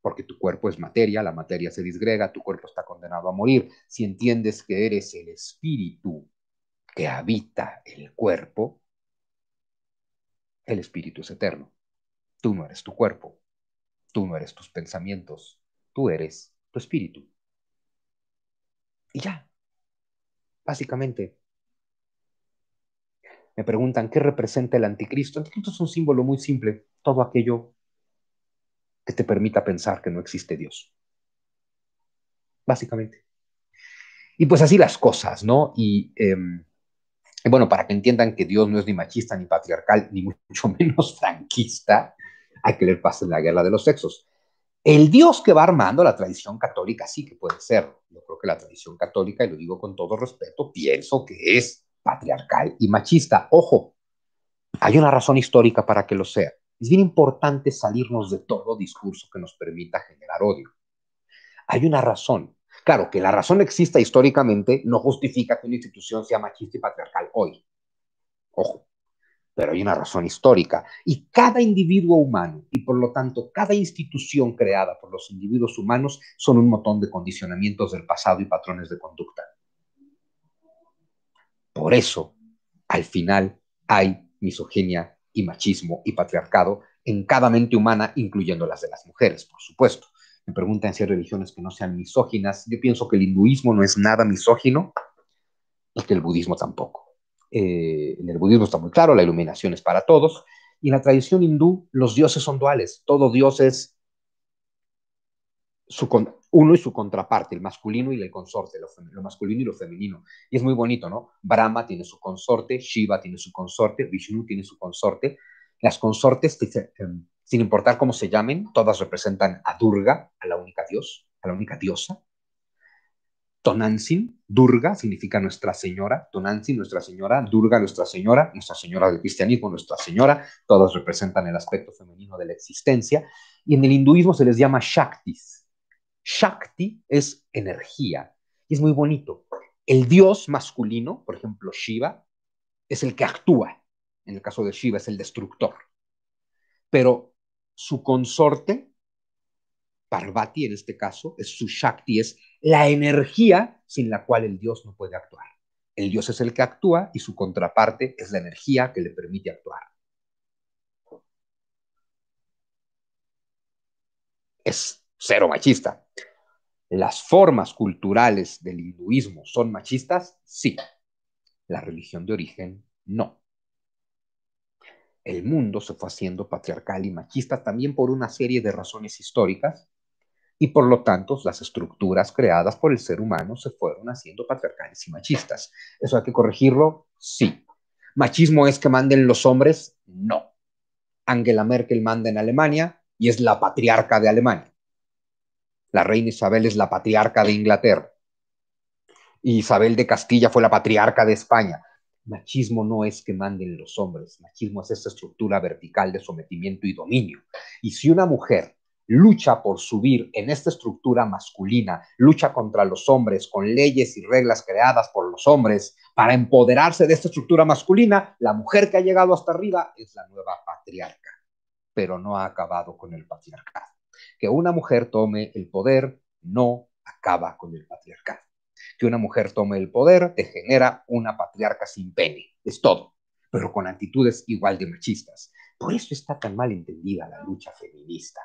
porque tu cuerpo es materia, la materia se disgrega, tu cuerpo está condenado a morir. Si entiendes que eres el espíritu que habita el cuerpo, el espíritu es eterno. Tú no eres tu cuerpo, tú no eres tus pensamientos, tú eres tu espíritu. Y ya, básicamente. Me preguntan, ¿qué representa el anticristo? El anticristo es un símbolo muy simple, todo aquello que te permita pensar que no existe Dios. Básicamente. Y pues así las cosas, ¿no? Y em, bueno, para que entiendan que Dios no es ni machista, ni patriarcal, ni mucho menos franquista, hay que leer Paz en la Guerra de los Sexos. El Dios que va armando la tradición católica sí que puede ser. Yo creo que la tradición católica, y lo digo con todo respeto, pienso que es patriarcal y machista. Ojo, hay una razón histórica para que lo sea. Es bien importante salirnos de todo discurso que nos permita generar odio. Hay una razón. Claro, que la razón exista históricamente no justifica que una institución sea machista y patriarcal hoy. Ojo pero hay una razón histórica. Y cada individuo humano, y por lo tanto cada institución creada por los individuos humanos, son un montón de condicionamientos del pasado y patrones de conducta. Por eso, al final, hay misoginia y machismo y patriarcado en cada mente humana, incluyendo las de las mujeres, por supuesto. Me preguntan si hay religiones que no sean misóginas. Yo pienso que el hinduismo no es nada misógino y que el budismo tampoco eh, en el budismo está muy claro, la iluminación es para todos, y en la tradición hindú los dioses son duales, todo dios es su uno y su contraparte, el masculino y el consorte, lo, masculino y lo femenino. Y es muy bonito, ¿no? Brahma tiene su consorte, Shiva tiene su consorte, Vishnu tiene su consorte. Las consortes, em, sin importar cómo se llamen, todas representan a Durga, a la única dios, a la única diosa. Tonantzin, Durga significa Nuestra Señora, Tonantzin, Nuestra Señora, Durga, Nuestra Señora, Nuestra Señora del cristianismo, Nuestra Señora, todas representan el aspecto femenino de la existencia, y en el hinduismo se les llama Shaktis. Shakti es energía, y es muy bonito. El dios masculino, por ejemplo Shiva, es el que actúa, en el caso de Shiva es el destructor, pero su consorte Parvati en este caso, es su Shakti, es la energía sin la cual el Dios no puede actuar. El Dios es el que actúa y su contraparte es la energía que le permite actuar. Es cero machista. ¿Las formas culturales del hinduismo son machistas? Sí. La religión de origen, no. El mundo se fue haciendo patriarcal y machista también por una serie de razones históricas, y por lo tanto las estructuras creadas por el ser humano se fueron haciendo patriarcales y machistas. ¿Eso hay que corregirlo? Sí. ¿Machismo es que manden los hombres? No. Angela Merkel manda en Alemania y es la patriarca de Alemania. La reina Isabel es la patriarca de Inglaterra. Isabel de Castilla fue la patriarca de España. Machismo no es que manden los hombres, machismo es esa estructura vertical de sometimiento y dominio. Y si una mujer lucha por subir en esta estructura masculina, lucha contra los hombres con leyes y reglas creadas por los hombres para empoderarse de esta estructura masculina, la mujer que ha llegado hasta arriba es la nueva patriarca, pero no ha acabado con el patriarcado. Que una mujer tome el poder no acaba con el patriarcado. Que una mujer tome el poder te genera una patriarca sin pene, es todo, pero con actitudes igual de machistas. Por eso está tan mal entendida la lucha feminista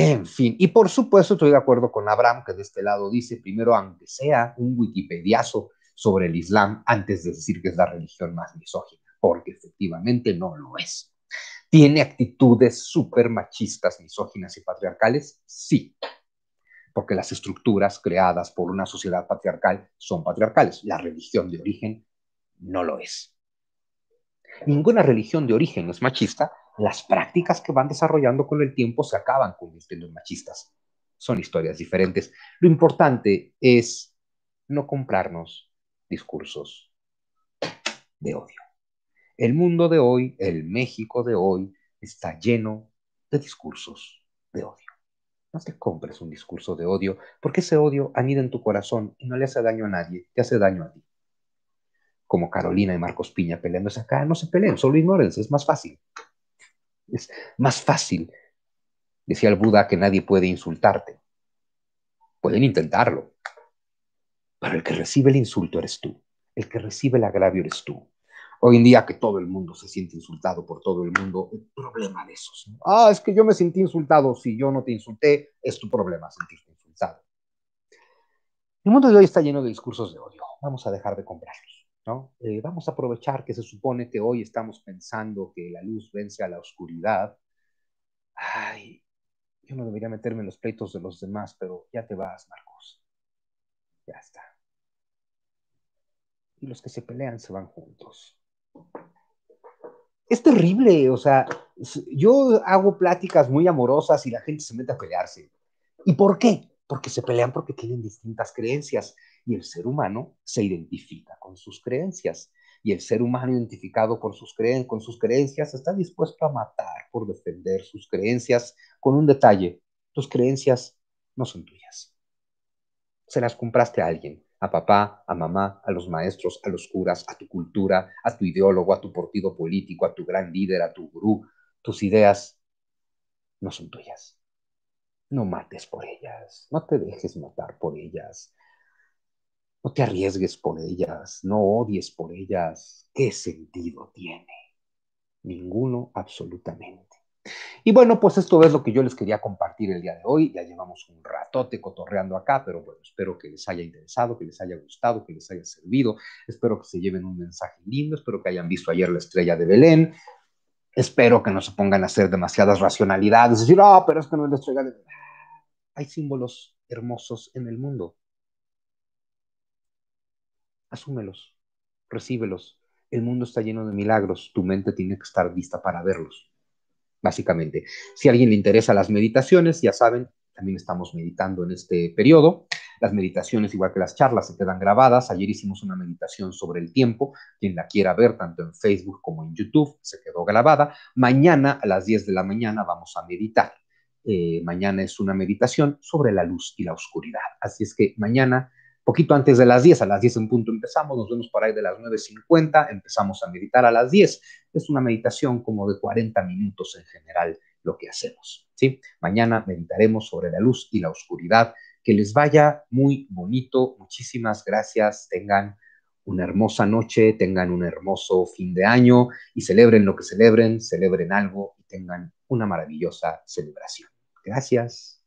en fin, y por supuesto estoy de acuerdo con Abraham, que de este lado dice, primero, aunque sea un wikipediazo sobre el Islam, antes de decir que es la religión más misógina, porque efectivamente no lo es. ¿Tiene actitudes súper machistas, misóginas y patriarcales? Sí, porque las estructuras creadas por una sociedad patriarcal son patriarcales. La religión de origen no lo es. Ninguna religión de origen es machista las prácticas que van desarrollando con el tiempo se acaban convirtiendo en machistas. Son historias diferentes. Lo importante es no comprarnos discursos de odio. El mundo de hoy, el México de hoy, está lleno de discursos de odio. No te compres un discurso de odio, porque ese odio anida en tu corazón y no le hace daño a nadie, te hace daño a ti. Como Carolina y Marcos Piña peleándose acá, no se peleen, solo ignórense, es más fácil. Es más fácil, decía el Buda, que nadie puede insultarte. Pueden intentarlo, pero el que recibe el insulto eres tú, el que recibe el agravio eres tú. Hoy en día que todo el mundo se siente insultado por todo el mundo, el problema de esos. Ah, es que yo me sentí insultado. Si yo no te insulté, es tu problema sentirte insultado. El mundo de hoy está lleno de discursos de odio. Vamos a dejar de comprarlos. Eh, vamos a aprovechar que se supone que hoy estamos pensando que la luz vence a la oscuridad. Ay, yo no debería meterme en los pleitos de los demás, pero ya te vas, Marcos. Ya está. Y los que se pelean se van juntos. Es terrible, o sea, yo hago pláticas muy amorosas y la gente se mete a pelearse. ¿Y por qué? Porque se pelean porque tienen distintas creencias y el ser humano se identifica con sus creencias. Y el ser humano identificado sus creen con sus creencias está dispuesto a matar por defender sus creencias con un detalle. Tus creencias no son tuyas. Se las compraste a alguien, a papá, a mamá, a los maestros, a los curas, a tu cultura, a tu ideólogo, a tu partido político, a tu gran líder, a tu gurú. Tus ideas no son tuyas. No mates por ellas, no te dejes matar por ellas. No te arriesgues por ellas, no odies por ellas. ¿Qué sentido tiene? Ninguno absolutamente. Y bueno, pues esto es lo que yo les quería compartir el día de hoy. Ya llevamos un ratote cotorreando acá, pero bueno, espero que les haya interesado, que les haya gustado, que les haya servido. Espero que se lleven un mensaje lindo, espero que hayan visto ayer la estrella de Belén. Espero que no se pongan a hacer demasiadas racionalidades, decir, ah, pero es que no es la estrella de Belén. Hay símbolos hermosos en el mundo asúmelos, recíbelos. El mundo está lleno de milagros, tu mente tiene que estar lista para verlos, básicamente. Si a alguien le interesa las meditaciones, ya saben, también estamos meditando en este periodo. Las meditaciones, igual que las charlas, se quedan grabadas. Ayer hicimos una meditación sobre el tiempo. Quien la quiera ver, tanto en Facebook como en YouTube, se quedó grabada. Mañana a las 10 de la mañana vamos a meditar. Eh, mañana es una meditación sobre la luz y la oscuridad. Así es que mañana poquito antes de las 10, a las 10 en punto empezamos, nos vemos por ahí de las 9.50, empezamos a meditar a las 10. Es una meditación como de 40 minutos en general lo que hacemos. ¿sí? Mañana meditaremos sobre la luz y la oscuridad. Que les vaya muy bonito. Muchísimas gracias. Tengan una hermosa noche, tengan un hermoso fin de año y celebren lo que celebren, celebren algo y tengan una maravillosa celebración. Gracias.